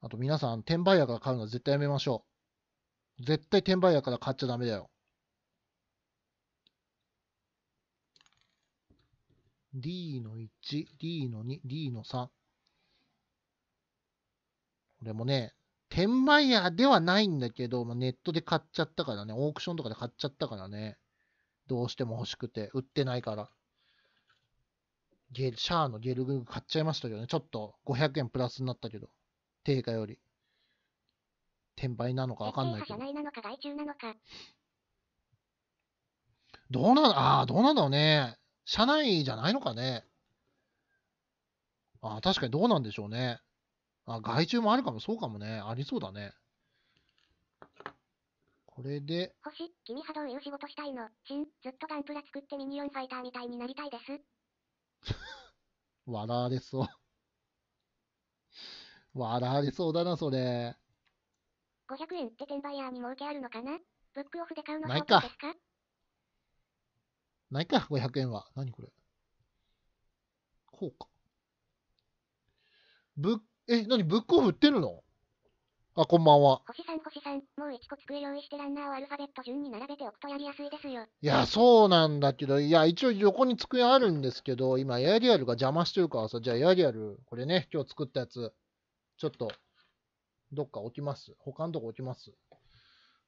あと皆さん、転売屋から買うのは絶対やめましょう。絶対転売屋から買っちゃダメだよ。D の1、D の2、D の3。これもね、転売屋ではないんだけど、まネットで買っちゃったからね、オークションとかで買っちゃったからね、どうしても欲しくて、売ってないから。ゲル、シャアのゲルググ買っちゃいましたけどね。ちょっと500円プラスになったけど。定価より。転売なのかわかんないけど。どうなの、ああ、どうなんだろうね。社内じゃないのかね。ああ、確かにどうなんでしょうね。あ、外注もあるかも、そうかもね。ありそうだね。これで。星、君はどういう仕事したいの。新、ずっとガンプラ作ってミニオンファイターみたいになりたいです。笑われそう。笑われそうだな、それ。500円って転売ヤーに儲けあるのかなブックオフで買うのないか。ないか、500円は。何これ。こうか。ぶえ、何ブックオフ売ってるのあ、こんばんは。星さん星さん、もう1個机用意してランナーをアルファベット順に並べておくとやりやすいですよ。いや、そうなんだけど、いや、一応横に机あるんですけど、今、エアリアルが邪魔してるからさ、じゃあエアリアル、これね、今日作ったやつ、ちょっと、どっか置きます。他のとこ置きます。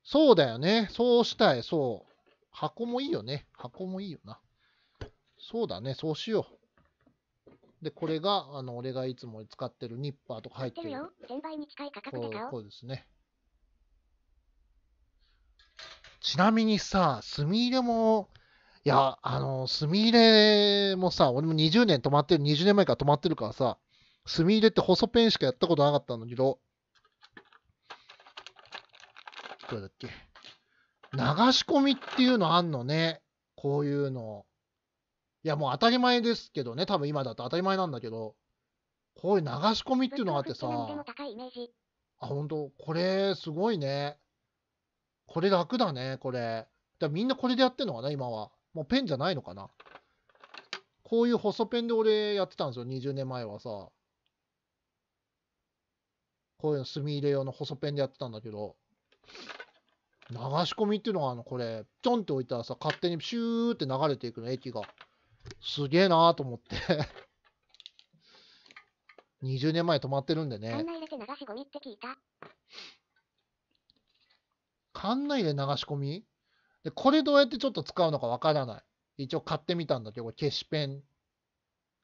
そうだよね。そうしたい、そう。箱もいいよね。箱もいいよな。そうだね、そうしよう。で、これが、あの、俺がいつも使ってるニッパーとか入ってる。よ。1000倍に近い価格で買おう。そうですね。ちなみにさ、ミ入れも、いや、あの、ミ入れもさ、俺も20年止まってる、20年前から止まってるからさ、ミ入れって細ペンしかやったことなかったんだけど、これだっけ流し込みっていうのあんのね。こういうの。いや、もう当たり前ですけどね、多分今だと当たり前なんだけど、こういう流し込みっていうのがあってさ、あ、本当これ、すごいね。これ楽だね、これ。だみんなこれでやってんのかな、今は。もうペンじゃないのかな。こういう細ペンで俺やってたんですよ、20年前はさ。こういうの墨入れ用の細ペンでやってたんだけど、流し込みっていうのは、あの、これ、ちょんって置いたらさ、勝手にシューって流れていくの、液が。すげえなーと思って20 年前止まってるんでね。館内入れて流し込みって聞いた。館内で流し込みで、これどうやってちょっと使うのかわからない。一応買ってみたんだけど、消しペン。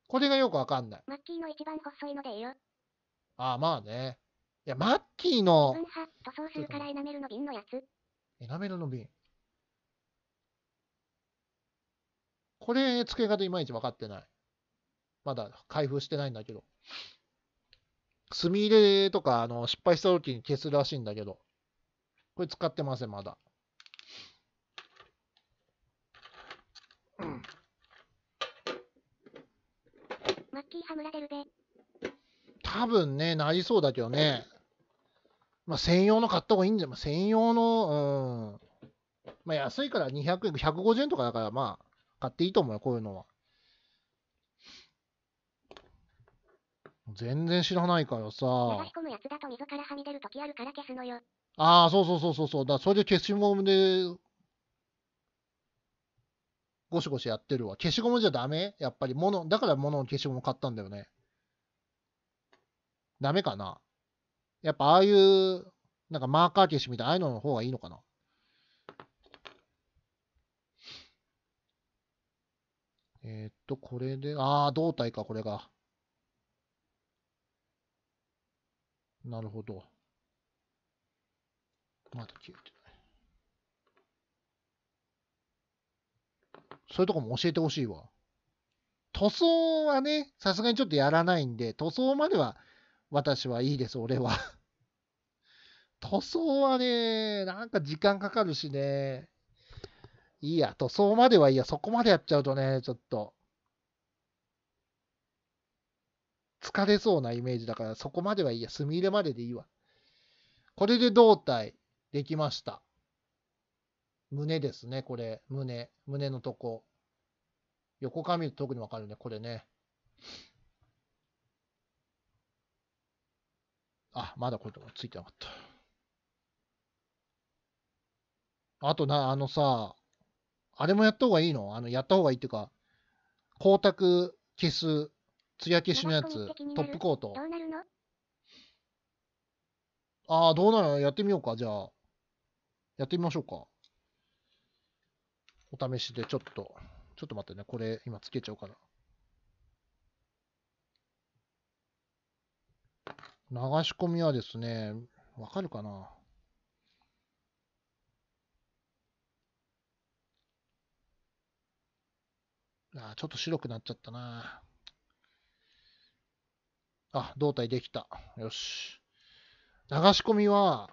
これがよくわかんない。マッキーの一番細いのでええよ。ああ、まあね。いや、マッキーの。うん塗装するからエナメルの瓶のやつ。エナメルの瓶。これ、付け方いまいち分かってない。まだ開封してないんだけど。墨入れとか、あの、失敗した時に消すらしいんだけど。これ使ってません、まだ。うん、マッキーハムラデルベ。多分ね、なりそうだけどね。まあ、専用の買った方がいいんじゃん。専用の、うん。まあ、安いから200円、150円とかだから、まあ、買っていいと思うよ、こういうのは。全然知らないからさ。込むやつだとらはみ出るあるから消すのよ。ああ、そうそうそうそうそう。だそれで消しゴムで、ゴシゴシやってるわ。消しゴムじゃダメやっぱり物、だから物の消しゴム買ったんだよね。ダメかなやっぱああいう、なんかマーカー消しみたいな、ああいうのの方がいいのかなえー、っと、これで、ああ、胴体か、これが。なるほど。まだ消えてない。そういうとこも教えてほしいわ。塗装はね、さすがにちょっとやらないんで、塗装までは私はいいです、俺は塗装はね、なんか時間かかるしね、いいや、塗装まではいいや、そこまでやっちゃうとね、ちょっと、疲れそうなイメージだから、そこまではいいや、墨入れまででいいわ。これで胴体できました。胸ですね、これ。胸。胸のとこ。横から見ると特にわかるね、これね。あ、まだこれとかついてなかった。あとな、あのさ、あれもやった方がいいのあの、やった方がいいっていうか、光沢消す、艶消しのやつ、トップコート。ああ、どうなるのやってみようか、じゃあ。やってみましょうか。お試しでちょっと、ちょっと待ってね、これ今つけちゃおうかな。流し込みはですね、わかるかなあちょっと白くなっちゃったな。あ、胴体できた。よし。流し込みは、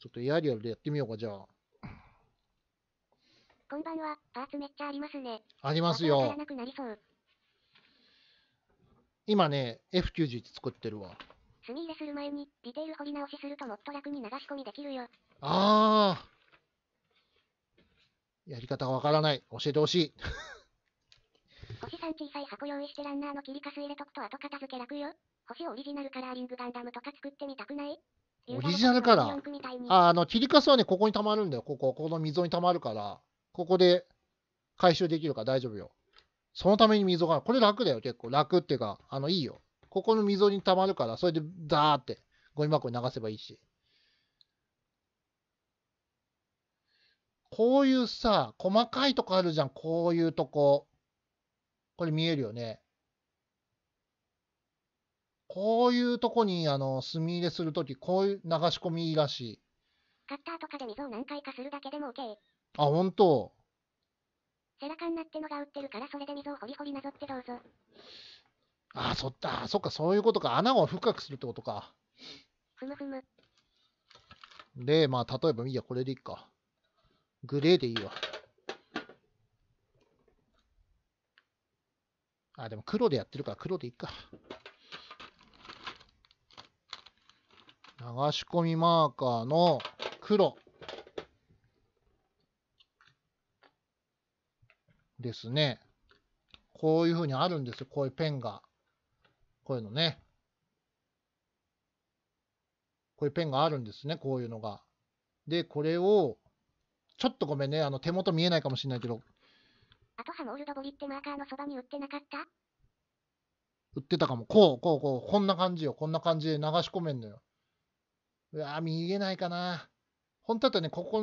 ちょっとエアリアルでやってみようか、じゃあ。こんばんは。パーツめっちゃありますね。ありますよ。今ね、F91 0作ってるわ。墨入れする前に、ディテール掘り直しするともっと楽に流し込みできるよ。ああ。やり方がわからない。教えてほしい。星3小さい箱用意してランナーの切りかす入れとくと後片付け楽よ。星オリジナルカラーリングガンダムとか作ってみたくないオリジナルカラーあ、あの、切りかすはね、ここに溜まるんだよ。ここ、この溝に溜まるから、ここで回収できるから大丈夫よ。そのために溝が、これ楽だよ、結構。楽っていうか、あの、いいよ。ここの溝に溜まるから、それでザーってゴミ箱に流せばいいし。こういうさ、細かいとこあるじゃん。こういうとこ。これ見えるよね。こういうとこに、あの、墨入れするとき、こういう流し込みらしい。カッターとかで溝を何回かするだけでも OK。あ、ほんとセラカンナってのが売ってるから、それで溝をホりホりなぞってどうぞ。あ、そった。そっか、そういうことか。穴を深くするってことか。ふむふむ。で、まあ、例えば、いいや、これでいいか。グレーでいいわ。あ、でも黒でやってるから黒でいいか。流し込みマーカーの黒ですね。こういうふうにあるんですよ。こういうペンが。こういうのね。こういうペンがあるんですね。こういうのが。で、これをちょっとごめんね、あの手元見えないかもしれないけど。アトハモールドボリってマーカーのそばに売ってなかった売ってたかも。こう、こう、こう、こんな感じよ。こんな感じで流し込めんのよ。うわぁ、見えないかな。本当だとね、ここ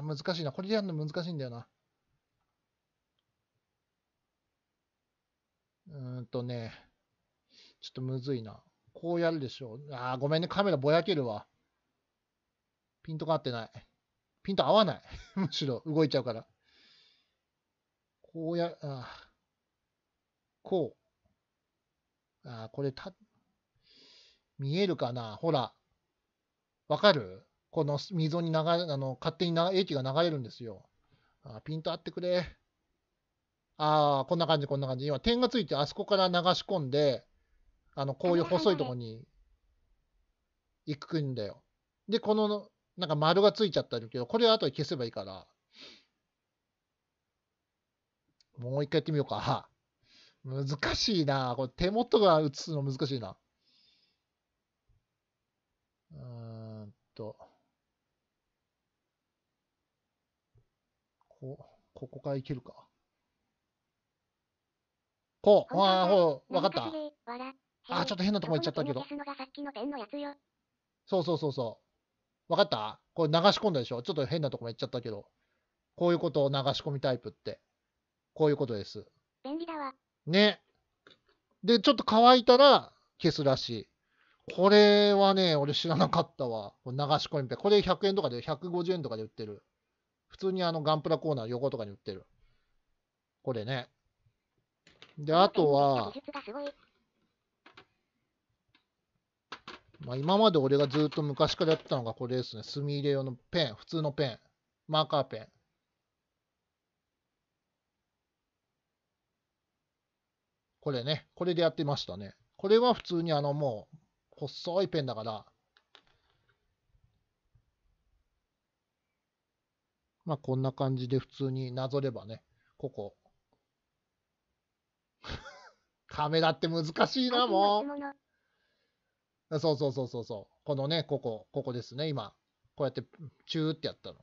難しいな。これでやるの難しいんだよな。うんとね、ちょっとむずいな。こうやるでしょう。ああ、ごめんね。カメラぼやけるわ。ピントが合ってない。ピント合わない。むしろ動いちゃうから。こうや、あこう。あこれた、見えるかなほら。わかるこの溝に流れ、あの、勝手に液が流れるんですよ。あピント合ってくれ。ああ、こんな感じ、こんな感じ。今、点がついて、あそこから流し込んで、あの、こういう細いとこに行くんだよ。で、このなんか丸がついちゃったけど、これは後で消せばいいから。もう一回やってみようか。難しいな。これ手元が映すの難しいな。うーんと。こ、ここからいけるか。こう。ああ、ほう、わかった。あ、ちょっと変なとこ行っちゃったけど。そうそうそうそう。分かったこれ流し込んだでしょちょっと変なとこも言っちゃったけど。こういうことを流し込みタイプって。こういうことです。便利だわ。ね。で、ちょっと乾いたら消すらしい。これはね、俺知らなかったわ。これ流し込みペン。これ100円とかで、150円とかで売ってる。普通にあのガンプラコーナー横とかに売ってる。これね。で、あとは、まあ、今まで俺がずっと昔からやってたのがこれですね。墨入れ用のペン、普通のペン、マーカーペン。これね、これでやってましたね。これは普通にあのもう、細いペンだから、まあこんな感じで普通になぞればね、ここ。カメラって難しいな、もう。そうそうそうそうそう。このね、ここ、ここですね、今。こうやって、チューってやったの。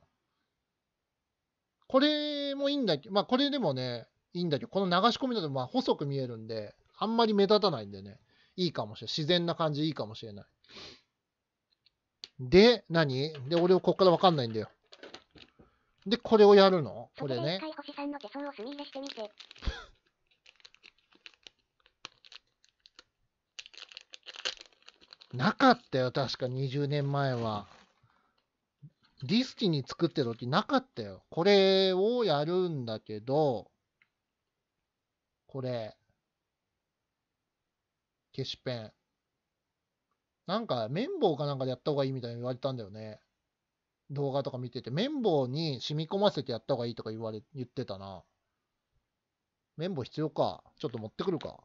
これもいいんだけど、まあこれでもね、いいんだけど、この流し込みだとまあ細く見えるんで、あんまり目立たないんでね、いいかもしれない。自然な感じいいかもしれない。で、何で、俺をこっからわかんないんだよ。で、これをやるのこれね。なかったよ、確か20年前は。ディスティに作ってる時なかったよ。これをやるんだけど、これ。消しペン。なんか、綿棒かなんかでやった方がいいみたいに言われたんだよね。動画とか見てて。綿棒に染み込ませてやった方がいいとか言われ、言ってたな。綿棒必要か。ちょっと持ってくるか。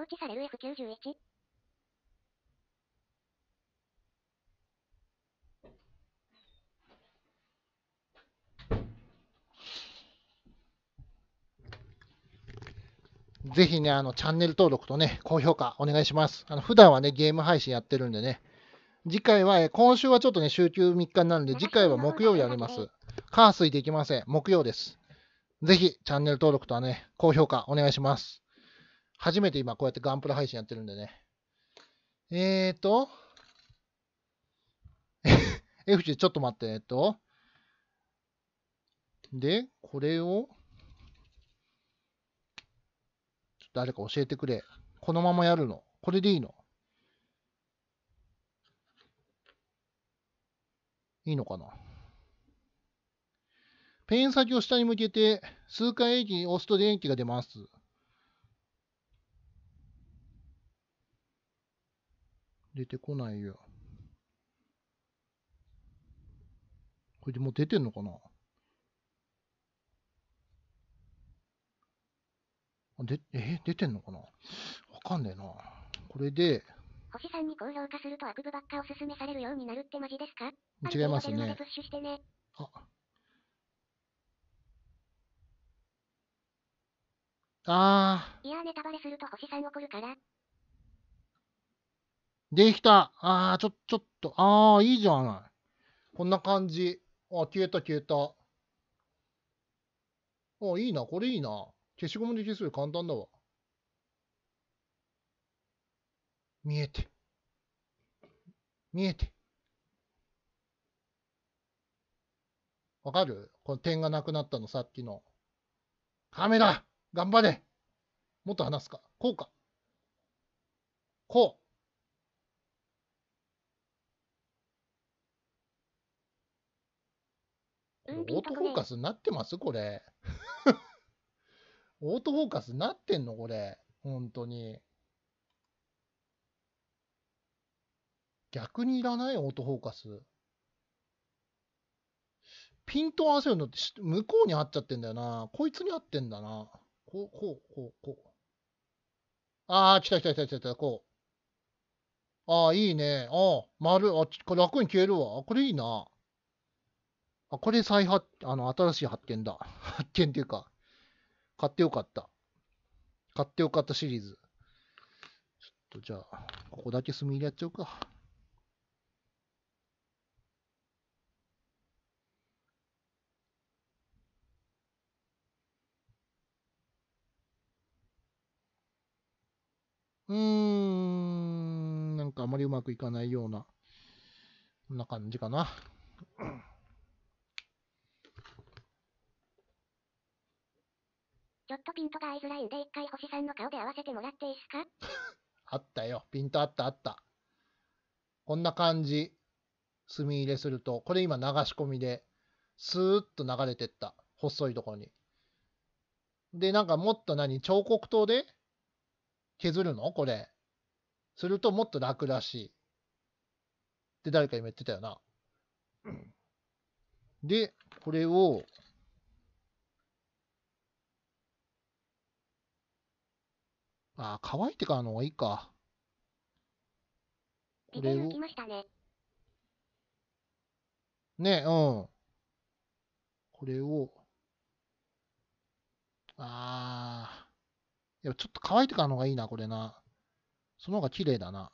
放置される F91。ぜひね、あの、チャンネル登録とね、高評価お願いします。あの、普段はね、ゲーム配信やってるんでね、次回は、え今週はちょっとね、週休3日になるんで、次回は木曜やります。火水できません。木曜です。ぜひ、チャンネル登録とはね、高評価お願いします。初めて今こうやってガンプラ配信やってるんでね。えーと、え、f G. ちょっと待って、えっと。で、これを、ちょっと誰か教えてくれ。このままやるの。これでいいの。いいのかな。ペン先を下に向けて、数回液に押すと電気が出ます。出てこないよ。これでもう出てんのかなあで、え、出てんのかなわかんねえな。これで、星さんに高評価すると悪部ばっかおすすめされるようになるってマジですか違いますね。ねあ。ああ。いや、ネタバレすると星さん怒るから。できた。ああ、ちょ、ちょっと。ああ、いいじゃない。こんな感じ。あ、消えた、消えた。あ、いいな。これいいな。消しゴムで消すより簡単だわ。見えて。見えて。わかるこの点がなくなったの、さっきの。カメラ頑張れもっと離すか。こうか。こう。オートフォーカスになってますこれ。オートフォーカスなってんのこれ。本当に。逆にいらないオートフォーカス。ピントを合わせるのって向こうに合っちゃってんだよな。こいつに合ってんだな。こう、こう、こう、こう。ああ、来た来た来た来た来た、こう。ああ、いいね。ああ、丸。あ、これ楽に消えるわ。これいいな。あ、これ再発、あの、新しい発見だ。発見っていうか、買ってよかった。買ってよかったシリーズ。ちょっとじゃあ、ここだけ墨入れやっちゃうか。うーん、なんかあまりうまくいかないような、こんな感じかな。ちょっとピントが合いづらいんで一回星さんの顔で合わせてもらっていいすか あったよ。ピントあったあった。こんな感じ。墨入れすると、これ今流し込みで、スーッと流れてった。細いところに。で、なんかもっと何彫刻刀で削るのこれ。するともっと楽らしい。って誰か今言ってたよな。で、これをあ乾いてからの方がいいか。これを。ねえ、うん。これを。ああ。いや、ちょっと乾いてからの方がいいな、これな。その方が綺麗だな。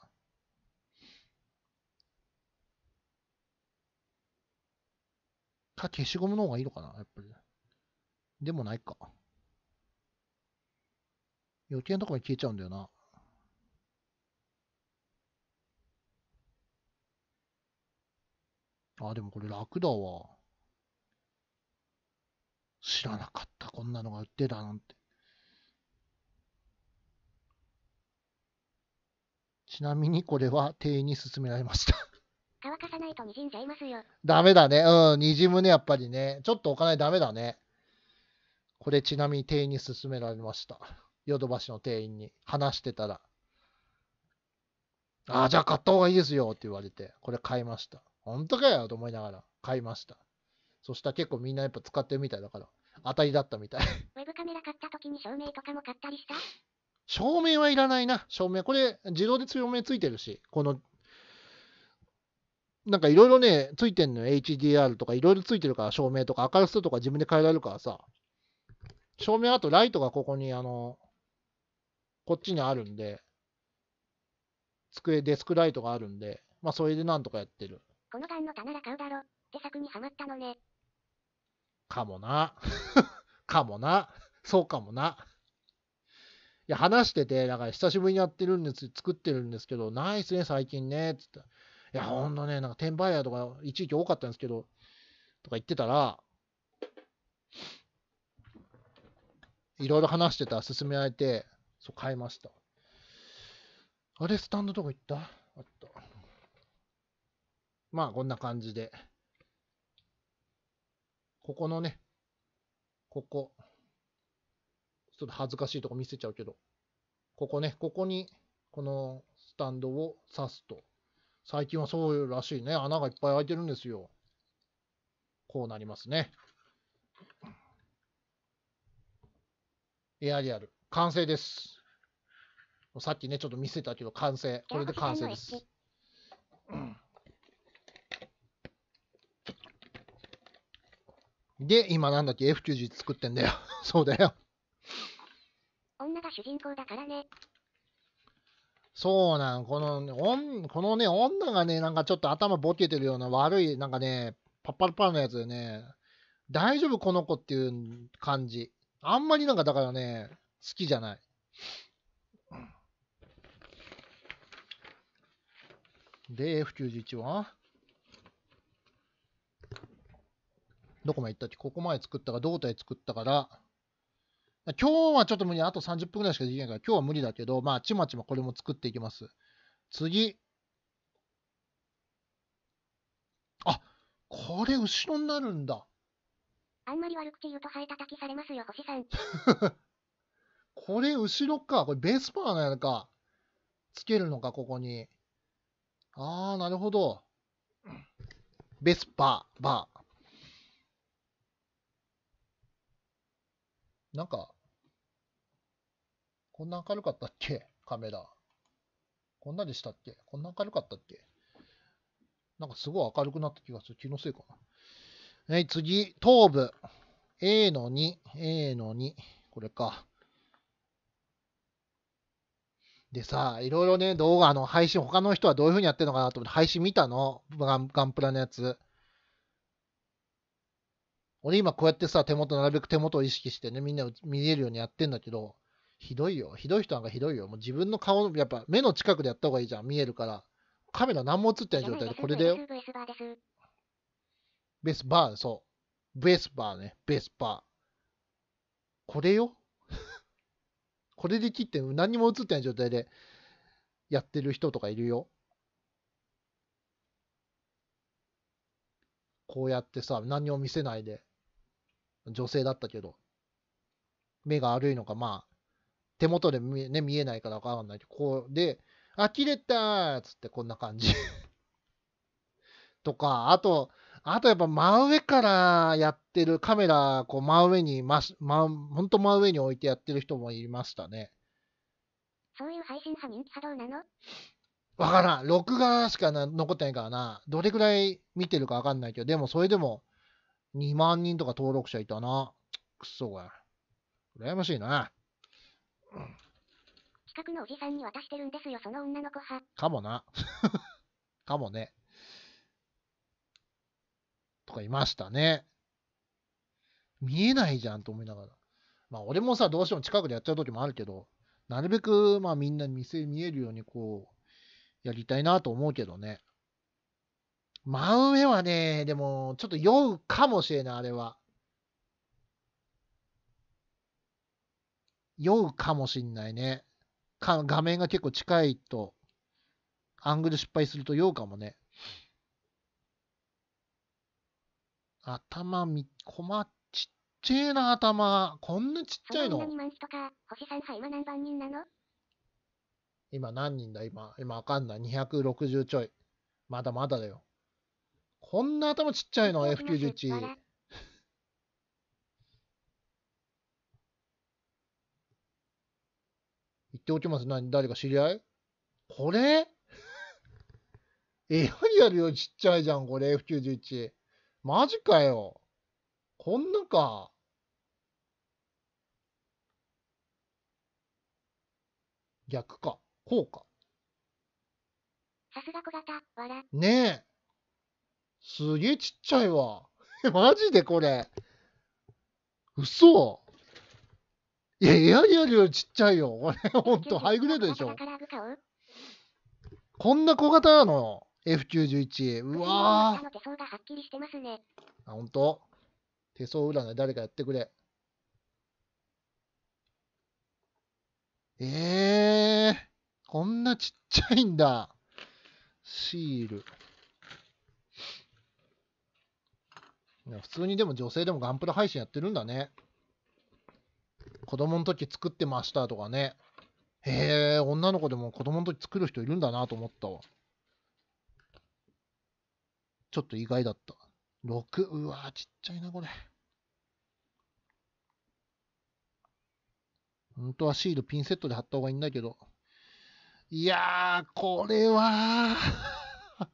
か、消しゴムの方がいいのかな、やっぱり。でもないか。余計なとこに消えちゃうんだよな。あ、でもこれ楽だわ。知らなかった。こんなのが売ってたなんて。ちなみにこれは店員に勧められました乾かさないと滲んじゃいますよ。ダメだね。うん、滲むね、やっぱりね。ちょっとお金ダメだね。これちなみに店員に勧められました。ヨドバシの店員に話してたら、ああ、じゃあ買った方がいいですよって言われて、これ買いました。本当かよと思いながら買いました。そしたら結構みんなやっぱ使ってるみたいだから、当たりだったみたい。ウェブカメラ買った時に照明とかも買ったりした照明はいらないな、照明。これ、自動で照明ついてるし、この、なんかいろいろね、ついてんのよ。HDR とかいろいろついてるから、照明とか明るさとか自分で変えられるからさ。照明あとライトがここに、あの、こっちにあるんで、机、デスクライトがあるんで、まあそれでなんとかやってる。このガンの棚ら買うだろ。手作にはまったのね。かもな。かもな。そうかもな。いや、話してて、だから久しぶりにやってるんです、作ってるんですけど、ないっすね、最近ね、つって。いや、ほんとね、なんか転売屋とか一時期多かったんですけど、とか言ってたら、いろいろ話してたら勧められて、そう、変えました。あれ、スタンドとか行ったあった。まあ、こんな感じで。ここのね、ここ。ちょっと恥ずかしいとこ見せちゃうけど。ここね、ここに、このスタンドを刺すと。最近はそうらしいね。穴がいっぱい開いてるんですよ。こうなりますね。エアリアル。完成です。さっきね、ちょっと見せたけど、完成。これで完成です。で、今なんだっけ、F90 作ってんだよ。そうだよ。女が主人公だからね。そうなん、この、ね、んこのね、女がね、なんかちょっと頭ボケてるような悪い、なんかね、パッパラパラのやつでね、大丈夫この子っていう感じ。あんまりなんかだからね、好きじゃない。で、F91 はどこまで行ったっけここまで作ったか、胴体作ったから、今日はちょっと無理。あと30分ぐらいしかできないから、今日は無理だけど、まあ、ちまちまこれも作っていきます。次。あ、これ後ろになるんだ。あんまり悪口言うとハエ叩きされますよ、星さん。これ後ろか。これベースパーなのか。つけるのか、ここに。ああ、なるほど。ベスパー、バー。なんか、こんな明るかったっけカメラ。こんなでしたっけこんな明るかったっけなんかすごい明るくなった気がする。気のせいかな。はい、次、頭部。A の2、A の2。これか。でさ、いろいろね、動画、の、配信、他の人はどういう風にやってるのかなと思って、配信見たのガンガンプラのやつ。俺今こうやってさ、手元、なるべく手元を意識してね、みんな見えるようにやってんだけど、ひどいよ。ひどい人なんかひどいよ。もう自分の顔の、やっぱ目の近くでやった方がいいじゃん。見えるから。カメラ何も映ってない状態で、これだよ。ベースバー、そう。ベースバーね。ベースバー。これよ。これで切って何も映ってない状態でやってる人とかいるよ。こうやってさ、何を見せないで、女性だったけど、目が悪いのか、まあ、手元で見,、ね、見えないから分かんないけど、こうで、あ、切れたーつってこんな感じ とか、あと、あとやっぱ真上からやってるカメラ、こう真上に、ま、ま、ほんと真上に置いてやってる人もいましたね。そういう配信派人気派どうなのわからん。録画しかな残ってないからな。どれくらい見てるかわかんないけど、でもそれでも2万人とか登録者いたな。くそが。羨ましいな。近くのおじさんに渡してるんですよ、その女の子派。かもな。かもね。とかいましたね。見えないじゃんと思いながら。まあ俺もさ、どうしても近くでやっちゃう時もあるけど、なるべくまあみんな店見えるようにこう、やりたいなと思うけどね。真上はね、でもちょっと酔うかもしれない、あれは。酔うかもしんないね。画面が結構近いと、アングル失敗すると酔うかもね。頭み、こま、ちっちゃいな、頭。こんなちっちゃいの。今何人だ、今。今わかんない。260ちょい。まだまだだよ。こんな頭ちっちゃいの、F91。言っておきます。何誰か知り合いこれえ、何やるよ、ちっちゃいじゃん、これ、F91。マジかよ。こんなか。逆か。こうか。さすが小型、わら。ねえ。すげえちっちゃいわ。え、マジでこれ。嘘いや、エアリアルよりちっちゃいよ。これ、ほんと、ハイグレードでしょ。こんな小型なの F91。うわぁ。手相がはっきりしてますね。あ、ほんと手相占い誰かやってくれ。ええー、こんなちっちゃいんだ。シール。普通にでも女性でもガンプラ配信やってるんだね。子供の時作ってましたとかね。へえ、女の子でも子供の時作る人いるんだなと思ったわ。ちょっと意外だった。6。うわちっちゃいな、これ。本当はシールピンセットで貼った方がいいんだけど。いやー、これは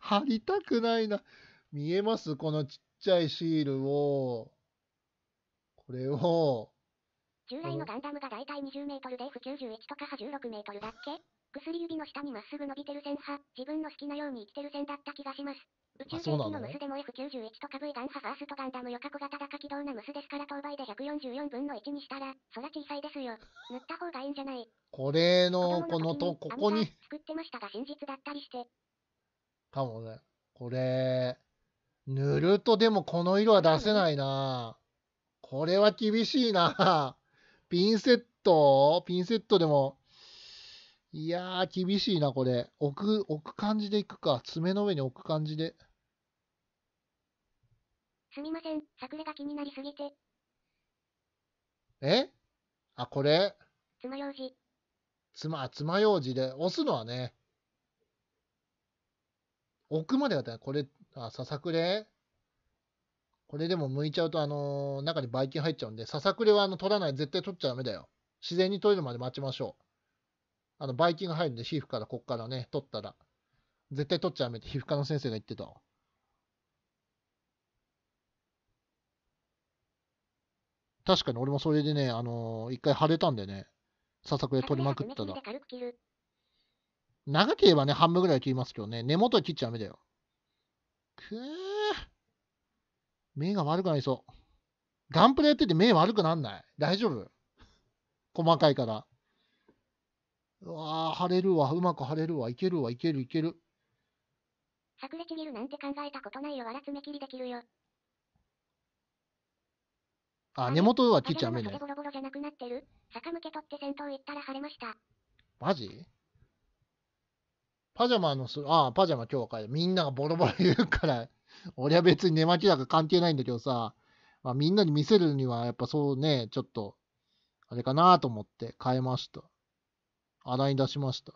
貼りたくないな。見えますこのちっちゃいシールを。これを。従来のガンダムがだいたい20メートルで F91 とかは16メートルだっけ薬指の下にまっすぐ伸びてる線派、自分の好きなように生きてる線だった気がします。宇宙世紀のムスでも F91 とか V ガンハファーストガンダムよか小型高機動なムスですから等倍で144分の1にしたら、そら小さいですよ。塗った方がいいんじゃないこれの、このと、ここに。作ってましたが真実だったりして。かもね。これ、塗るとでもこの色は出せないなこれは厳しいなピンセットピンセットでもいやー、厳しいな、これ。置く、置く感じでいくか。爪の上に置く感じで。すみません、作例が気になりすぎて。えあ、これ爪楊枝。つあ、爪楊枝で、押すのはね。置くまでだったら、これ、あ、ささくれこれでも剥いちゃうと、あのー、中にばい菌入っちゃうんで、ささくれはあの取らない、絶対取っちゃダメだよ。自然に取れるまで待ちましょう。あの、バイキング入るんで、皮膚からこっからね、取ったら。絶対取っちゃダメって皮膚科の先生が言ってた確かに俺もそれでね、あのー、一回腫れたんでね、ささくれ取りまくったら。長ければね、半分ぐらい切りますけどね、根元は切っちゃダメだよ。くぅ。目が悪くなりそう。ガンプラやってて目悪くなんない大丈夫細かいから。うわぁ、晴れるわ、うまく晴れるわ、いけるわ、いけるいける。薄れちぎるなんて考えたことないよ、わら爪切りできるよ。あ、根元は切っちゃダメね。ボロボロじゃなくなってる。坂向け取って先頭行ったら晴れました。マジパジャマのす、ああ、パジャマ今日かみんながボロボロ言うから、俺は別に寝巻きだか関係ないんだけどさ、まあ、みんなに見せるにはやっぱそうね、ちょっと、あれかなと思って変えました。洗い出しました。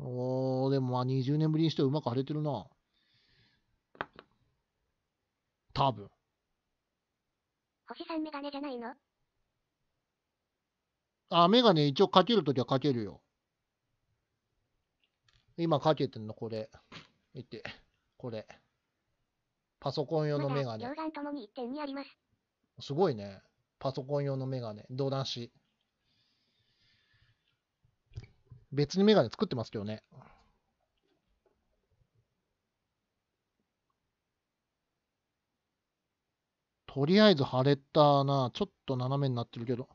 おー、でもまあ20年ぶりにしてうまく腫れてるな。多分。星さんメガネじゃないのあ、メガネ一応かけるときはかけるよ。今かけてんの、これ。見て、これ。パソコン用のメガネ。ま、すごいね。パソコン用のメガネ。ドラシ。別にメガネ作ってますけどね。とりあえず腫れたな。ちょっと斜めになってるけど。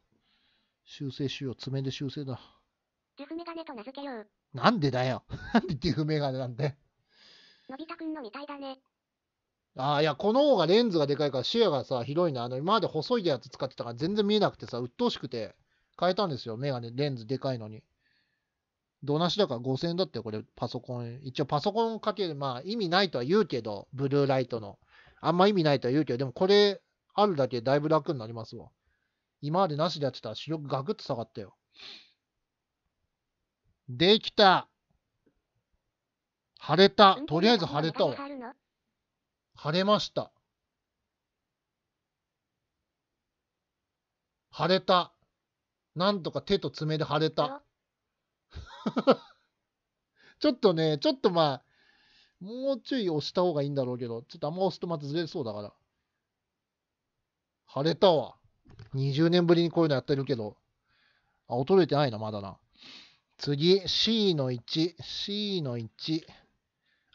修正しよう。爪で修正だ。デフメガネと名付けよう。なんでだよ。なんでデフメガネなんで。のび太くんのみたいだね。ああ、いや、この方がレンズがでかいから視野がさ、広いな。あの、今まで細いやつ使ってたから全然見えなくてさ、鬱陶しくて、変えたんですよ。メガネ、レンズでかいのに。どなしだから5000円だってこれパソコン、一応パソコンかける、まあ意味ないとは言うけど、ブルーライトの。あんま意味ないとは言うけど、でもこれあるだけだいぶ楽になりますわ。今までなしでやってたら視力ガクッと下がったよ。できた晴れたとりあえず晴れたわ。晴れました。晴れた。なんとか手と爪で晴れた。ちょっとね、ちょっとまあ、もうちょい押した方がいいんだろうけど、ちょっとあんま押すとまたずれそうだから。晴れたわ。20年ぶりにこういうのやってるけど。あ、衰えてないな、まだな。次、C の1、C の1。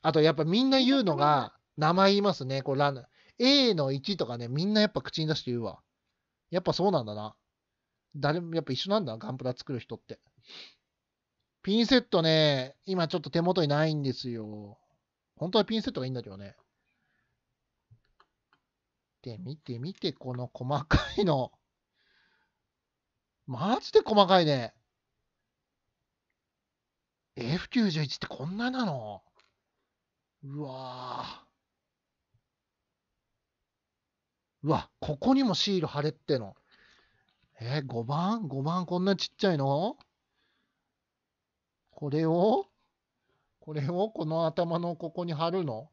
あと、やっぱみんな言うのが、名前言いますね、これラン。A の1とかね、みんなやっぱ口に出して言うわ。やっぱそうなんだな。誰も、やっぱ一緒なんだな、ガンプラ作る人って。ピンセットね、今ちょっと手元にないんですよ。本当はピンセットがいいんだけどね。で、見て見て、この細かいの。マジで細かいね。F91 ってこんななのうわうわ、ここにもシール貼れっての。えー、5番 ?5 番こんなちっちゃいのこれをこれをこの頭のここに貼るの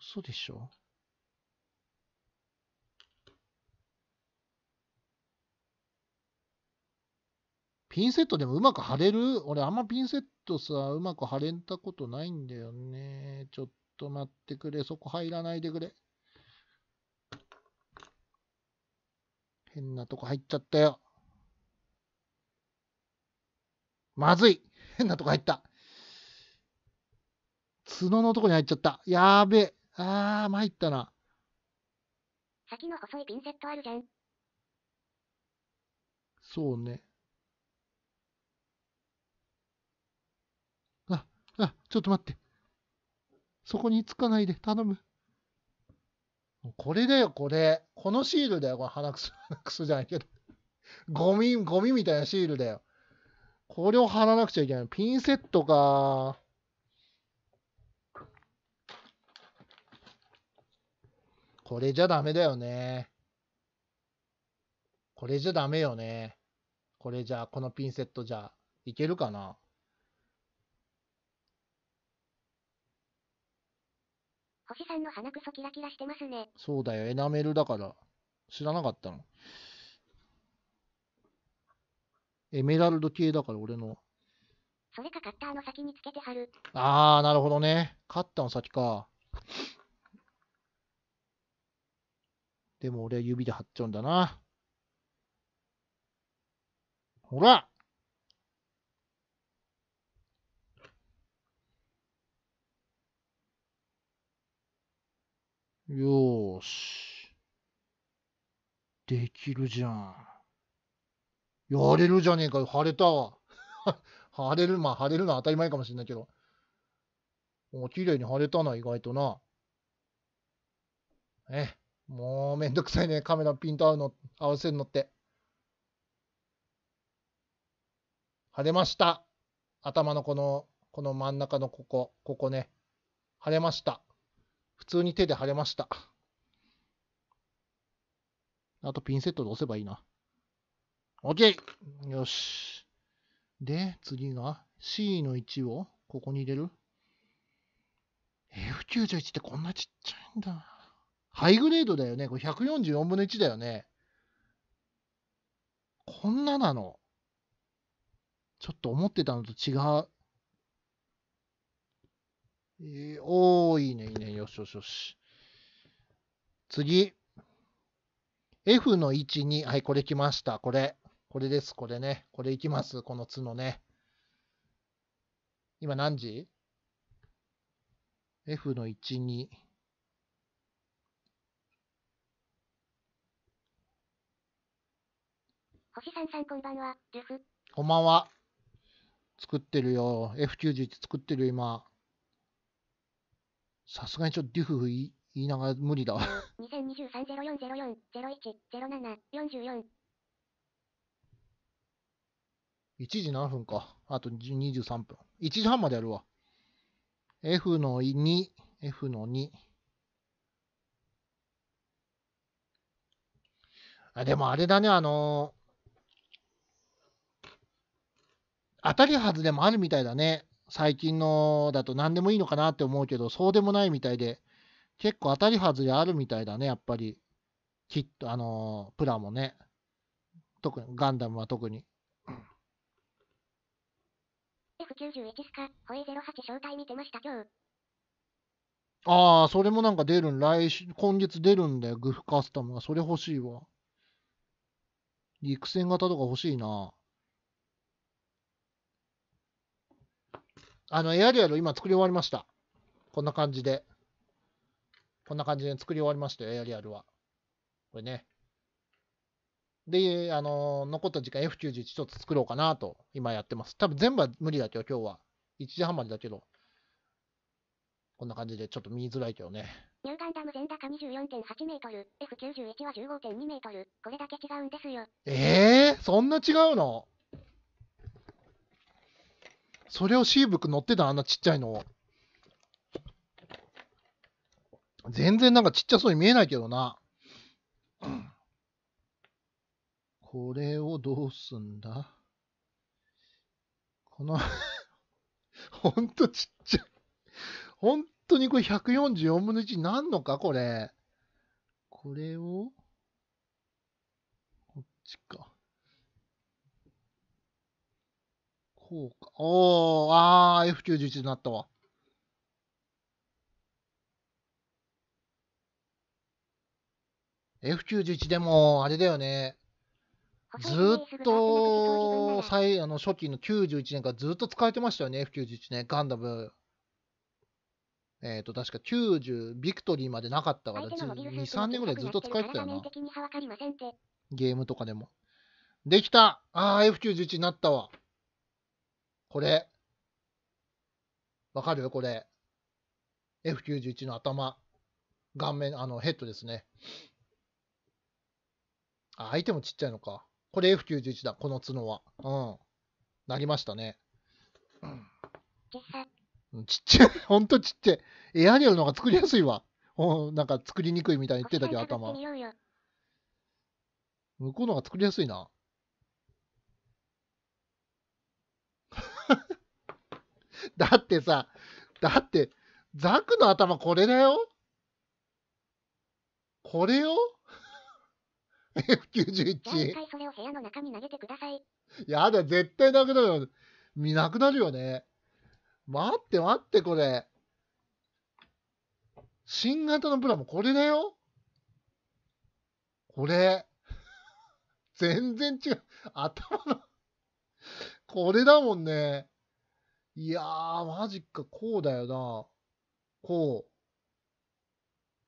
嘘でしょピンセットでもうまく貼れる俺あんまピンセットさ、うまく貼れたことないんだよね。ちょっと待ってくれ。そこ入らないでくれ。変なとこ入っちゃったよ。まずい。変なとこ入った。角のとこに入っちゃった。やーべえ。あー、参ったな。先の細いピンセットあるじゃん。そうね。あ、あ、ちょっと待って。そこにつかないで、頼む。これだよ、これ。このシールだよ、これ。鼻くそ、鼻くそじゃないけど。ゴミ、ゴミみたいなシールだよ。これを貼らなくちゃいけない。ピンセットか。これじゃダメだよね。これじゃダメよね。これじゃ、このピンセットじゃ、いけるかな。星さんの鼻くそキラキラしてますね。そうだよ、エナメルだから。知らなかったの。エメラルド系だから、俺の。それかカッターの先につけてはる。ああ、なるほどね。カッターの先か。でも俺は指で貼っちゃうんだな。ほらよーし。できるじゃん。やれるじゃねえかよ、晴れたわ。晴 れる、まあ晴れるのは当たり前かもしれないけど。もう綺麗に晴れたな、意外とな。え、もうめんどくさいね、カメラピント合うの、合わせるのって。晴れました。頭のこの、この真ん中のここ、ここね。晴れました。普通に手で晴れました。あとピンセットで押せばいいな。OK! よし。で、次が C の1をここに入れる。F91 ってこんなちっちゃいんだ。ハイグレードだよね。これ144分の1だよね。こんななの。ちょっと思ってたのと違う。えー、おー、いいね、いいね。よしよしよし。次。F の1、に、はい、これ来ました。これ。これです、これね。これいきます、この角ね。今何時 ?F の1、2。星さんさんこんばんは、です。こんばんは。作ってるよ。F91 作ってるよ、今。さすがにちょっとデュフフ言いながら無理だ。2023-0404-01-07-44 1時7分か。あと23分。1時半までやるわ。F の2、F の2。あ、でもあれだね、あのー、当たりはずでもあるみたいだね。最近のだと何でもいいのかなって思うけど、そうでもないみたいで、結構当たりはずれあるみたいだね、やっぱり。きっと、あのー、プラもね。特に、ガンダムは特に。f 91スか、ホエ08招待見てました今日。ああ、それもなんか出るん、来週、今月出るんだよ、グフカスタムが。それ欲しいわ。陸戦型とか欲しいな。あの、エアリアル今作り終わりました。こんな感じで。こんな感じで作り終わりましたよ、エアリアルは。これね。で、あの、残った時間 F91 ちょっと作ろうかなと、今やってます。多分全部は無理だけど、今日は。1時半までだけど。こんな感じで、ちょっと見づらいけどね。ニューガンダム全高24.8メートル、F91 は15.2メートル。これだけ違うんですよ。ええー、そんな違うのそれをシーブック乗ってたあんなちっちゃいの。全然なんかちっちゃそうに見えないけどな。これをどうすんだこの ほんとちっちゃい。ほんとにこれ144分の1になんのかこれ。これを、こっちか。こうか。おー、あー、F91 になったわ。F91 でも、あれだよね。ずっと最あの初期の91年からずっと使えてましたよね、F91 年、ガンダム。えっ、ー、と、確か90、ビクトリーまでなかったから、2、3年ぐらいずっと使えてたよな。ゲームとかでも。できたああ、F91 になったわ。これ。わかるこれ。F91 の頭。顔面、あの、ヘッドですね。あ、相手もちっちゃいのか。これ F91 だ、この角は。うん。なりましたね。ちっちゃい。ほんとちっちゃい。エアリアルの方が作りやすいわ。うんなんか作りにくいみたいに言ってたけど、頭。向こうの方が作りやすいな。だってさ、だって、ザクの頭これだよこれよ F91。それを部屋の中に投げてください。やだ、絶対なくなるよ。見なくなるよね。待って待って、これ。新型のプラもこれだよ。これ。全然違う。頭のこれだもんね。いやー、マジか。こうだよな。こう。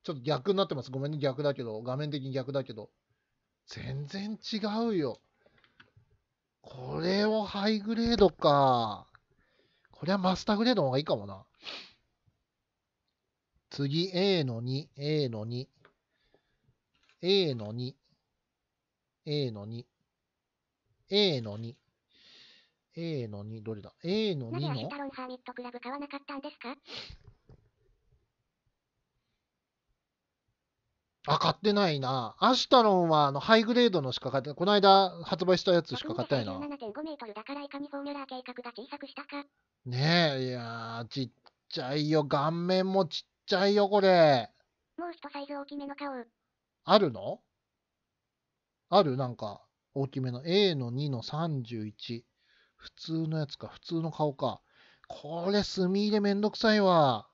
ちょっと逆になってます。ごめんね、逆だけど。画面的に逆だけど。全然違うよ。これをハイグレードか。これはマスターグレードの方がいいかもな。次、A の2、A の2、A の2、A の2、A の2、A の2、どれだ ?A の2の。なタロンサーミットクラブ買わなかったんですかあ、買ってないな。アシタロンはあのハイグレードのしか買ってない。この間発売したやつしか買ってないな。ねえ、いやー、ちっちゃいよ。顔面もちっちゃいよ、これ。もう一サイズ大きめの顔。あるのあるなんか、大きめの。A の2の31。普通のやつか。普通の顔か。これ、墨入れめんどくさいわ。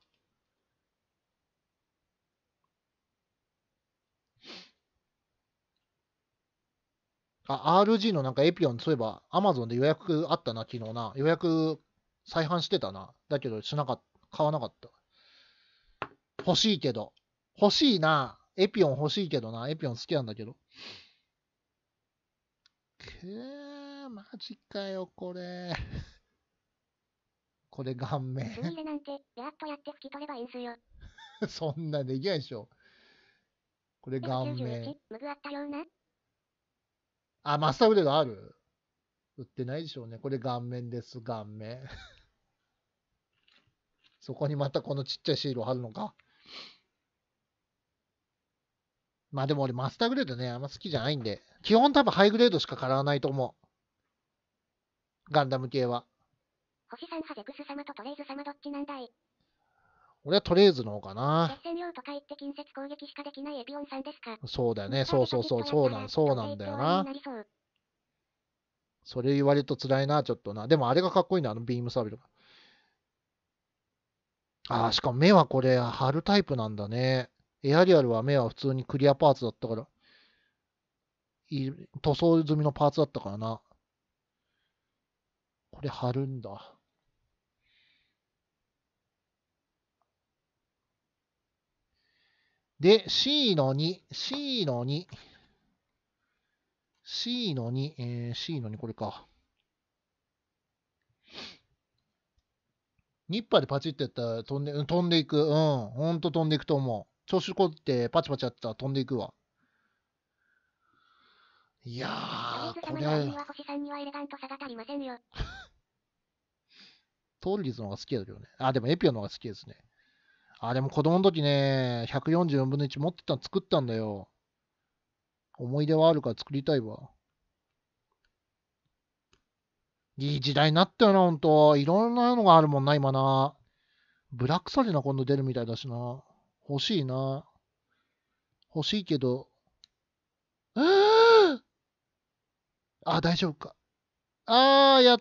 あ、RG のなんかエピオン、そういえば Amazon で予約あったな、昨日な。予約再販してたな。だけど、しなかった。買わなかった。欲しいけど。欲しいな。エピオン欲しいけどな。エピオン好きなんだけど。くー、マジかよ、これ。これ顔面。れなんて、やっとやって拭き取ればいいんすよ。そんなできないでしょ。これ顔面。ムグあったようなあ、マスターグレーがある売ってないでしょうね。これ顔面です、顔面。そこにまたこのちっちゃいシールを貼るのか。まあでも俺マスターグレードね、あんま好きじゃないんで。基本多分ハイグレードしか買わないと思う。ガンダム系は。星さん派ゼクス様とトレイズ様どっちなんだい俺はトレーズの方かな。そうだよね。そうそうそう。そうなんそうなんだよな。それ言われると辛いな、ちょっとな。でもあれがかっこいいな、あのビームサーベルが。ああ、しかも目はこれ、貼るタイプなんだね。エアリアルは目は普通にクリアパーツだったから。塗装済みのパーツだったからな。これ貼るんだ。で、C の2、C の2、C の2、えー、C の2、これか。ニッパーでパチってやったら飛んで、飛んでいく。うん、ほんと飛んでいくと思う。調子こってパチパチやったら飛んでいくわ。いやー、これは。ト ールリズの方が好きだけどね。あ、でもエピオの方が好きですね。あ、でも子供の時ね、144分の1持ってたの作ったんだよ。思い出はあるから作りたいわ。いい時代になったよな、ほんと。いろんなのがあるもんな、今な。ブラックサジな今度出るみたいだしな。欲しいな。欲しいけど。あ、大丈夫か。あー、やっ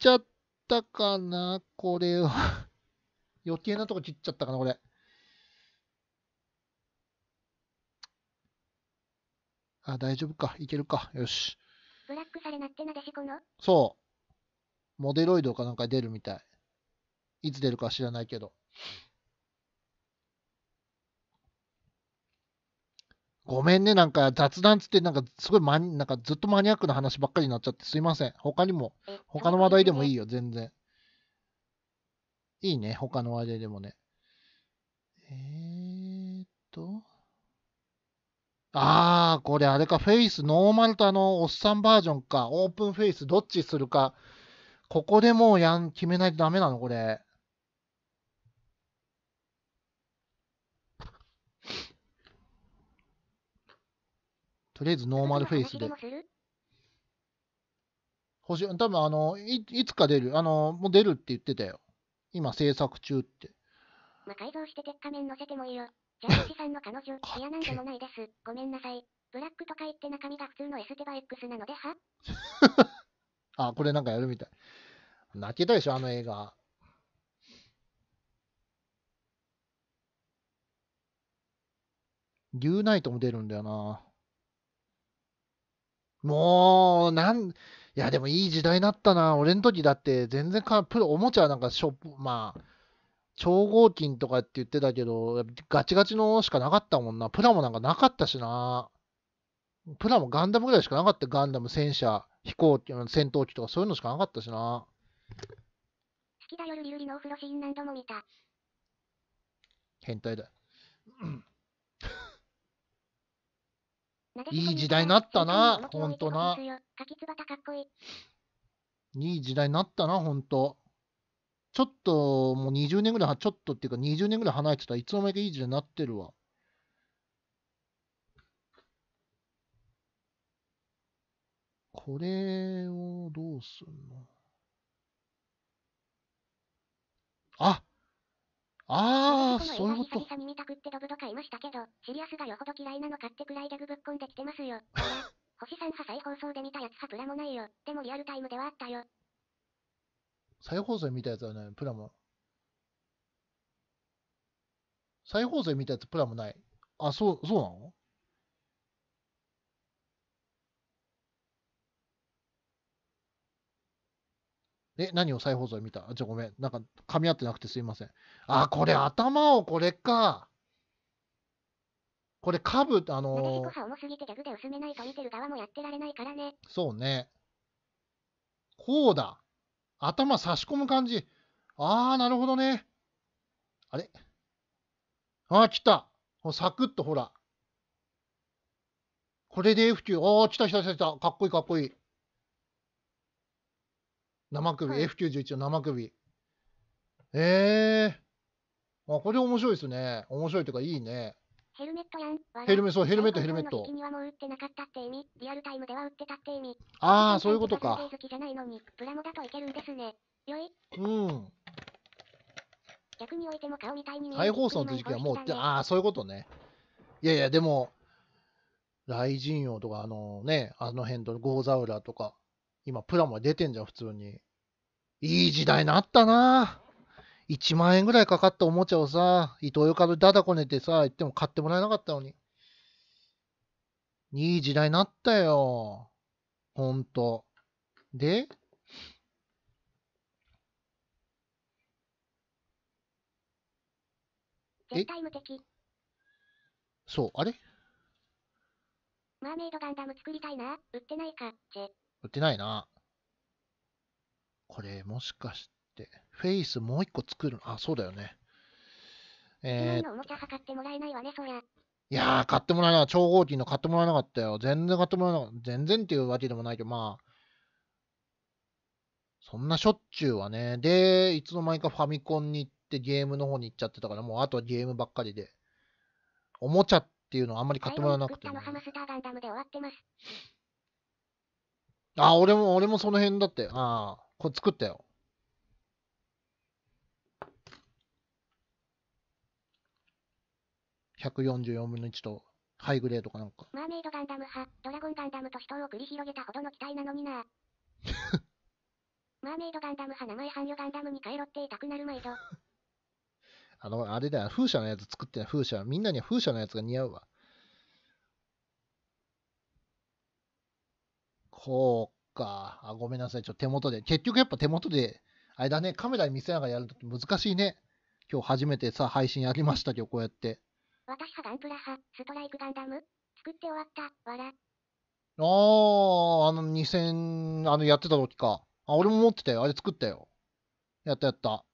ちゃったかな、これは余計なとこ切っちゃったかな、これ。あ、大丈夫か。いけるか。よし。ブラックされなってなでしこのそう。モデロイドかなんか出るみたい。いつ出るか知らないけど。ごめんね、なんか雑談つって、なんかすごいマニ、なんかずっとマニアックな話ばっかりになっちゃって、すいません。他にも、他の話題でもいいよ、全然。いいね、他のあれでもね。えーっと。あー、これあれか、フェイス、ノーマルとあの、おっさんバージョンか、オープンフェイス、どっちするか。ここでもうやん、決めないとダメなの、これ。とりあえずノーマルフェイスで。星、多分あのい、いつか出る。あの、もう出るって言ってたよ。今制作中って。まあ、改造して鉄仮面乗せてもいいよ。ジャッジさんの彼女、い やなんでもないです。ごめんなさい。ブラックとか言って中身が普通のエステバ X なのでは あ、これなんかやるみたい。泣けたでしょ、あの映画。リューナイトも出るんだよな。もう、なん、いや、でもいい時代になったな。俺の時だって全然か、プロ、おもちゃなんかショップ、まあ、超合金とかって言ってたけど、ガチガチのしかなかったもんな。プラもなんかなかったしな。プラもガンダムぐらいしかなかった。ガンダム、戦車、飛行機、戦闘機とかそういうのしかなかったしな。好きだよ、ルリルリのお風呂シーン何度も見た。変態だ。いい時代になったな、ほんとな。いい時代になったな、ほんと。ちょっと、もう20年ぐらい、ちょっとっていうか20年ぐらい離れてたらいつの間にかいい時代になってるわ。これをどうすんのあああ、そういうこと。見たくってドブド買いましたけど、シリアスがよほど嫌いなのかってくらいギャグぶっこんできてますよ。星さん派再放送で見たやつはプラもないよ。でもリアルタイムではあったよ。再放送で見たやつはね、プラも。再放送で見たやつプラもない。あ、そう、そうなのえ、何を再放送で見たじゃごめん。なんか、噛み合ってなくてすいません。あ、これ頭をこれか。これ、かぶ、あのーね、そうね。こうだ。頭差し込む感じ。あー、なるほどね。あれあー、来た。サクッとほら。これで F 級。あー、来た来た来た来た。かっこいいかっこいい。生首、はい、F91 の生首。ええー。あ、これ面白いですね。面白いというか、いいね。ヘルメットやん。ヘルメット、ヘルメット、ヘルメット。にはもう売ってなかったって意味。リアルタイムでは売ってたって意味。ああ、そういうことか。好きじゃないのに、プラモだといけるんですね。よい。うん。逆においても顔みたいに再放送の時期はもう、ね、ああ、そういうことね。いやいや、でも、雷神王とか、あのね、あの辺と、ゴーザウラとか、今プラモ出てんじゃん、普通に。いい時代になったな1万円ぐらいかかったおもちゃをさ、伊藤よかるだだこねてさ、言っても買ってもらえなかったのに。いい時代になったよ。ほんと。で、絶無敵。そう、あれマーメイドガンダム作りたいな、売ってないか、チェ。売ってないな。これ、もしかして、フェイスもう一個作るあ、そうだよね。えー、おもちゃ測ってもらえないわね、そりゃ。いやー、買ってもらえない。超合金の買ってもらえなかったよ。全然買ってもらえなかった。全然っていうわけでもないけど、まあ、そんなしょっちゅうはね。で、いつの間にかファミコンに行ってゲームの方に行っちゃってたから、もうあとはゲームばっかりで。おもちゃっていうのはあんまり買ってもらえなくて、すあ、俺も、俺もその辺だって。ああ、これ作ったよ。144分の1と、ハイグレードかなんか。マーメイドガンダム派、ドラゴンガンダムと死闘を繰り広げたほどの期待なのにな。マーメイドガンダム派名前汎用ガンダムに変えろって言いたくなるまいぞ。あの、あれだよ、風車のやつ作ってない風車。みんなには風車のやつが似合うわ。そうか。あ、ごめんなさい。ちょっと手元で。結局やっぱ手元で、あれだね、カメラに見せながらやると難しいね。今日初めてさ、配信やりましたけど、こうやって。私はガンプラ派、ストライクガンダム、作って終わった、わら。ああ、あの2000、あのやってた時か。あ、俺も持ってたよ。あれ作ったよ。やったやった。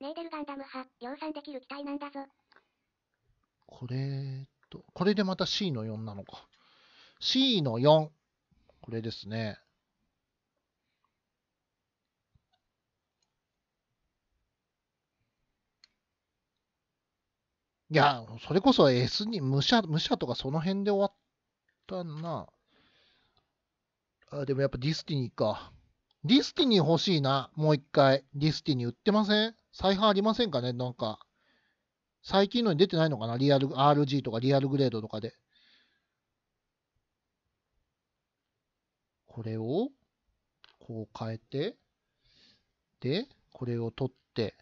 ネーデルガンダム派、量産できる機体なんだぞ。これと、これでまた C の4なのか。C の4。これですね。いや、それこそ S に、武者、武者とかその辺で終わったな。あ、でもやっぱディスティニーか。ディスティニー欲しいな。もう一回。ディスティニー売ってません再販ありませんかねなんか。最近のに出てないのかなリアル RG とかリアルグレードとかで。これを、こう変えて、で、これを取って、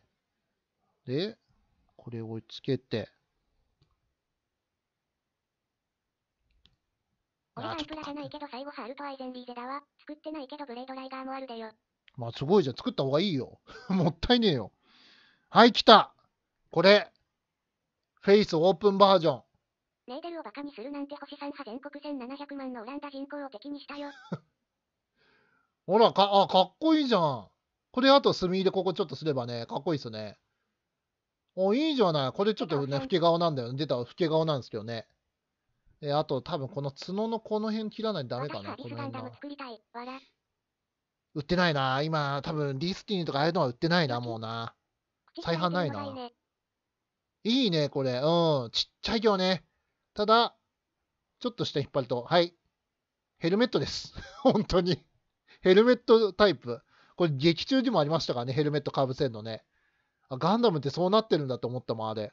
で、これをつけて、これはいくらじゃないけど最後ハルトアイゼンリーゼだわ。作ってないけどブレードライダーもあるでよ。まあすごいじゃん。作った方がいいよ。もったいねえよ。はい、来た。これ。フェイスオープンバージョン。ネーデルをバカにするなんて星さんは全国1700万のオランダ人口を敵にしたよ。ほら、か、あ、かっこいいじゃん。これあと墨入れここちょっとすればね、かっこいいっすね。お、いいじゃない。これちょっとね、老け顔なんだよね。出た老け顔なんですけどね。え、あと多分この角のこの辺切らないとダメかな、この辺が。売ってないな。今、多分リスティーとかああいうのは売ってないな、もうな。再販ないな。いいね、これ。うん。ちっちゃいけどね。ただ、ちょっと下引っ張ると、はい。ヘルメットです。本当にヘルメットタイプ。これ劇中にもありましたからね、ヘルメットかぶせんのね。あガンダムってそうなってるんだと思ったもん、あれ。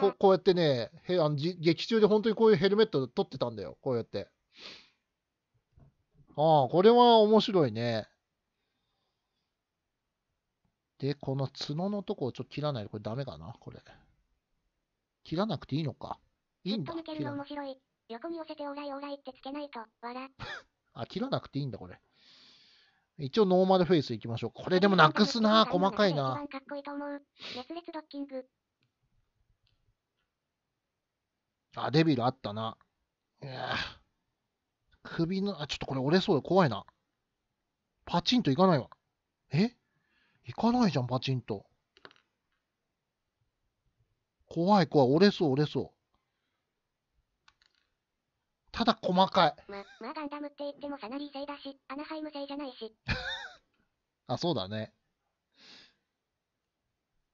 ここうやってねへあの劇中で本当にこういうヘルメット取ってたんだよ、こうやって。ああ、これは面白いね。で、この角のとこをちょっと切らないとこれダメかな、これ。切らなくていいのか。いいんだ。横に寄せてオーライオーライってつけないと、笑あ、切らなくていいんだ、これ。一応ノーマルフェイスいきましょう。これでもなくすな、細かいな。かっこいいと思う。熱烈ドッキング。あ、デビルあったな。首の、あ、ちょっとこれ折れそうよ。怖いな。パチンといかないわ。えいかないじゃん、パチンと。怖い怖い。折れそう、折れそう。ただ細かい。ま、まあガンダムって言ってもサナリー製だし、アナハイム製じゃないし。あ、そうだね。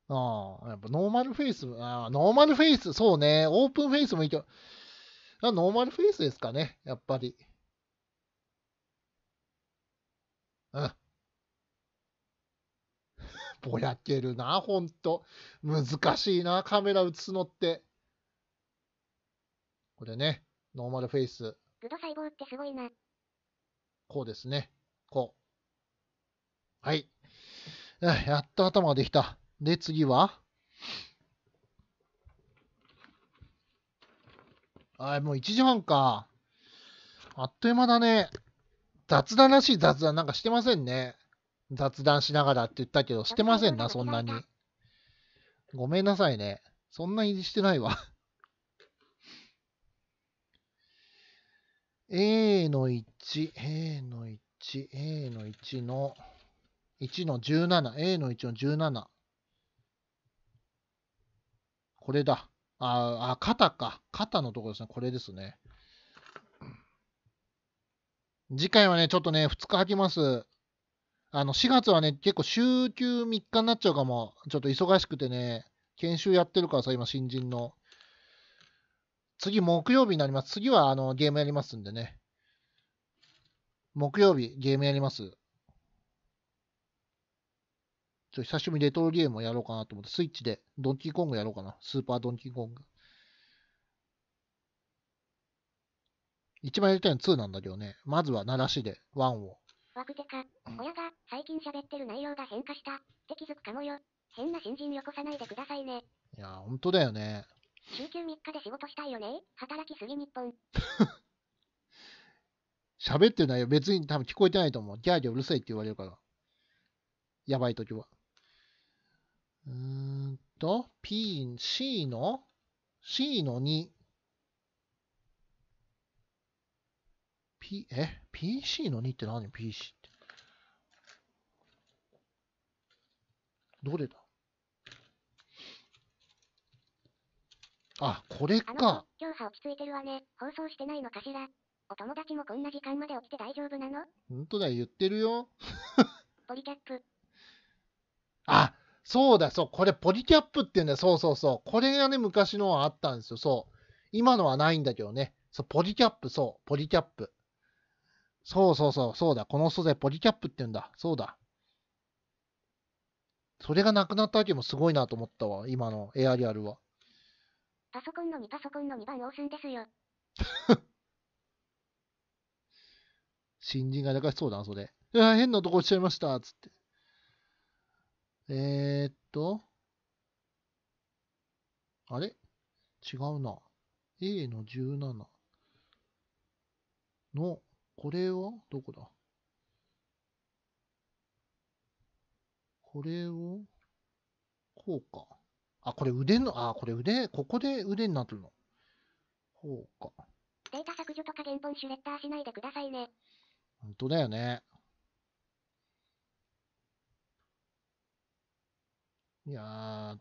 ああ、やっぱノーマルフェイス、あノーマルフェイス、そうね、オープンフェイスもいいけど、ノーマルフェイスですかね、やっぱり。うん。ぼやけるな、ほんと。難しいな、カメラ映すのって。これね。ノーマルフェイス。グド細胞ってすごいな。こうですね。こう。はい。やっと頭ができた。で、次ははい、もう1時半か。あっという間だね。雑談らしい雑談なんかしてませんね。雑談しながらって言ったけど、してませんな、そんなに。ごめんなさいね。そんなにしてないわ a の1、a の1、a の1の1の17、a の1の17。これだ。ああ、肩か。肩のところですね。これですね。次回はね、ちょっとね、2日履きます。あの、4月はね、結構週休3日になっちゃうかも。ちょっと忙しくてね、研修やってるからさ、今、新人の。次木曜日になります。次はあのゲームやりますんでね。木曜日ゲームやります。ちょ、久しぶりにレトロゲームをやろうかなと思って、スイッチでドンキーコングやろうかな。スーパードンキーコング。一番やりたいのは2なんだけどね。まずは鳴らしで1を。枠テカ、親が最近喋ってる内容が変化したって気づくかもよ。変な新人よこさないでくださいね。いや、ほんとだよね。週休3日で仕事したいよね働きすぎ日本。喋ってないよ。別に多分聞こえてないと思う。ギャーギャーうるさいって言われるから。やばい時は。うーんと、P、C の ?C の2。P、え ?PC の2って何 ?PC って。どれだあ、これか。今日は落ち着いてるわね。放送してないのかしら。お友達もこんな時間まで起きて大丈夫なの本当だ、言ってるよ。ポリキャップ。あ、そうだ、そう。これ、ポリキャップっていうんだよ。そうそうそう。これがね、昔のはあったんですよ。そう。今のはないんだけどね。そう、ポリキャップ、そう。ポリキャップ。そうそうそう、そうだ。この素材、ポリキャップって言うんだ。そうだ。それがなくなったわけもすごいなと思ったわ。今のエアリアルは。パソコンの2パソコンの2番押すんですよ。新人がやらかしそうだな、それ。うわ、変なとこ落ちちゃいました、つって。えー、っと。あれ違うな。A の17の、これはどこだこれを、こうか。あ、これ腕の、あ、これ腕、ここで腕になってるの。ほうか。データ削除とか原本シュレッダーしないでくださいね。本当だよね。いや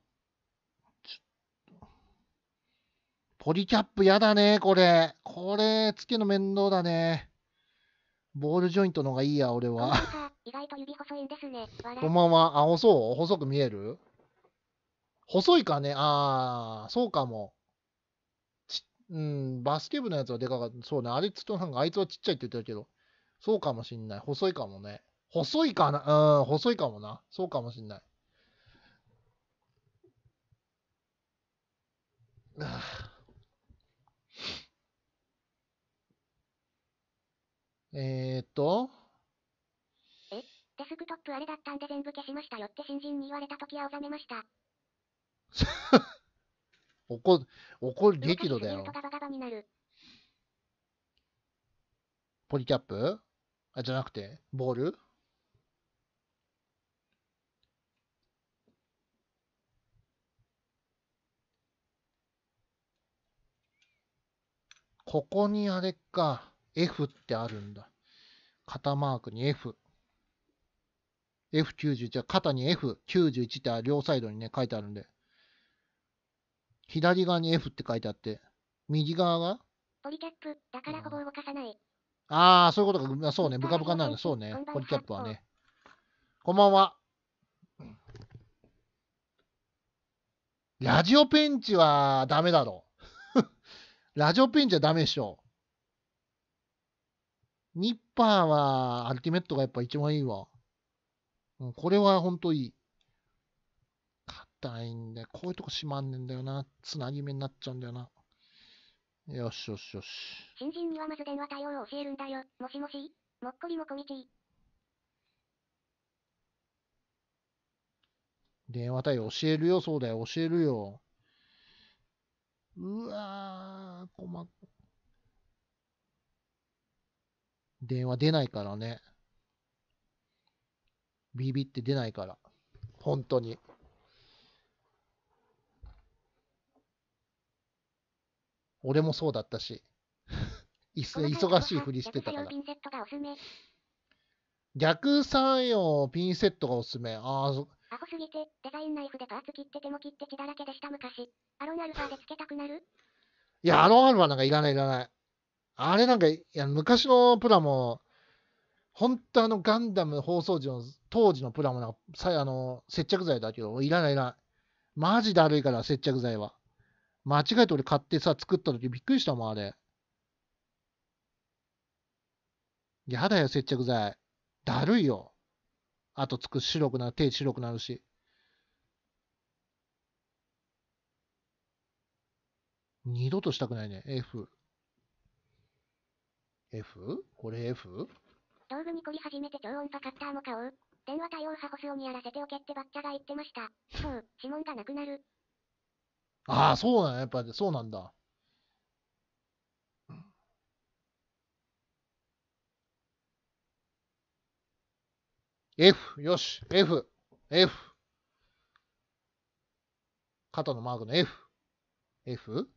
ポリキャップやだね、これ。これ、つけの面倒だね。ボールジョイントの方がいいや、俺は。意外と指細いんですね。こんばんは。あ、細そう細く見える細いかね。ああ、そうかも。うん、バスケ部のやつはでかかった。そうね。あれっつとなんかあいつはちっちゃいって言ってたけど、そうかもしんない。細いかもね。細いかな。うん、細いかもな。そうかもしんない。えー、っと。え、デスクトップあれだったんで全部消しましたよって新人に言われたときはざめました。怒る、怒る激怒だよ。ポリキャップあ、じゃなくて、ボールここにあれか、F ってあるんだ。肩マークに F。F91 は肩に F91 って両サイドにね、書いてあるんで。左側に F って書いてあって、右側がポリキャップ、だからほぼ動かさない。ああ、そういうことか。そうね、ブカブカになるの、そうね、ポリキャップはね。こんばんは。ラジオペンチはダメだろ。ラジオペンチはダメでしょ。ニッパーはアルティメットがやっぱ一番いいわ。これは本当いい。たいんで、こういうとこ閉まんねんだよな。つなぎ目になっちゃうんだよな。よしよしよし。新人にはまず電話対応を教えるんだよ。もしもし、もっこりもこみち。電話対応教えるよ、そうだよ、教えるよ。うわー、困っ。電話出ないからね。ビビって出ないから。本当に。俺もそうだったし。忙しいふりしてたから。逆三用ピンセットがおすすめ。ああ、そアホすぎて、デザインナイフでパーツ切って手も切って血だらけでした昔。アロンアルファでつけたくなるいや、アロンアルファなんかいらないいらない。あれなんか、いや、昔のプラも、本当あのガンダム放送時の当時のプラもなんかさあの接着剤だけど、いらないいらない。マジだるいから接着剤は。間違えて俺買ってさ、作った時びっくりしたもん、あれ。やだよ、接着剤。だるいよ。あとつく白くなる、手白くなるし。二度としたくないね。F。F? これ F? 道具に凝り始めて超音波カッターも買おう。電話対応ホス数にやらせておけってバッチャが言ってました。そう、指紋がなくなる。ああ、そうなんや、やっぱりそうなんだ。F、よし、F、F。肩のマークの F。F?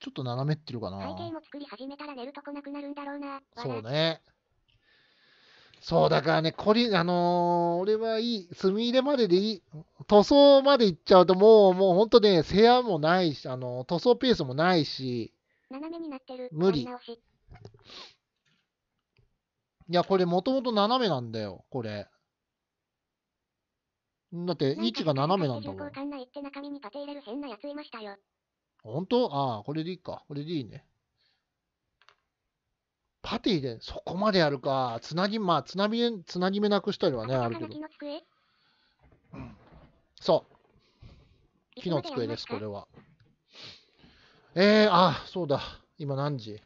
ちょっと斜めってるかな。体型も作り始めたら寝るとこなくなるんだろうな。そうね。そう、だからね、これ、あのー、俺はいい、墨入れまででいい、塗装までいっちゃうと、もう、もう本当ね、世話もないし、あのー、塗装ペースもないし、斜めになってる。無理。いや、これ、もともと斜めなんだよ、これ。だって、位置が斜めなんだもん。よ。本当ああ、これでいいか。これでいいね。パティで、そこまでやるか。つなぎ、まあ、つなぎ、つなぎ目なくしたりはね、あるけど。うん、そう。木の机です、これは。えー、あ、そうだ。今何時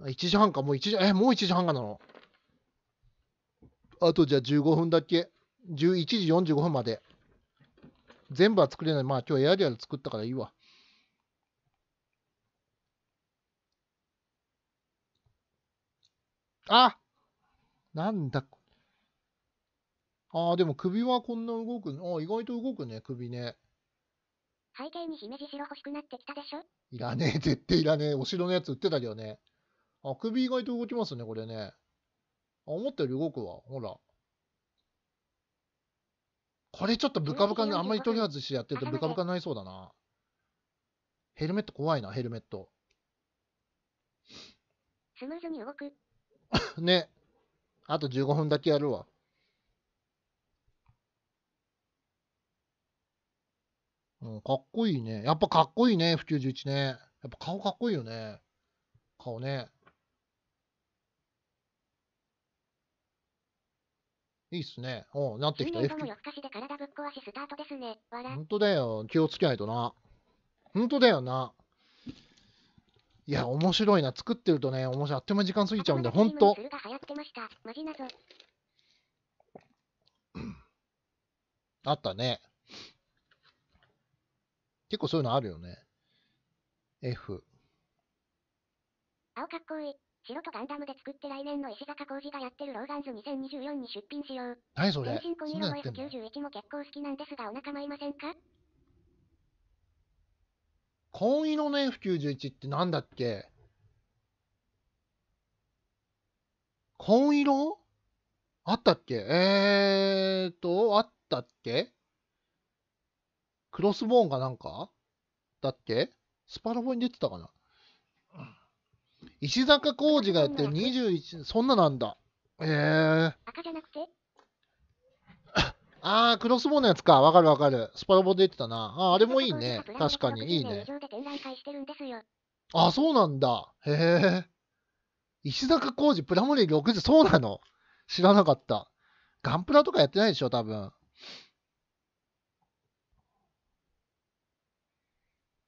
?1 時半か、もう1時、え、もう1時半かなの。あとじゃあ15分だけ。11時45分まで。全部は作れない。まあ今日エアリアル作ったからいいわ。あなんだ。ああ、でも首はこんな動くの。あ意外と動くね、首ね。背景に姫路城欲しくなってきたでしょいらねえ、絶対いらねえ。お城のやつ売ってたけどね。あ、首意外と動きますね、これね。あ、思ったより動くわ。ほら。これちょっとブカブカに、あんまりとりあえずしてやってるとブカブカになりそうだな。ヘルメット怖いな、ヘルメット。スムーズに動く。ね。あと15分だけやるわ。うん、かっこいいね。やっぱかっこいいね、F91 ね。やっぱ顔かっこいいよね。顔ね。いいっすね。おなってきた。F も夜ほんとだよ。気をつけないとな。ほんとだよな。いや、面白いな。作ってるとね、面白い。あっという間時間過ぎちゃうんで、ほんと。あったね。結構そういうのあるよね。F。青かっこいい。白とガンダムで作って来年の石坂浩二がやってるローガンズ2024に出品しよう。何それ変身コニの F91 も結構好きなんですがお腹間いませんか紺色の F91 ってなんだっけ紺色あったっけえーと、あったっけクロスボーンがなんかだっけスパラボに出てたかな石坂浩二がやってる21、そんななんだ。えー。赤じゃなくてああ、クロスボウのやつか。わかるわかる。スパロボで言ってたな。ああ、れもいいね。確かに、いいね。あそうなんだ。へえ。石坂浩二、プラモデル6時、そうなの知らなかった。ガンプラとかやってないでしょ、多分。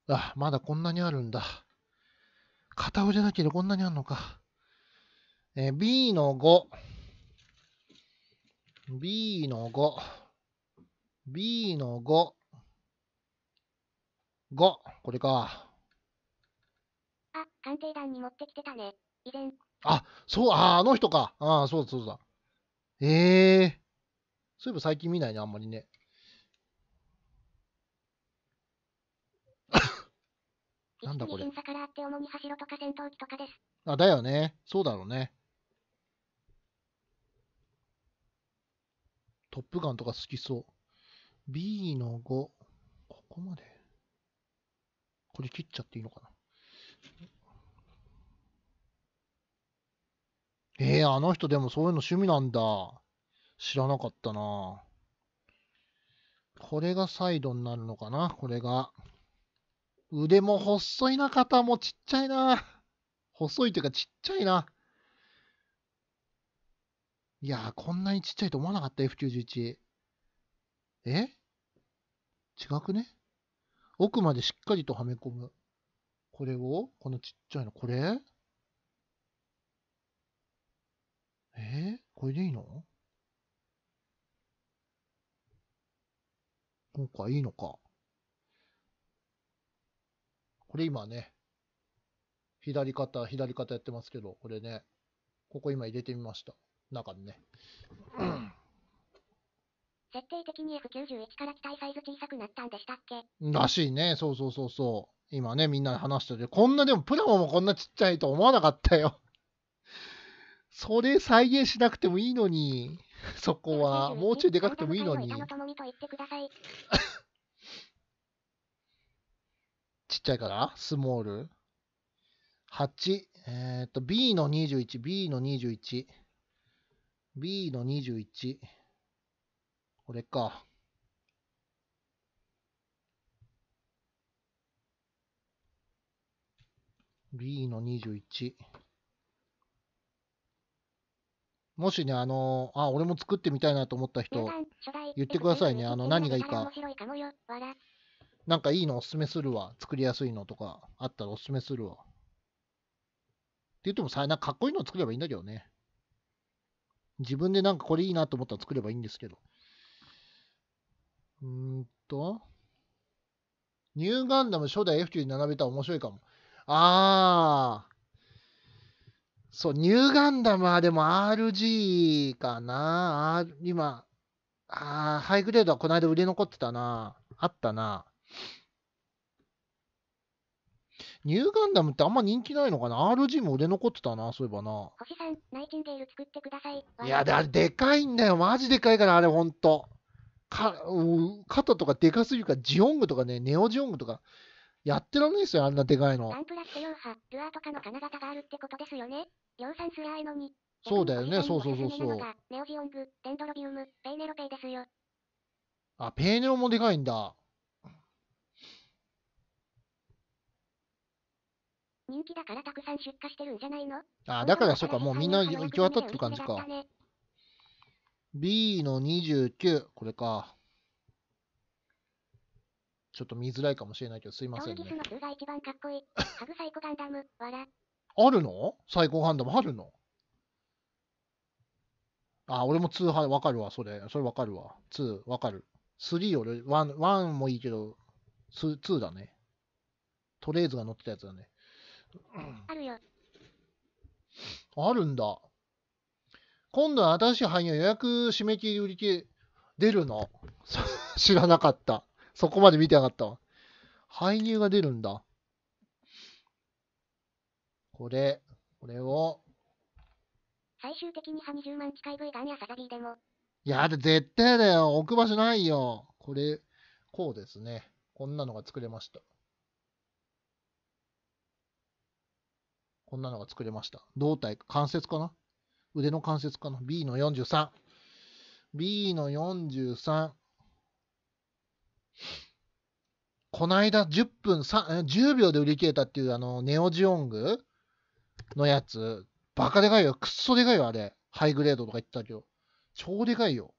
あ、まだこんなにあるんだ。片腕だけでこんなにあるのか。えー、B の5。B の5。b の5。5。これか。あ、鑑定団に持ってきてたね。以前。あ、そう、あ、あの人か。ああ、そうだ、そうだ。ええー、そういえば最近見ないね、あんまりね。なんだこれ。あ、だよね。そうだろうね。トップガンとか好きそう。b の5。ここまで。これ切っちゃっていいのかな。えー、あの人でもそういうの趣味なんだ。知らなかったな。これがサイドになるのかな、これが。腕も細いな、肩もちっちゃいな。細いというかちっちゃいな。いやー、こんなにちっちゃいと思わなかった、F91。え違くね奥までしっかりとはめ込む。これをこのちっちゃいの、これえこれでいいの今回いいのか。これ今ね、左肩、左肩やってますけど、これね、ここ今入れてみました。中にね。設定的に F91 から機体サイズ小さくなったんでしたっけらしいね。そうそうそうそう。今ね、みんなで話してる。こんなでもプラモもこんなちっちゃいと思わなかったよ。それ再現しなくてもいいのに、そこは。もうちょいでかくてもいいのに。ちっちゃいからスモール。8。えっ、ー、と、B の21、B の21。B の21。これか。B の21。もしね、あのあ、俺も作ってみたいなと思った人、言ってくださいね。あの、何がいいか。なんかいいのおすすめするわ。作りやすいのとか、あったらおすすめするわ。って言ってもさ、なんかかっこいいのを作ればいいんだけどね。自分でなんかこれいいなと思ったら作ればいいんですけど。うーんと、ニューガンダム初代 F9 に並べたら面白いかも。あー。そう、ニューガンダムはでも RG かな。R、今、あー、ハイグレードはこの間売れ残ってたな。あったな。ニューガンダムってあんま人気ないのかな ?RG も売れ残ってたな、そういえばな。星さん、ナイチンゲール作ってください。いや、で、あれでかいんだよ。マジでかいから、あれほんと。か、肩とかでかすぎるから、ジオングとかね、ネオジオングとか、やってらんないですよ、あんなでかいの。ンプラステ量波、ルアーとかの金型があるってことですよね。量産すらいのに。そうだよね、そうそうそうそう。ネオジオング、デンドロビウム、ペイネロペイですよ。あ、ペイネロもでかいんだ。人気だからたくさん出荷してるんじゃないのあ、だからそうか、もうみんな行き渡ってる感じか。B の29、これか。ちょっと見づらいかもしれないけど、すいません、ね、あるの最高ガンダムあるのあ、俺も2は、わかるわ、それ。それわかるわ。2、わかる。3俺、1、1もいいけど、2, 2だね。トレーズが乗ってたやつだね。あるよ。あるんだ。今度は新しい俳優予約締め切り売り切れ出るの 知らなかった。そこまで見てなかったわ。俳優が出るんだ。これ、これを。最終的に歯20万近い V ガンやサザビーでも。いや、絶対だよ。置く場所ないよ。これ、こうですね。こんなのが作れました。こんなのが作れました。胴体、関節かな腕の関節かな。B の43。B の43。こないだ10分3、10秒で売り切れたっていうあの、ネオジオングのやつ。バカでかいよ。くっそでかいよ、あれ。ハイグレードとか言ってたけど。超でかいよ。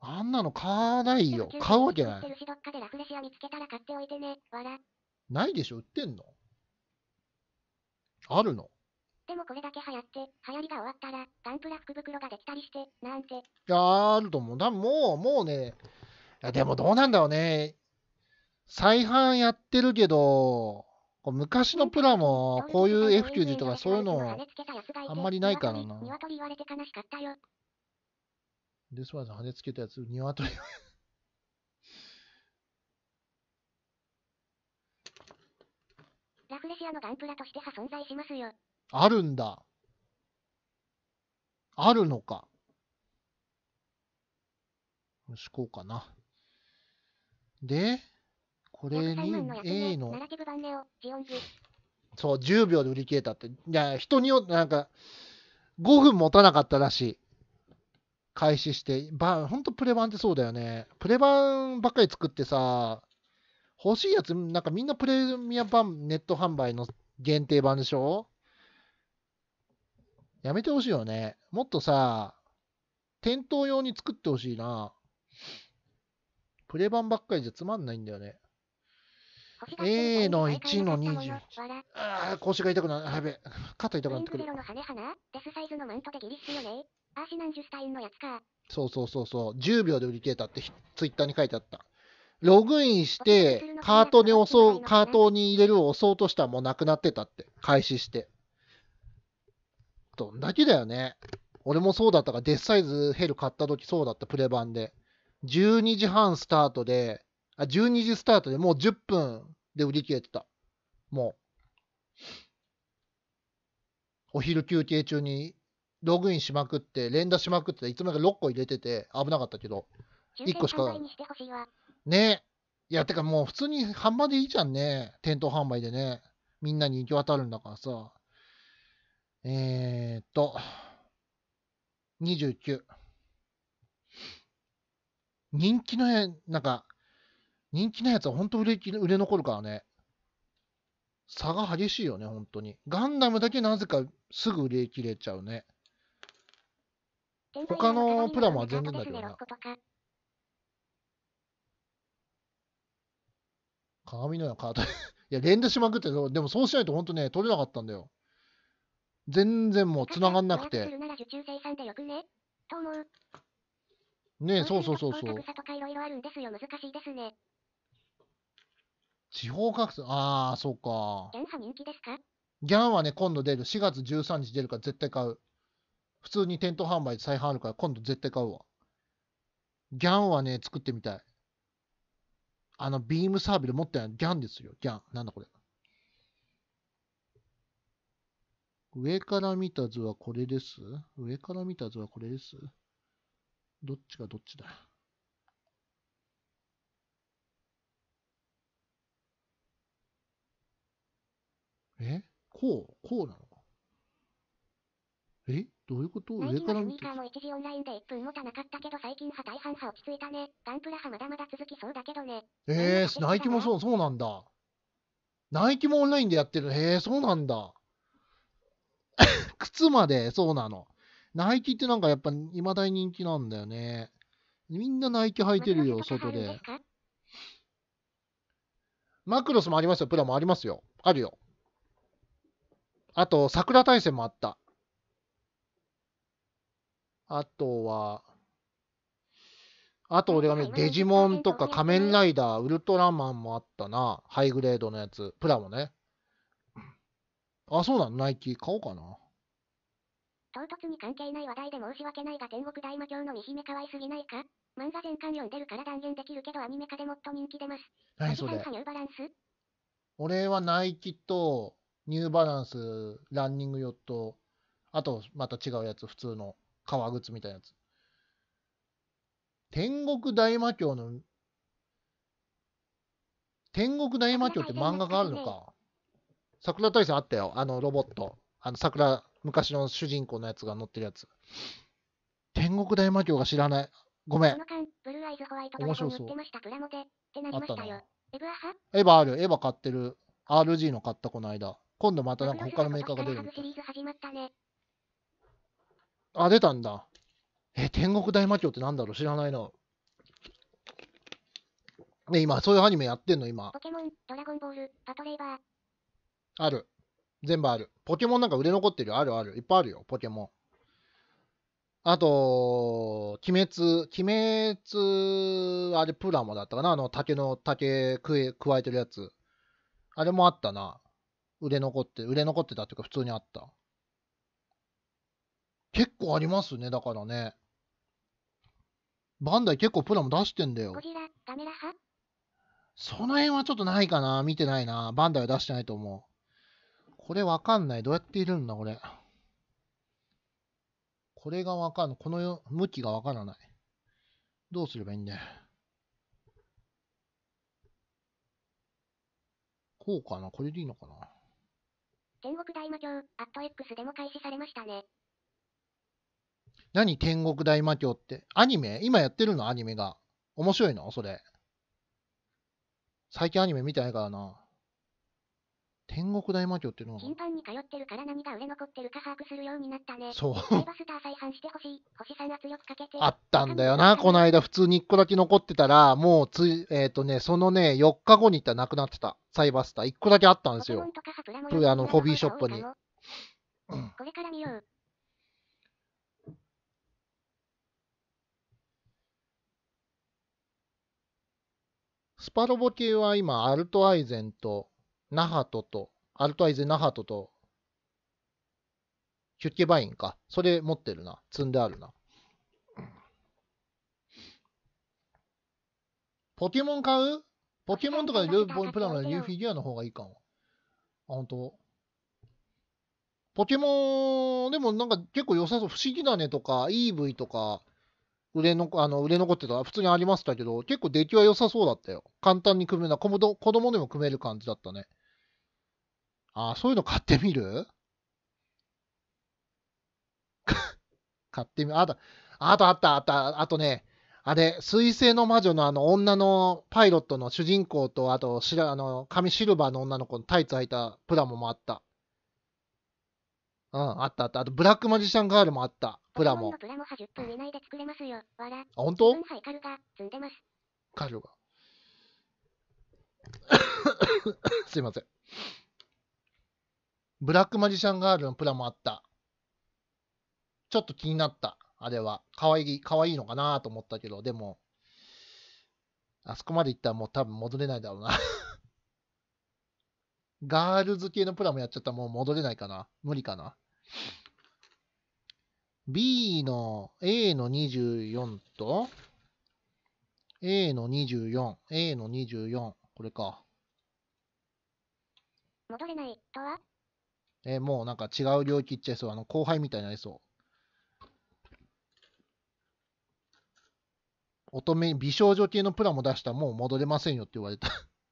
あんなの買わないよ。買うわけない。ないでしょ売ってんのあるのでもこれだけ流行って、流行りが終わったら、ガンプラ福袋ができたりして、なんて。いやあると思う。多分もう、もうね、いやでもどうなんだろうね。再販やってるけど、昔のプラも、こういう F90 とかそういうの、あんまりないからな。言われて悲しかったよ。デスマンさん、羽つけたやつ、鶏。ラフレシアのガンプラとしては存在しますよ。あるんだ。あるのか。よし、こうかな。で、これに A の。そう、10秒で売り切れたって。いや、人によって、なんか、5分持たなかったらしい。開始して。ば、ほんとプレ版ってそうだよね。プレ版ばっかり作ってさ、欲しいやつ、なんかみんなプレミア版ネット販売の限定版でしょやめてほしいよね。もっとさ、店頭用に作ってほしいな。プレ版ばっかりじゃつまんないんだよね。A の1の2 0ああ、腰が痛くなる。やべ肩痛くなってくる。そうそうそうそう。10秒で売り切れたってツイッターに書いてあった。ログインして、カートに押そう、カートに入れるを押そうとしたらもうなくなってたって。開始して。どんだけだよね。俺もそうだったから、デスサイズヘル買った時そうだった、プレ版で。12時半スタートで、あ、12時スタートでもう10分で売り切れてた。もう。お昼休憩中にログインしまくって、連打しまくって、いつもか6個入れてて、危なかったけど、1個しか。ねいや、てかもう普通に半売でいいじゃんね。店頭販売でね。みんなに行き渡るんだからさ。えー、っと、29。人気のや、なんか、人気のやつは本当売れ売れ残るからね。差が激しいよね、本当に。ガンダムだけなぜかすぐ売れ切れちゃうね。他のプラモは全然だけどな。鏡のようなカード。いや、連打しまくって、でもそうしないと本当ね、取れなかったんだよ。全然もう繋がんなくて。ねえ、そうそうそうそう。地方格差、ああ、そうか。ギャンはね、今度出る。4月13日出るから絶対買う。普通に店頭販売で再販あるから今度絶対買うわ。ギャンはね、作ってみたい。あの、ビームサービル持ってない。ギャンですよ。ギャン。なんだこれ。上から見た図はこれです上から見た図はこれですどっちがどっちだえこうこうなのかえどういうこと上から見た。スニーカーも一時オンラインで1分もたなかったけど最近は大半は落ち着いたね。ガンプラはまだまだ続きそうだけどね。えー、ナイキもそう、そうなんだ。ナイキもオンラインでやってる。へえそうなんだ。靴まで、そうなの。ナイキってなんかやっぱ未だに人気なんだよね。みんなナイキ履いてるよ、外で。マクロスもありますよ、プラもありますよ。あるよ。あと、桜大戦もあった。あとは、あと俺が見デジモンとか仮面ライダー、ウルトラマンもあったな。ハイグレードのやつ。プラもね。あ、そうなのナイキ。買おうかな。唐突に関係ない話題で申し訳ないが天国大魔教の三姫可愛すぎないか漫画全巻読んでるから断言できるけどアニメ化でもっと人気出ます。何それニューバランス俺はナイキとニューバランス、ランニング用と、あとまた違うやつ、普通の革靴みたいなやつ。天国大魔教の、天国大魔教って漫画があるのか。桜大戦あったよ、あのロボット。あの桜、昔の主人公のやつが乗ってるやつ。天国大魔教が知らない。ごめん。面白そう。あったエヴァある。エヴァ買ってる。RG の買ったこの間。今度またなんか他のメーカーが出る。あ、出たんだ。え、天国大魔教ってなんだろう知らないの。ね、今、そういうアニメやってんの今。ポケモン、ドラゴンボール、パトレイバー、ある。全部ある。ポケモンなんか売れ残ってるよ。あるある。いっぱいあるよ、ポケモン。あと、鬼滅、鬼滅、あれプラモだったかなあの竹の、竹くえ、加えてるやつ。あれもあったな。売れ残って、売れ残ってたっていうか普通にあった。結構ありますね、だからね。バンダイ結構プラモ出してんだよ。その辺はちょっとないかな見てないな。バンダイは出してないと思う。これわかんない。どうやっているんだ、これ。これがわかんない。この向きがわからない。どうすればいいんだよ。こうかなこれでいいのかな天国大魔教、アット X でも開始されましたね。何天国大魔教って。アニメ今やってるのアニメが。面白いのそれ。最近アニメ見てないからな。天国大魔教っていうのは頻繁に通ってるから何が売れ残ってるか把握するようになったね。そう。バスター再販してほしい。星3圧力かけて。あったんだよな、この間普通に1個だけ残ってたら、もうつえっ、ー、とね、そのね、4日後に行ったらなくなってた。サイバースター。1個だけあったんですよ。プあの、ホビーショップに。うん、これから見よう。スパロボ系は今、アルトアイゼンとナハトと、アルトアイゼナハトと、ヒュッケバインか。それ持ってるな。積んであるな。ポケモン買うポケモンとかでルーボープラムのニューフィギュアの方がいいかも。あ、本当。ポケモン、でもなんか結構良さそう。不思議だねとか、EV とか、売れのあの売れ残ってた普通にありましたけど、結構出来は良さそうだったよ。簡単に組めな、子供でも組める感じだったね。あそういうの買ってみる 買ってみる。あと、あとあったあった。あとね、あれ、水星の魔女のあの女のパイロットの主人公と、あとしら、あの、紙シルバーの女の子のタイツ履いたプラモもあった。うん、あったあった。あと、ブラックマジシャンガールもあった。プラモ。プラモは分以内で作れますよ。あ、本当？はい、が積んでます。カルが。すいません。ブラックマジシャンガールのプラもあった。ちょっと気になった。あれは。可愛い、可愛いのかなと思ったけど、でも、あそこまで行ったらもう多分戻れないだろうな ガールズ系のプラもやっちゃったらもう戻れないかな。無理かな。B の A の24と、A の24、A の24、これか。戻れないとはえー、もうなんか違う領域いっちゃいそう。あの、後輩みたいになりそう。乙女、美少女系のプラも出したもう戻れませんよって言われた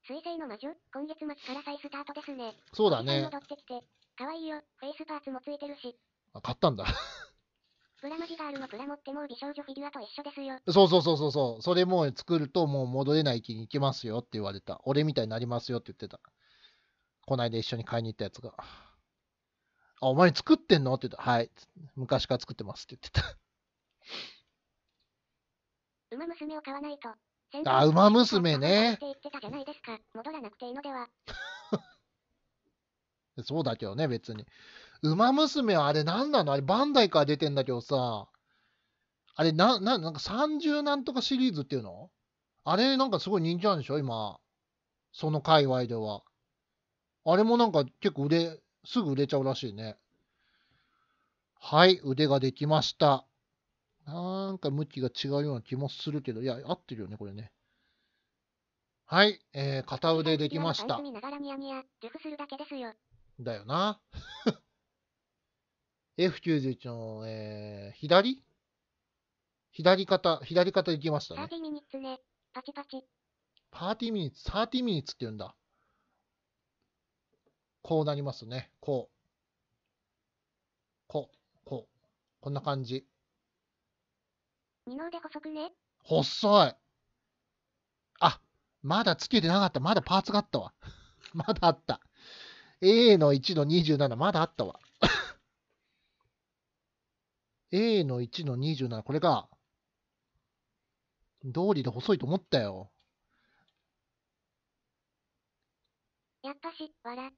水星の魔女、今月末から再スタートですね。そうだね。戻ってきて、可愛いよ、フェイスパーツもついてるし。あ、買ったんだプラマジガールのプラモってもう美少女フィギュアと一緒ですよ。そうそうそうそうそう。それもう作るともう戻れない気に行きますよって言われた。俺みたいになりますよって言ってた。こないだ一緒に買いに行ったやつが。あ、お前作ってんのって言ったはい。昔から作ってますって言ってた。馬娘を買わないと。あ、馬娘ね。そうだけどね、別に。馬娘はあれ何なのあれバンダイから出てんだけどさ。あれな、な、なんか30なんとかシリーズっていうのあれなんかすごい人気なんでしょ今。その界隈では。あれもなんか結構売れ、すぐ売れちゃうらしいね。はい、腕ができました。なんか向きが違うような気もするけど、いや、合ってるよね、これね。はい、えー、片腕できました。だよな。F91 の、えー、左左肩、左肩できましたね。パーティーミニッツね。パチパチ。パーティーミニッツ、30ミニッツって言うんだ。こうなりますね。こう。こう。こう。こんな感じ。二の腕細くね。細い。あ、まだつけてなかった。まだパーツがあったわ。まだあった。A の1の27、まだあったわ。A の1の27、これが、通りで細いと思ったよ。やっぱし、笑っ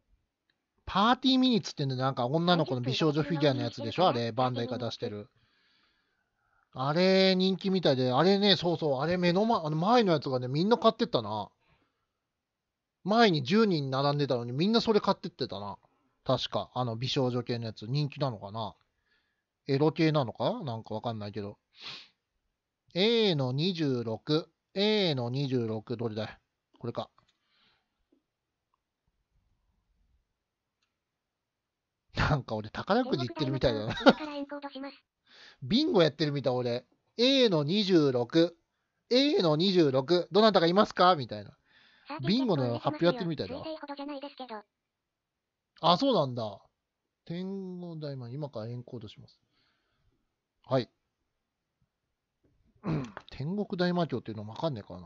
パーティーミニッツってで、なんか女の子の美少女フィギュアのやつでしょあれ、バンダイが出してる。あれ、人気みたいで、あれね、そうそう、あれ、目の前、あの前のやつがね、みんな買ってったな。前に10人並んでたのに、みんなそれ買ってってたな。確か、あの美少女系のやつ、人気なのかなエロ系なのかなんかわかんないけど。A の26、A の26、どれだこれか。なんか俺宝くじ行ってるみたいだな。ビンゴやってるみたい俺。A の26。A の26。どなたがいますかみたいな。ビンゴの発表やってるみたいだ。あ、そうなんだ。天狗大魔、今からエンコードします。はい。天国大魔教っていうのもわかんねえから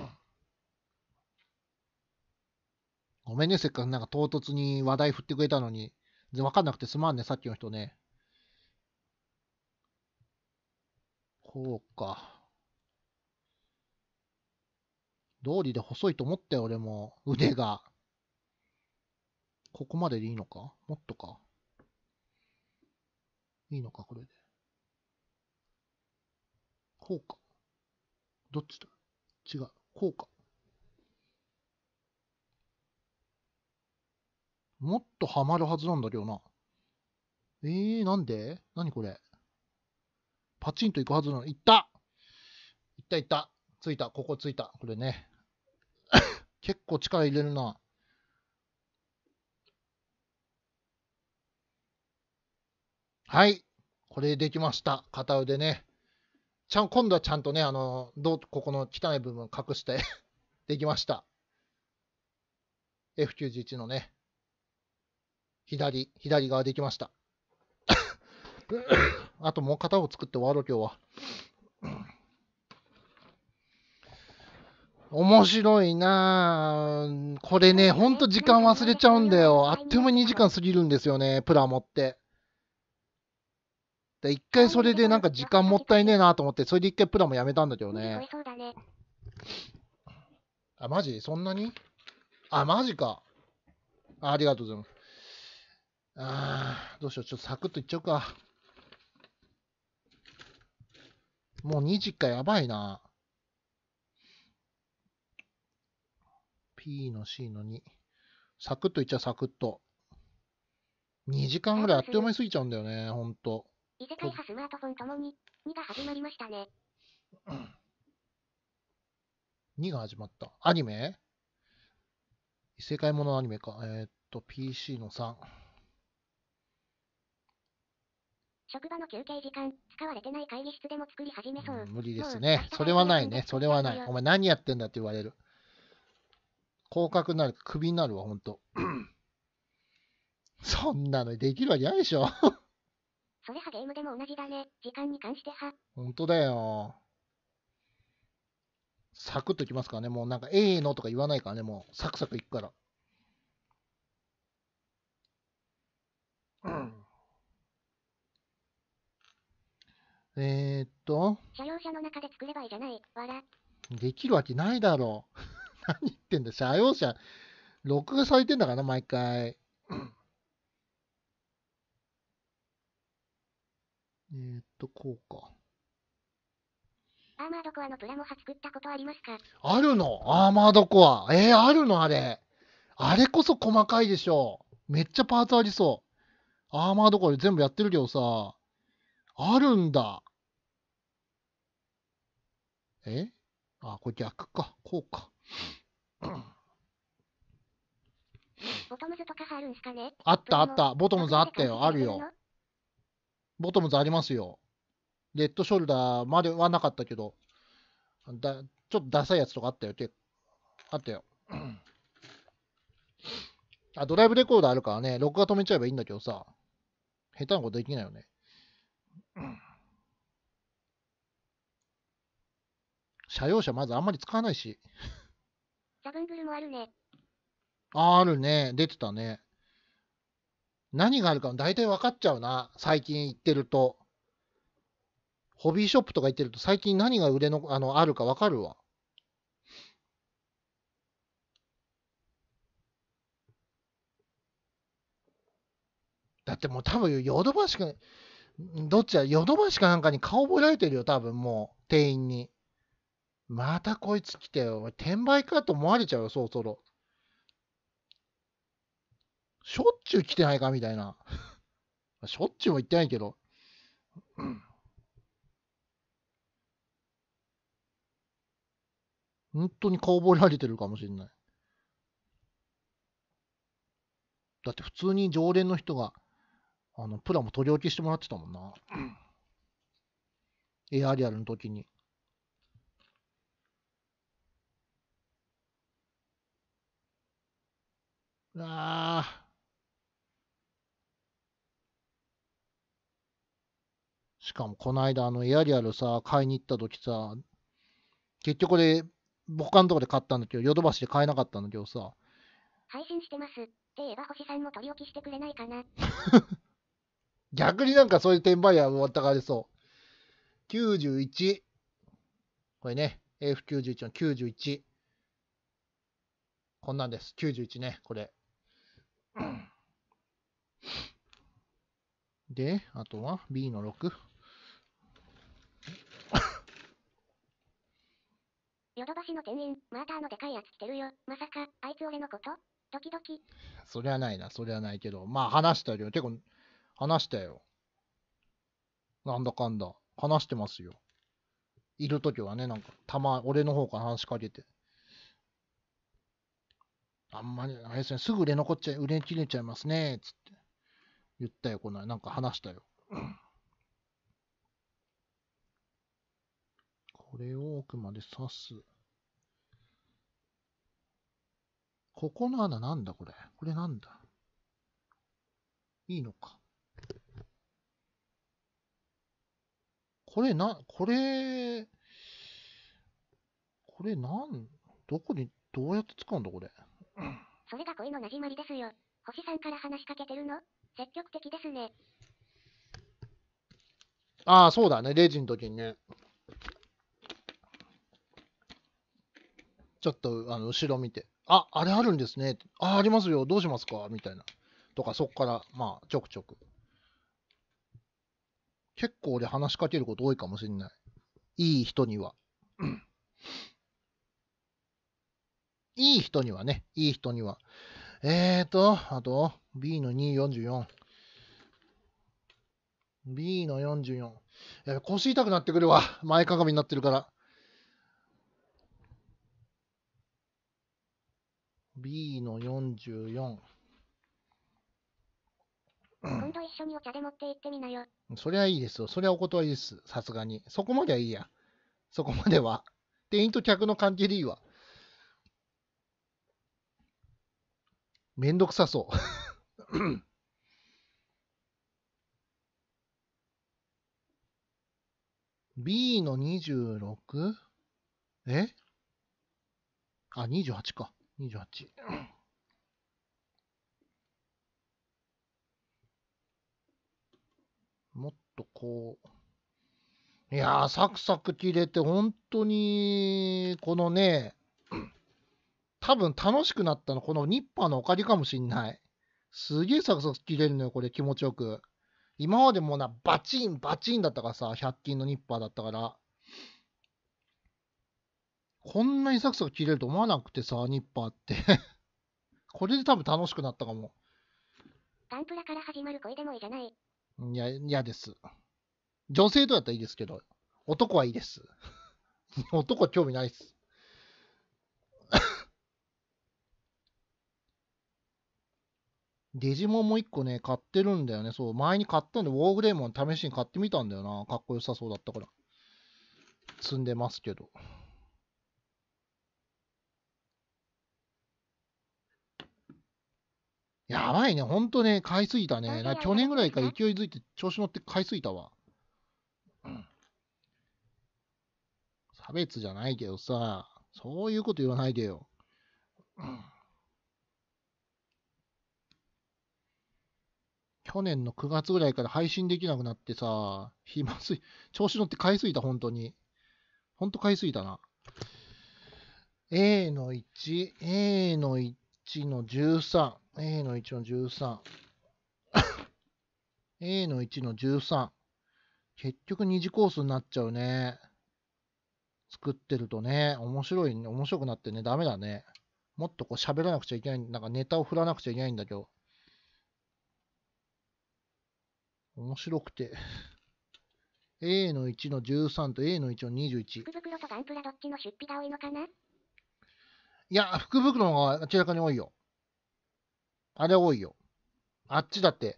な。ごめんね、せっかくなんか唐突に話題振ってくれたのに。わかんなくてすまんね、さっきの人ね。こうか。うりで細いと思ったよ、俺も。腕が。ここまででいいのかもっとか。いいのか、これで。こうか。どっちだ違う。こうか。もっとハマるはずなんだけどな。えー、なんで何これパチンと行くはずなの。行った行った行った。着いた。ここ着いた。これね。結構力入れるな。はい。これできました。片腕ね。ちゃん、今度はちゃんとね、あの、どう、ここの汚い部分隠して できました。F91 のね。左、左側できました。あともう型を作って終わろう、今日は。面白いなぁ。これね、ほんと時間忘れちゃうんだよ。あっという間に2時間過ぎるんですよね、プラモって。で一回それでなんか時間もったいねえなと思って、それで一回プラもやめたんだけどね。あ、マジそんなにあ、マジかありがとうございます。ああ、どうしよう。ちょっとサクッといっちゃうか。もう2時かやばいな。P の C の2。サクッといっちゃう、サクッと。2時間ぐらいあっという間に過ぎちゃうんだよね、ほんと。異世界派スマートフォンともに、2が始まりましたね。2が始まった。アニメ異世界ものアニメか。えー、っと、PC の3。職場の休憩時間、使われてない会議室でも作り始めそう。無理ですね。それはないね。それはない。お前何やってんだって言われる。降格になる、クビになるわ、ほんと。そんなのできるわけないでしょそれはゲームでも同じだね。時間に関しては。ほんとだよ。サクッときますからね。もうなんか、ええのとか言わないからね。もう、サクサクいくから。うん。えー、っと。車両車の中で作ればいいじゃない。わら。できるわけないだろう。何言ってんだ。車両車、録画されてんだからな、毎回。えー、っと、こうか。アーマードコアのプラモは作ったことありますかあるのアーマードコア。えー、あるのあれ。あれこそ細かいでしょ。めっちゃパーツありそう。アーマードコアで全部やってるけどさ。あるんだ。えあ、これ逆か。こうか。ボトムズとかあるんすかねあったあった。ボトムズあったよ。あるよ。ボトムズありますよ。レッドショルダーまではなかったけど、だちょっとダサいやつとかあったよ。てあったよ。あ、ドライブレコーダーあるからね、録画止めちゃえばいいんだけどさ、下手なことできないよね。うん。車用車まずあんまり使わないし。シャングルもあるね。あるね。出てたね。何があるかも大体分かっちゃうな。最近行ってると。ホビーショップとか行ってると最近何が売れの、あの、あるか分かるわ。だってもう多分ヨドバシ君、どっちや、ヨドバシかなんかに顔覚えられてるよ、多分もう、店員に。またこいつ来てよ。転売かと思われちゃうよ、そろそろ。しょっちゅう来てないかみたいな。しょっちゅうも行ってないけど。本当に顔覚えられてるかもしれない。だって普通に常連の人があの、プラも取り置きしてもらってたもんな。エアリアルの時に。ああ。しかもこの間あのエアリアルさ、買いに行った時さ、結局で、他のとこで買ったんだけど、ヨドバシで買えなかったんだけどさ。配信してますって言えば星さんも取り置きしてくれないかな。逆になんかそういう転売ヤーもまたがれそう。91。これね、AF91 の91。こんなんです。91ね、これ。で、あとは B の6。ヨドバシの店員、マーターのでかいやつ来てるよ。まさか、あいつ俺のことドキドキ。そりゃないな、そりゃないけど、まあ話したよりは結構、話したよ。なんだかんだ。話してますよ。いるときはね、なんか、たま、俺の方から話しかけて。あんまり、あれですね、すぐ売れ残っちゃ売れ切れちゃいますね、つって。言ったよ、このなんか話したよ。これを奥まで刺す。ここの穴なんだこれ。これなんだいいのか。これな、これ、これなん、どこに、どうやって使うんだこれ。それが恋のなじまりですよ。星さんから話しかけてるの積極的ですね。ああ、そうだね。0時の時にね。ちょっと、あの、後ろ見て。あ、あれあるんですね。あ、ありますよ。どうしますかみたいな。とか、そこから、まあ、ちょくちょく。結構俺話しかけること多いかもしれない。いい人には。いい人にはね、いい人には。えーと、あと、B の244。B の44。や腰痛くなってくるわ。前かがみになってるから。B の44。今度一緒にお茶で持って行ってみなよ。そりゃいいですよ。そりゃお断りです。さすがに。そこまではいいや。そこまでは。店員と客の関係でいいわ。めんどくさそう B の 26? えあ、28か。28。とこう、いやー、サクサク切れて、本当に、このね、多分楽しくなったの、このニッパーのおかげかもしんない。すげえサクサク切れるのよ、これ、気持ちよく。今までもな、バチン、バチンだったからさ、100均のニッパーだったから。こんなにサクサク切れると思わなくてさ、ニッパーって これで多分楽しくなったかも。ガンプラから始まる恋でもいいじゃない。いや、嫌です。女性とだったらいいですけど、男はいいです。男興味ないです。デジモンも1個ね、買ってるんだよね。そう、前に買ったんで、ウォーグレイモン試しに買ってみたんだよな。かっこよさそうだったから。積んでますけど。やばいね、ほんとね、買いすぎたね。去年ぐらいから勢いづいて調子乗って買いすぎたわ。差別じゃないけどさ、そういうこと言わないでよ。去年の9月ぐらいから配信できなくなってさ、暇すい、調子乗って買いすぎた、本当に。ほんと買いすぎたな。A の1、A の1の13。A の1の13。A の1の13。結局2次コースになっちゃうね。作ってるとね、面白い、ね、面白くなってね、ダメだね。もっとこう喋らなくちゃいけない、なんかネタを振らなくちゃいけないんだけど。面白くて。A の1の13と A の1の21。福袋とガンプラどっちの出費が多いのかないや、福袋の方が明らかに多いよ。あれ多いよ。あっちだって、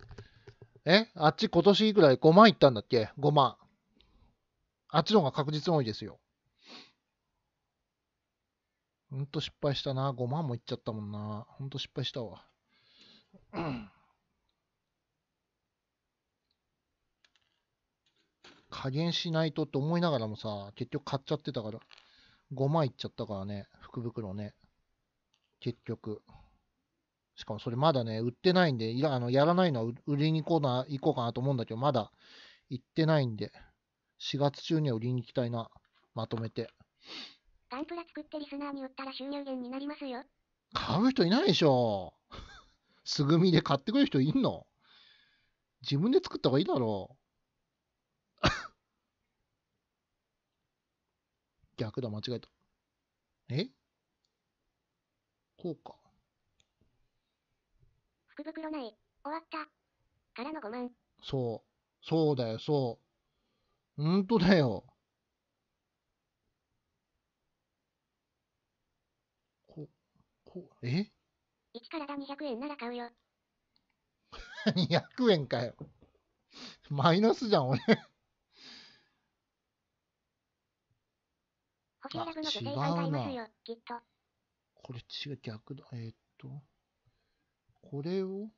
えあっち今年いくらい5万いったんだっけ ?5 万。あっちの方が確実に多いですよ。ほんと失敗したな。5万もいっちゃったもんな。ほんと失敗したわ。加減しないとって思いながらもさ、結局買っちゃってたから。5万いっちゃったからね。福袋ね。結局。しかもそれまだね、売ってないんで、いやあのやらないのは売りに行こうな、行こうかなと思うんだけど、まだ行ってないんで、4月中には売りに行きたいな、まとめて。ガンプラ作ってリスナーに売ったら収入源になりますよ。買う人いないでしょ。すぐみで買ってくれる人いんの自分で作った方がいいだろう。逆だ、間違えた。えこうか。福袋ない。終わった。からの5万。そう。そうだよ、そう。ほんとだよ。こ、こ、え ?1 からだ200円なら買うよ。200 円かよ。マイナスじゃん、俺あ、違うな。これ違う、逆だ。えー、っと。これを、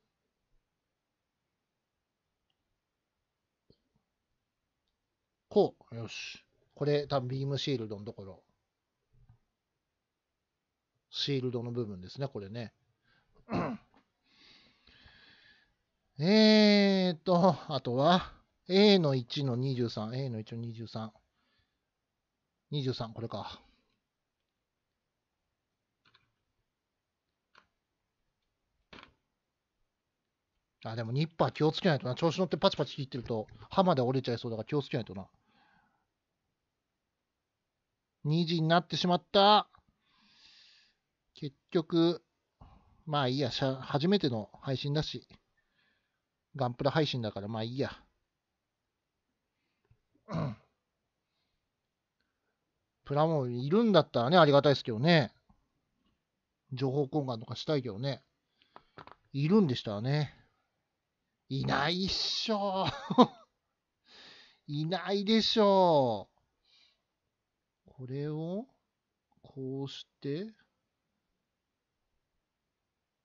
こう。よし。これ、多分ビームシールドのところ。シールドの部分ですね、これね。えーと、あとは、A の1の23、A の1の23。23、これか。あ、でもニッパー気をつけないとな。調子乗ってパチパチ切ってると、歯まで折れちゃいそうだから気をつけないとな。2時になってしまった。結局、まあいいや、初めての配信だし、ガンプラ配信だからまあいいや。プラモいるんだったらね、ありがたいですけどね。情報交換とかしたいけどね。いるんでしたらね。いないっしょ。いないでしょう。これを、こうして、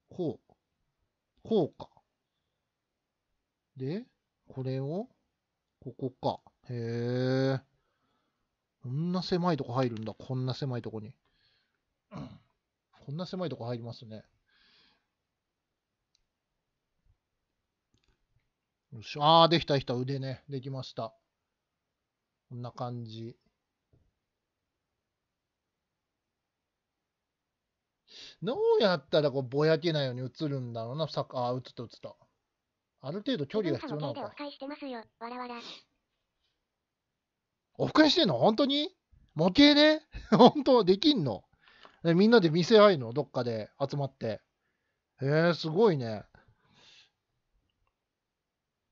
こう。こうか。で、これを、ここか。へえ。こんな狭いとこ入るんだ。こんな狭いとこに。こんな狭いとこ入りますね。よし。ああ、できたできた。腕ね。できました。こんな感じ。どうやったらこうぼやけないように映るんだろうな、さあ、映った映った。ある程度距離が必要なのか。おフすよ、オフ会してんの本当に模型で 本当できんのみんなで見せ合いのどっかで集まって。へえー、すごいね。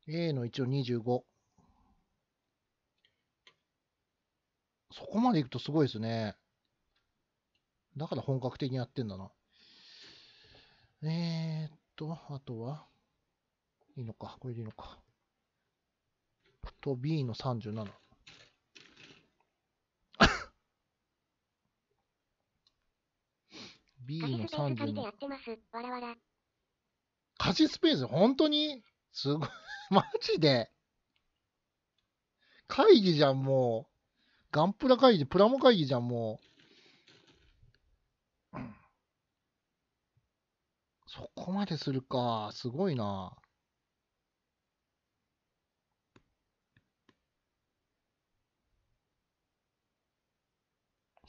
A の一応25。そこまでいくとすごいですね。だから本格的にやってんだな。えー、っと、あとは、いいのか、これでいいのか。と B の37。B の37。カ ジスペース、本当にすごい、マジで。会議じゃん、もう。ガンプラ会議、プラモ会議じゃん、もう。そこまでするか。すごいな。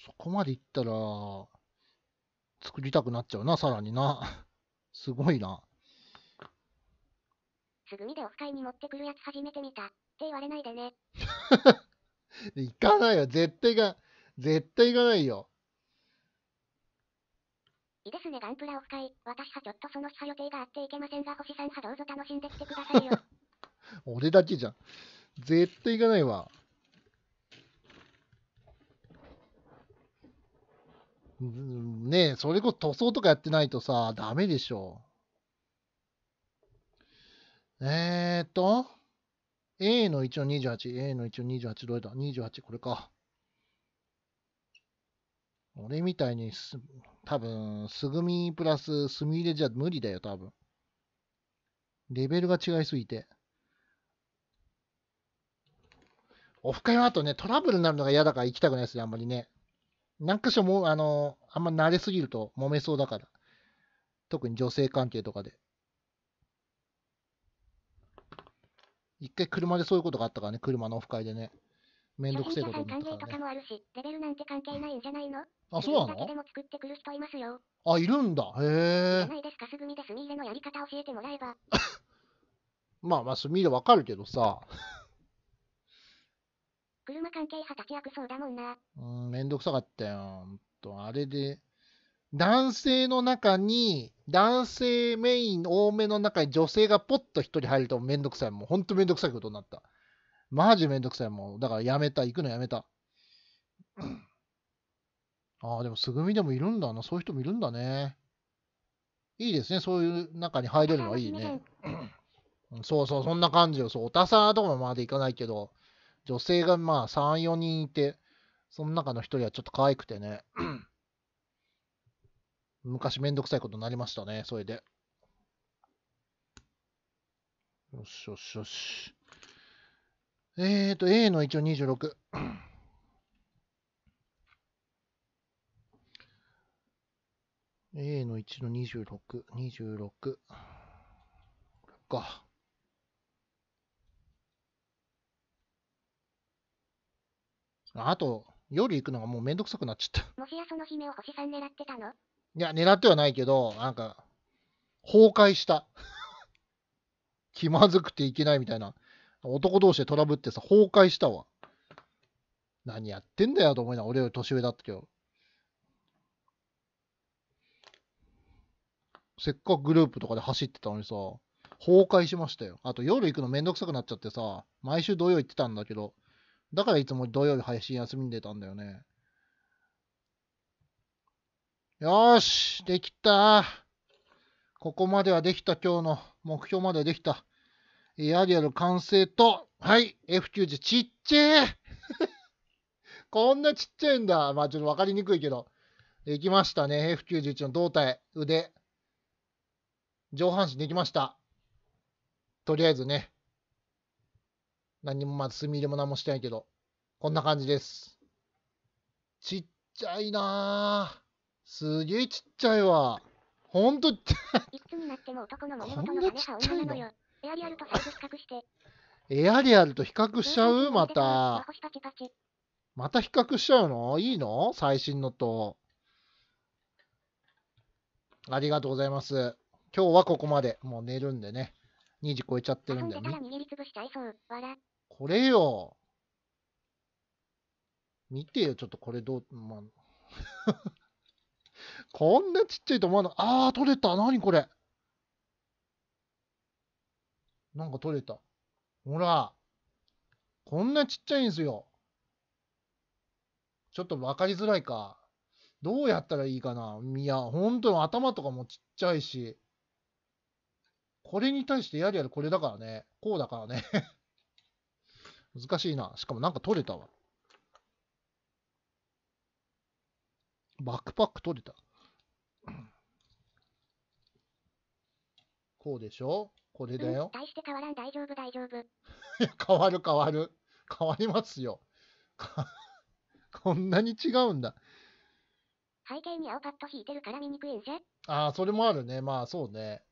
そこまでいったら、作りたくなっちゃうな、さらにな。すごいな。すぐにでオフ会に持ってくるやつ初めて見た。って言われないでね。行かないよ。絶対が、絶対行かないよ。いいですね、ガンプラオフ会。私はちょっとその日は予定があっていけませんが、星さんはどうぞ楽しんできてくださいよ。俺だけじゃん。絶対行かないわ。ねえ、それこそ塗装とかやってないとさ、ダメでしょ。えー、っと、A の1の28、A の1の28どれだ ?28 これか。俺みたいにす、多分、すぐみプラスすみ入れじゃ無理だよ、多分。レベルが違いすぎて。オフ会はあとね、トラブルになるのが嫌だから行きたくないですね、あんまりね。何箇所も、あの、あんま慣れすぎると揉めそうだから。特に女性関係とかで。一回車でそういうことがあったからね、車のオフ会でね。めんどくせえことになったから、ね。もあるし、レベルなんて関係ないんじゃないのあ、そうなのあ、いるんだ。へえ。まあまあ、墨入れわかるけどさ。車関係派立ち悪そうだもんな。うん、めんどくさかったよ。と、あれで、男性の中に、男性メイン多めの中に女性がポッと1人入るとめんどくさい。もうほんとめんどくさいことになった。マジめんどくさい。もう、だからやめた。行くのやめた。ああ、でも、すぐみでもいるんだな。そういう人もいるんだね。いいですね。そういう中に入れるのはいいね。そうそう、そんな感じよ。そう、おたさとかまでいかないけど、女性がまあ3、4人いて、その中の1人はちょっと可愛くてね。昔めんどくさいことになりましたね、それで。よしよしよし。えーと、A の一応26。A の1の26、26。か。あと、夜行くのがもうめんどくさくなっちゃった。もしやその姫を星さん狙ってたのいや、狙ってはないけど、なんか、崩壊した。気まずくていけないみたいな。男同士でトラブってさ、崩壊したわ。何やってんだよと思いながら、俺より年上だったけど。せっかくグループとかで走ってたのにさ、崩壊しましたよ。あと夜行くのめんどくさくなっちゃってさ、毎週土曜行ってたんだけど、だからいつも土曜日配信休みに出たんだよね。よし、できた。ここまではできた。今日の目標まではできた。エアリアル完成と、はい、F90 ちっちゃい こんなちっちゃいんだ。まあちょっとわかりにくいけど。できましたね。F91 の胴体、腕、上半身できました。とりあえずね。何もまず墨入れも何もしてないけど。こんな感じです。ちっちゃいなぁ。すげえちっちゃいわ。ほんとちっちゃい。つになっても男のエアリアルと比較しちゃうまた。また比較しちゃうのいいの最新のと。ありがとうございます。今日はここまで。もう寝るんでね。2時超えちゃってるんでね。これよ。見てよ、ちょっとこれどう、まあこんなちっちゃいと思わない。あー、取れた。何これ。なんか取れた。ほら。こんなちっちゃいんですよ。ちょっと分かりづらいか。どうやったらいいかな。いや、本当に頭とかもちっちゃいし。これに対してやるやるこれだからね。こうだからね 難しいな。しかもなんか取れたわ。バックパック取れた。こうでしょこれだよ。大して変わらん、大丈夫、大丈夫。変わる、変わる。変わりますよ。こんなに違うんだ。背景に青パッド引いてるから見にくいんせ。ああ、それもあるね。まあ、そうね。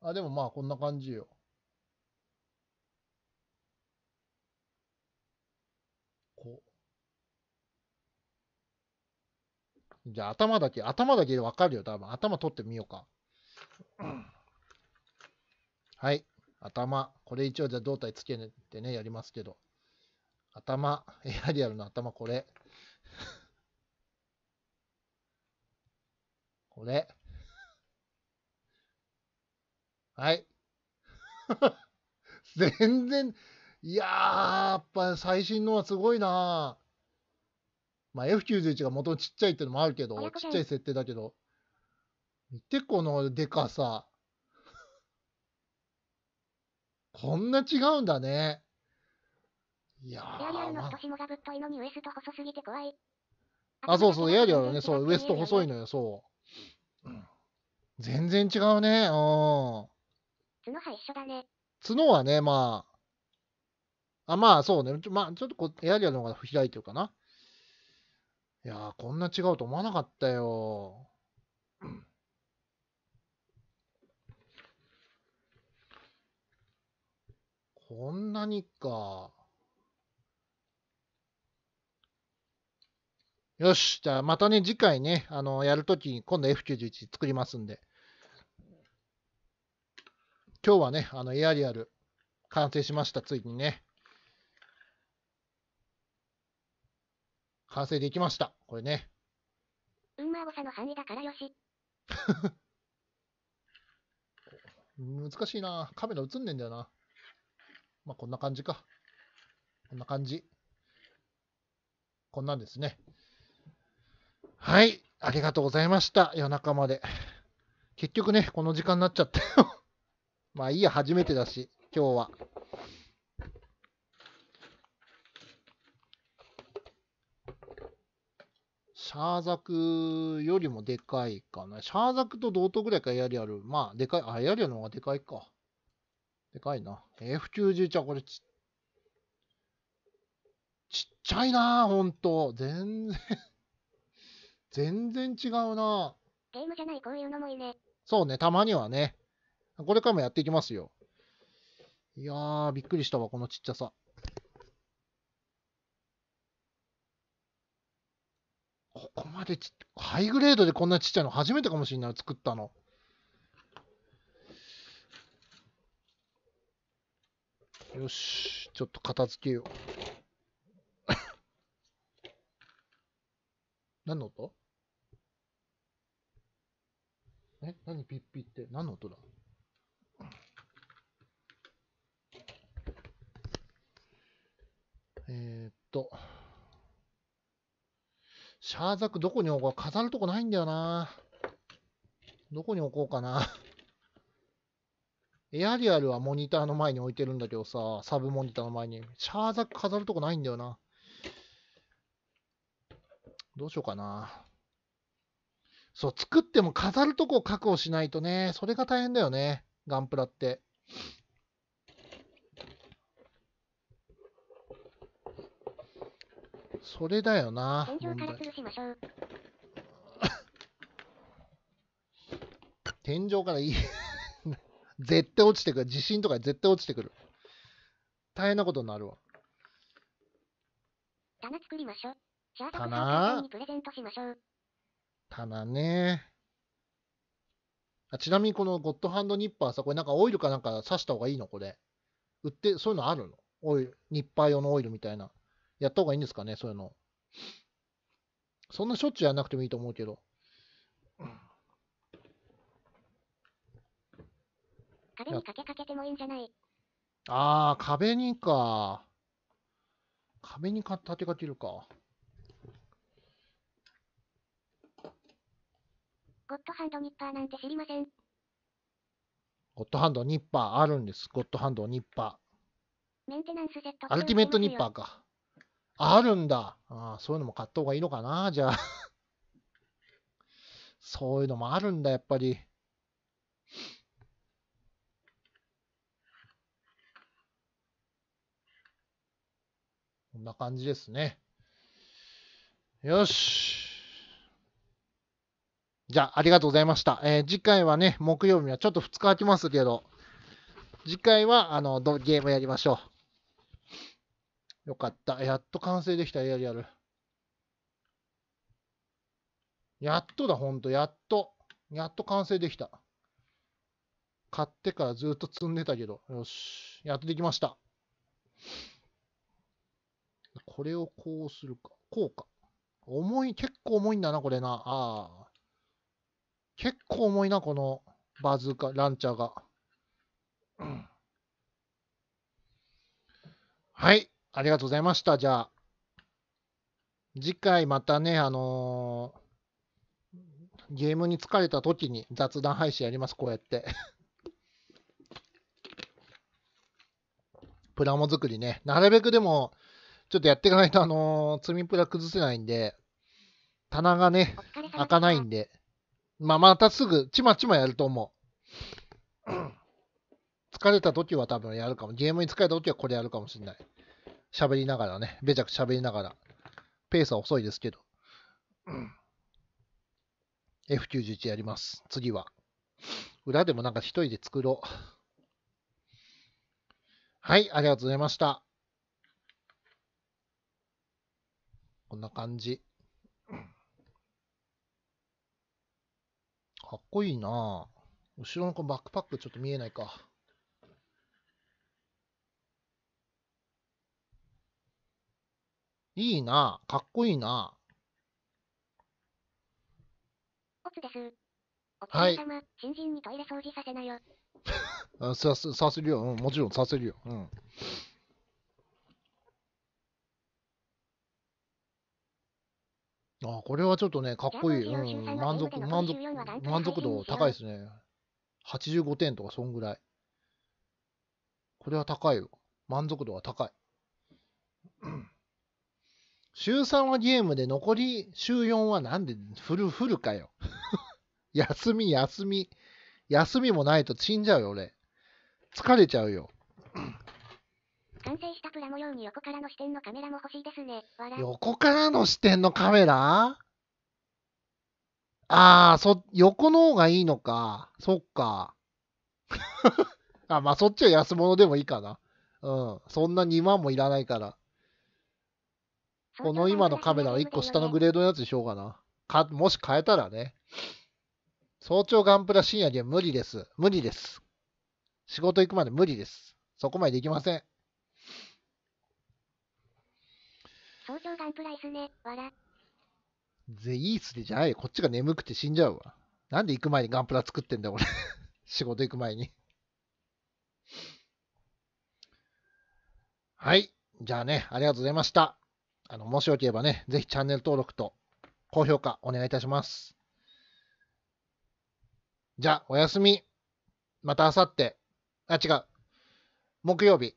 あ、でもまあ、こんな感じよ。じゃあ頭だけ、頭だけでわかるよ、多分。頭取ってみようか。はい。頭。これ一応じゃあ胴体つけてね、やりますけど。頭。エアリアルの頭、これ。これ。はい。全然、いやー、やっぱ最新のはすごいなー。まあ、F91 が元ちっちゃいってのもあるけど、ちっちゃい設定だけど、見てこのでかさ。こんな違うんだね。いやエアリアルの太もがぶっといのにウエスト細すぎて怖い。あ、そうそう、エアリアルね、そう、ウエスト細いのよ、そう。全然違うね、うん。角は一緒だね。角はね、まあ。あ、まあ、そうね。まあ、ちょっとこエアリアルの方が開いてるかな。いやこんな違うと思わなかったよ。こんなにか。よし、じゃあまたね、次回ね、あの、やるときに今度 F91 作りますんで。今日はね、あの、エアリアル完成しました、ついにね。完成できました。これね。うんま誤差の範囲だからよし。難しいな。カメラ映んねんだよな。まあ、こんな感じか。こんな感じ。こんなんですね。はい。ありがとうございました。夜中まで。結局ね、この時間になっちゃったよ まあいいや、初めてだし、今日は。シャーザクよりもでかいかな。シャーザクと同等ぐらいか、エアリアル。まあ、でかい。あ、エアリアルの方がでかいか。でかいな。F91 はこれち、ちっちゃいなほんと。全然 全然違うなゲームじゃない、こういうのもいいね。そうね、たまにはね。これからもやっていきますよ。いやー、びっくりしたわ、このちっちゃさ。ここまでち、ハイグレードでこんなちっちゃいの初めてかもしれない、作ったの。よし、ちょっと片付けよう。何の音え何ピッピって何の音だえー、っと。シャーザクどこに置こう飾るとこないんだよな。どこに置こうかな。エアリアルはモニターの前に置いてるんだけどさ、サブモニターの前に。シャーザク飾るとこないんだよな。どうしようかな。そう、作っても飾るとこを確保しないとね、それが大変だよね。ガンプラって。それだよなょう。天井からいい 絶対落ちてくる地震とか絶対落ちてくる大変なことになるわ棚作りましょう棚棚ねあちなみにこのゴッドハンドニッパーさこれなんかオイルかなんか刺した方がいいのこれ売ってそういうのあるのオイルニッパー用のオイルみたいなやった方がいいんですかね、そういうの。そんなしょっちゅうやんなくてもいいと思うけど。壁にかけかけてもいいんじゃないああ、壁にか。壁にか立てかけるか。ゴッドハンドニッパーなんて知りません。ゴッドハンドニッパーあるんです。ゴッドハンドニッパー。メンテナンスセット。アルティメットニッパーか。あるんだ。あそういうのも買った方がいいのかな、じゃあ。そういうのもあるんだ、やっぱり。こんな感じですね。よし。じゃあ、ありがとうございました。えー、次回はね、木曜日はちょっと2日空きますけど、次回は、あの、ゲームやりましょう。よかった。やっと完成できた。やるやる。やっとだ、ほんと。やっと。やっと完成できた。買ってからずっと積んでたけど。よし。やっとできました。これをこうするか。こうか。重い、結構重いんだな、これな。ああ。結構重いな、このバズーカ、ランチャーが。はい。ありがとうございました。じゃあ、次回またね、あのー、ゲームに疲れた時に雑談配信やります、こうやって。プラモ作りね。なるべくでも、ちょっとやっていかないと、あのー、積みプラ崩せないんで、棚がね、開かないんで、まあ、またすぐ、ちまちまやると思う。疲れた時は多分やるかも。ゲームに疲れた時はこれやるかもしれない。喋りながらね、べちゃくちゃ喋りながら。ペースは遅いですけど。うん、F91 やります。次は。裏でもなんか一人で作ろう。はい、ありがとうございました。こんな感じ。かっこいいな後ろのこのバックパックちょっと見えないか。いいな、かっこいいな。はい、させ ささせるよ、うん、もちろんさせるよ。うん。あこれはちょっとね、かっこいい。うん、満足、満足、満足度高いですね。85点とか、そんぐらい。これは高いよ。満足度は高い。週3はゲームで残り週4はなんでフルフルかよ。休み休み。休みもないと死んじゃうよ俺。疲れちゃうよ。完成したプラ模様に横からの視点のカメラも欲しいですね。横からの視点のカメラああ、そ、横の方がいいのか。そっか。あ、まあそっちは安物でもいいかな。うん。そんな2万もいらないから。この今のカメラは1個下のグレードのやつにしようかな。かもし変えたらね。早朝ガンプラ深夜には無理です。無理です。仕事行くまで無理です。そこまでできません。早朝ガンプライすね。わら。ぜ、いいっすねじゃないよ。こっちが眠くて死んじゃうわ。なんで行く前にガンプラ作ってんだよ、俺。仕事行く前に。はい。じゃあね、ありがとうございました。あの、もしよければね、ぜひチャンネル登録と高評価お願いいたします。じゃあ、おやすみ。また明後日。あ、違う。木曜日。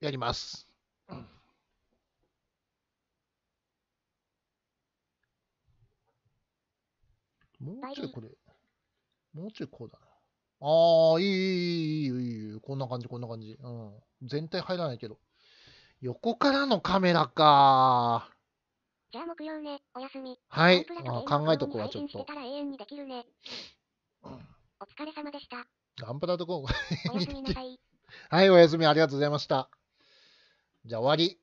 やります。もうちょいこれ、もうちょいこうだな。ああ、いい、いい、いい、いい、こんな感じ、こんな感じ。うん。全体入らないけど。横からのカメラか。じゃあ木曜ね、お休み。はい、あ考えとこはちょっと。お疲れ様でした。ガンプラとこ はい、おやすみ、ありがとうございました。じゃあ終わり。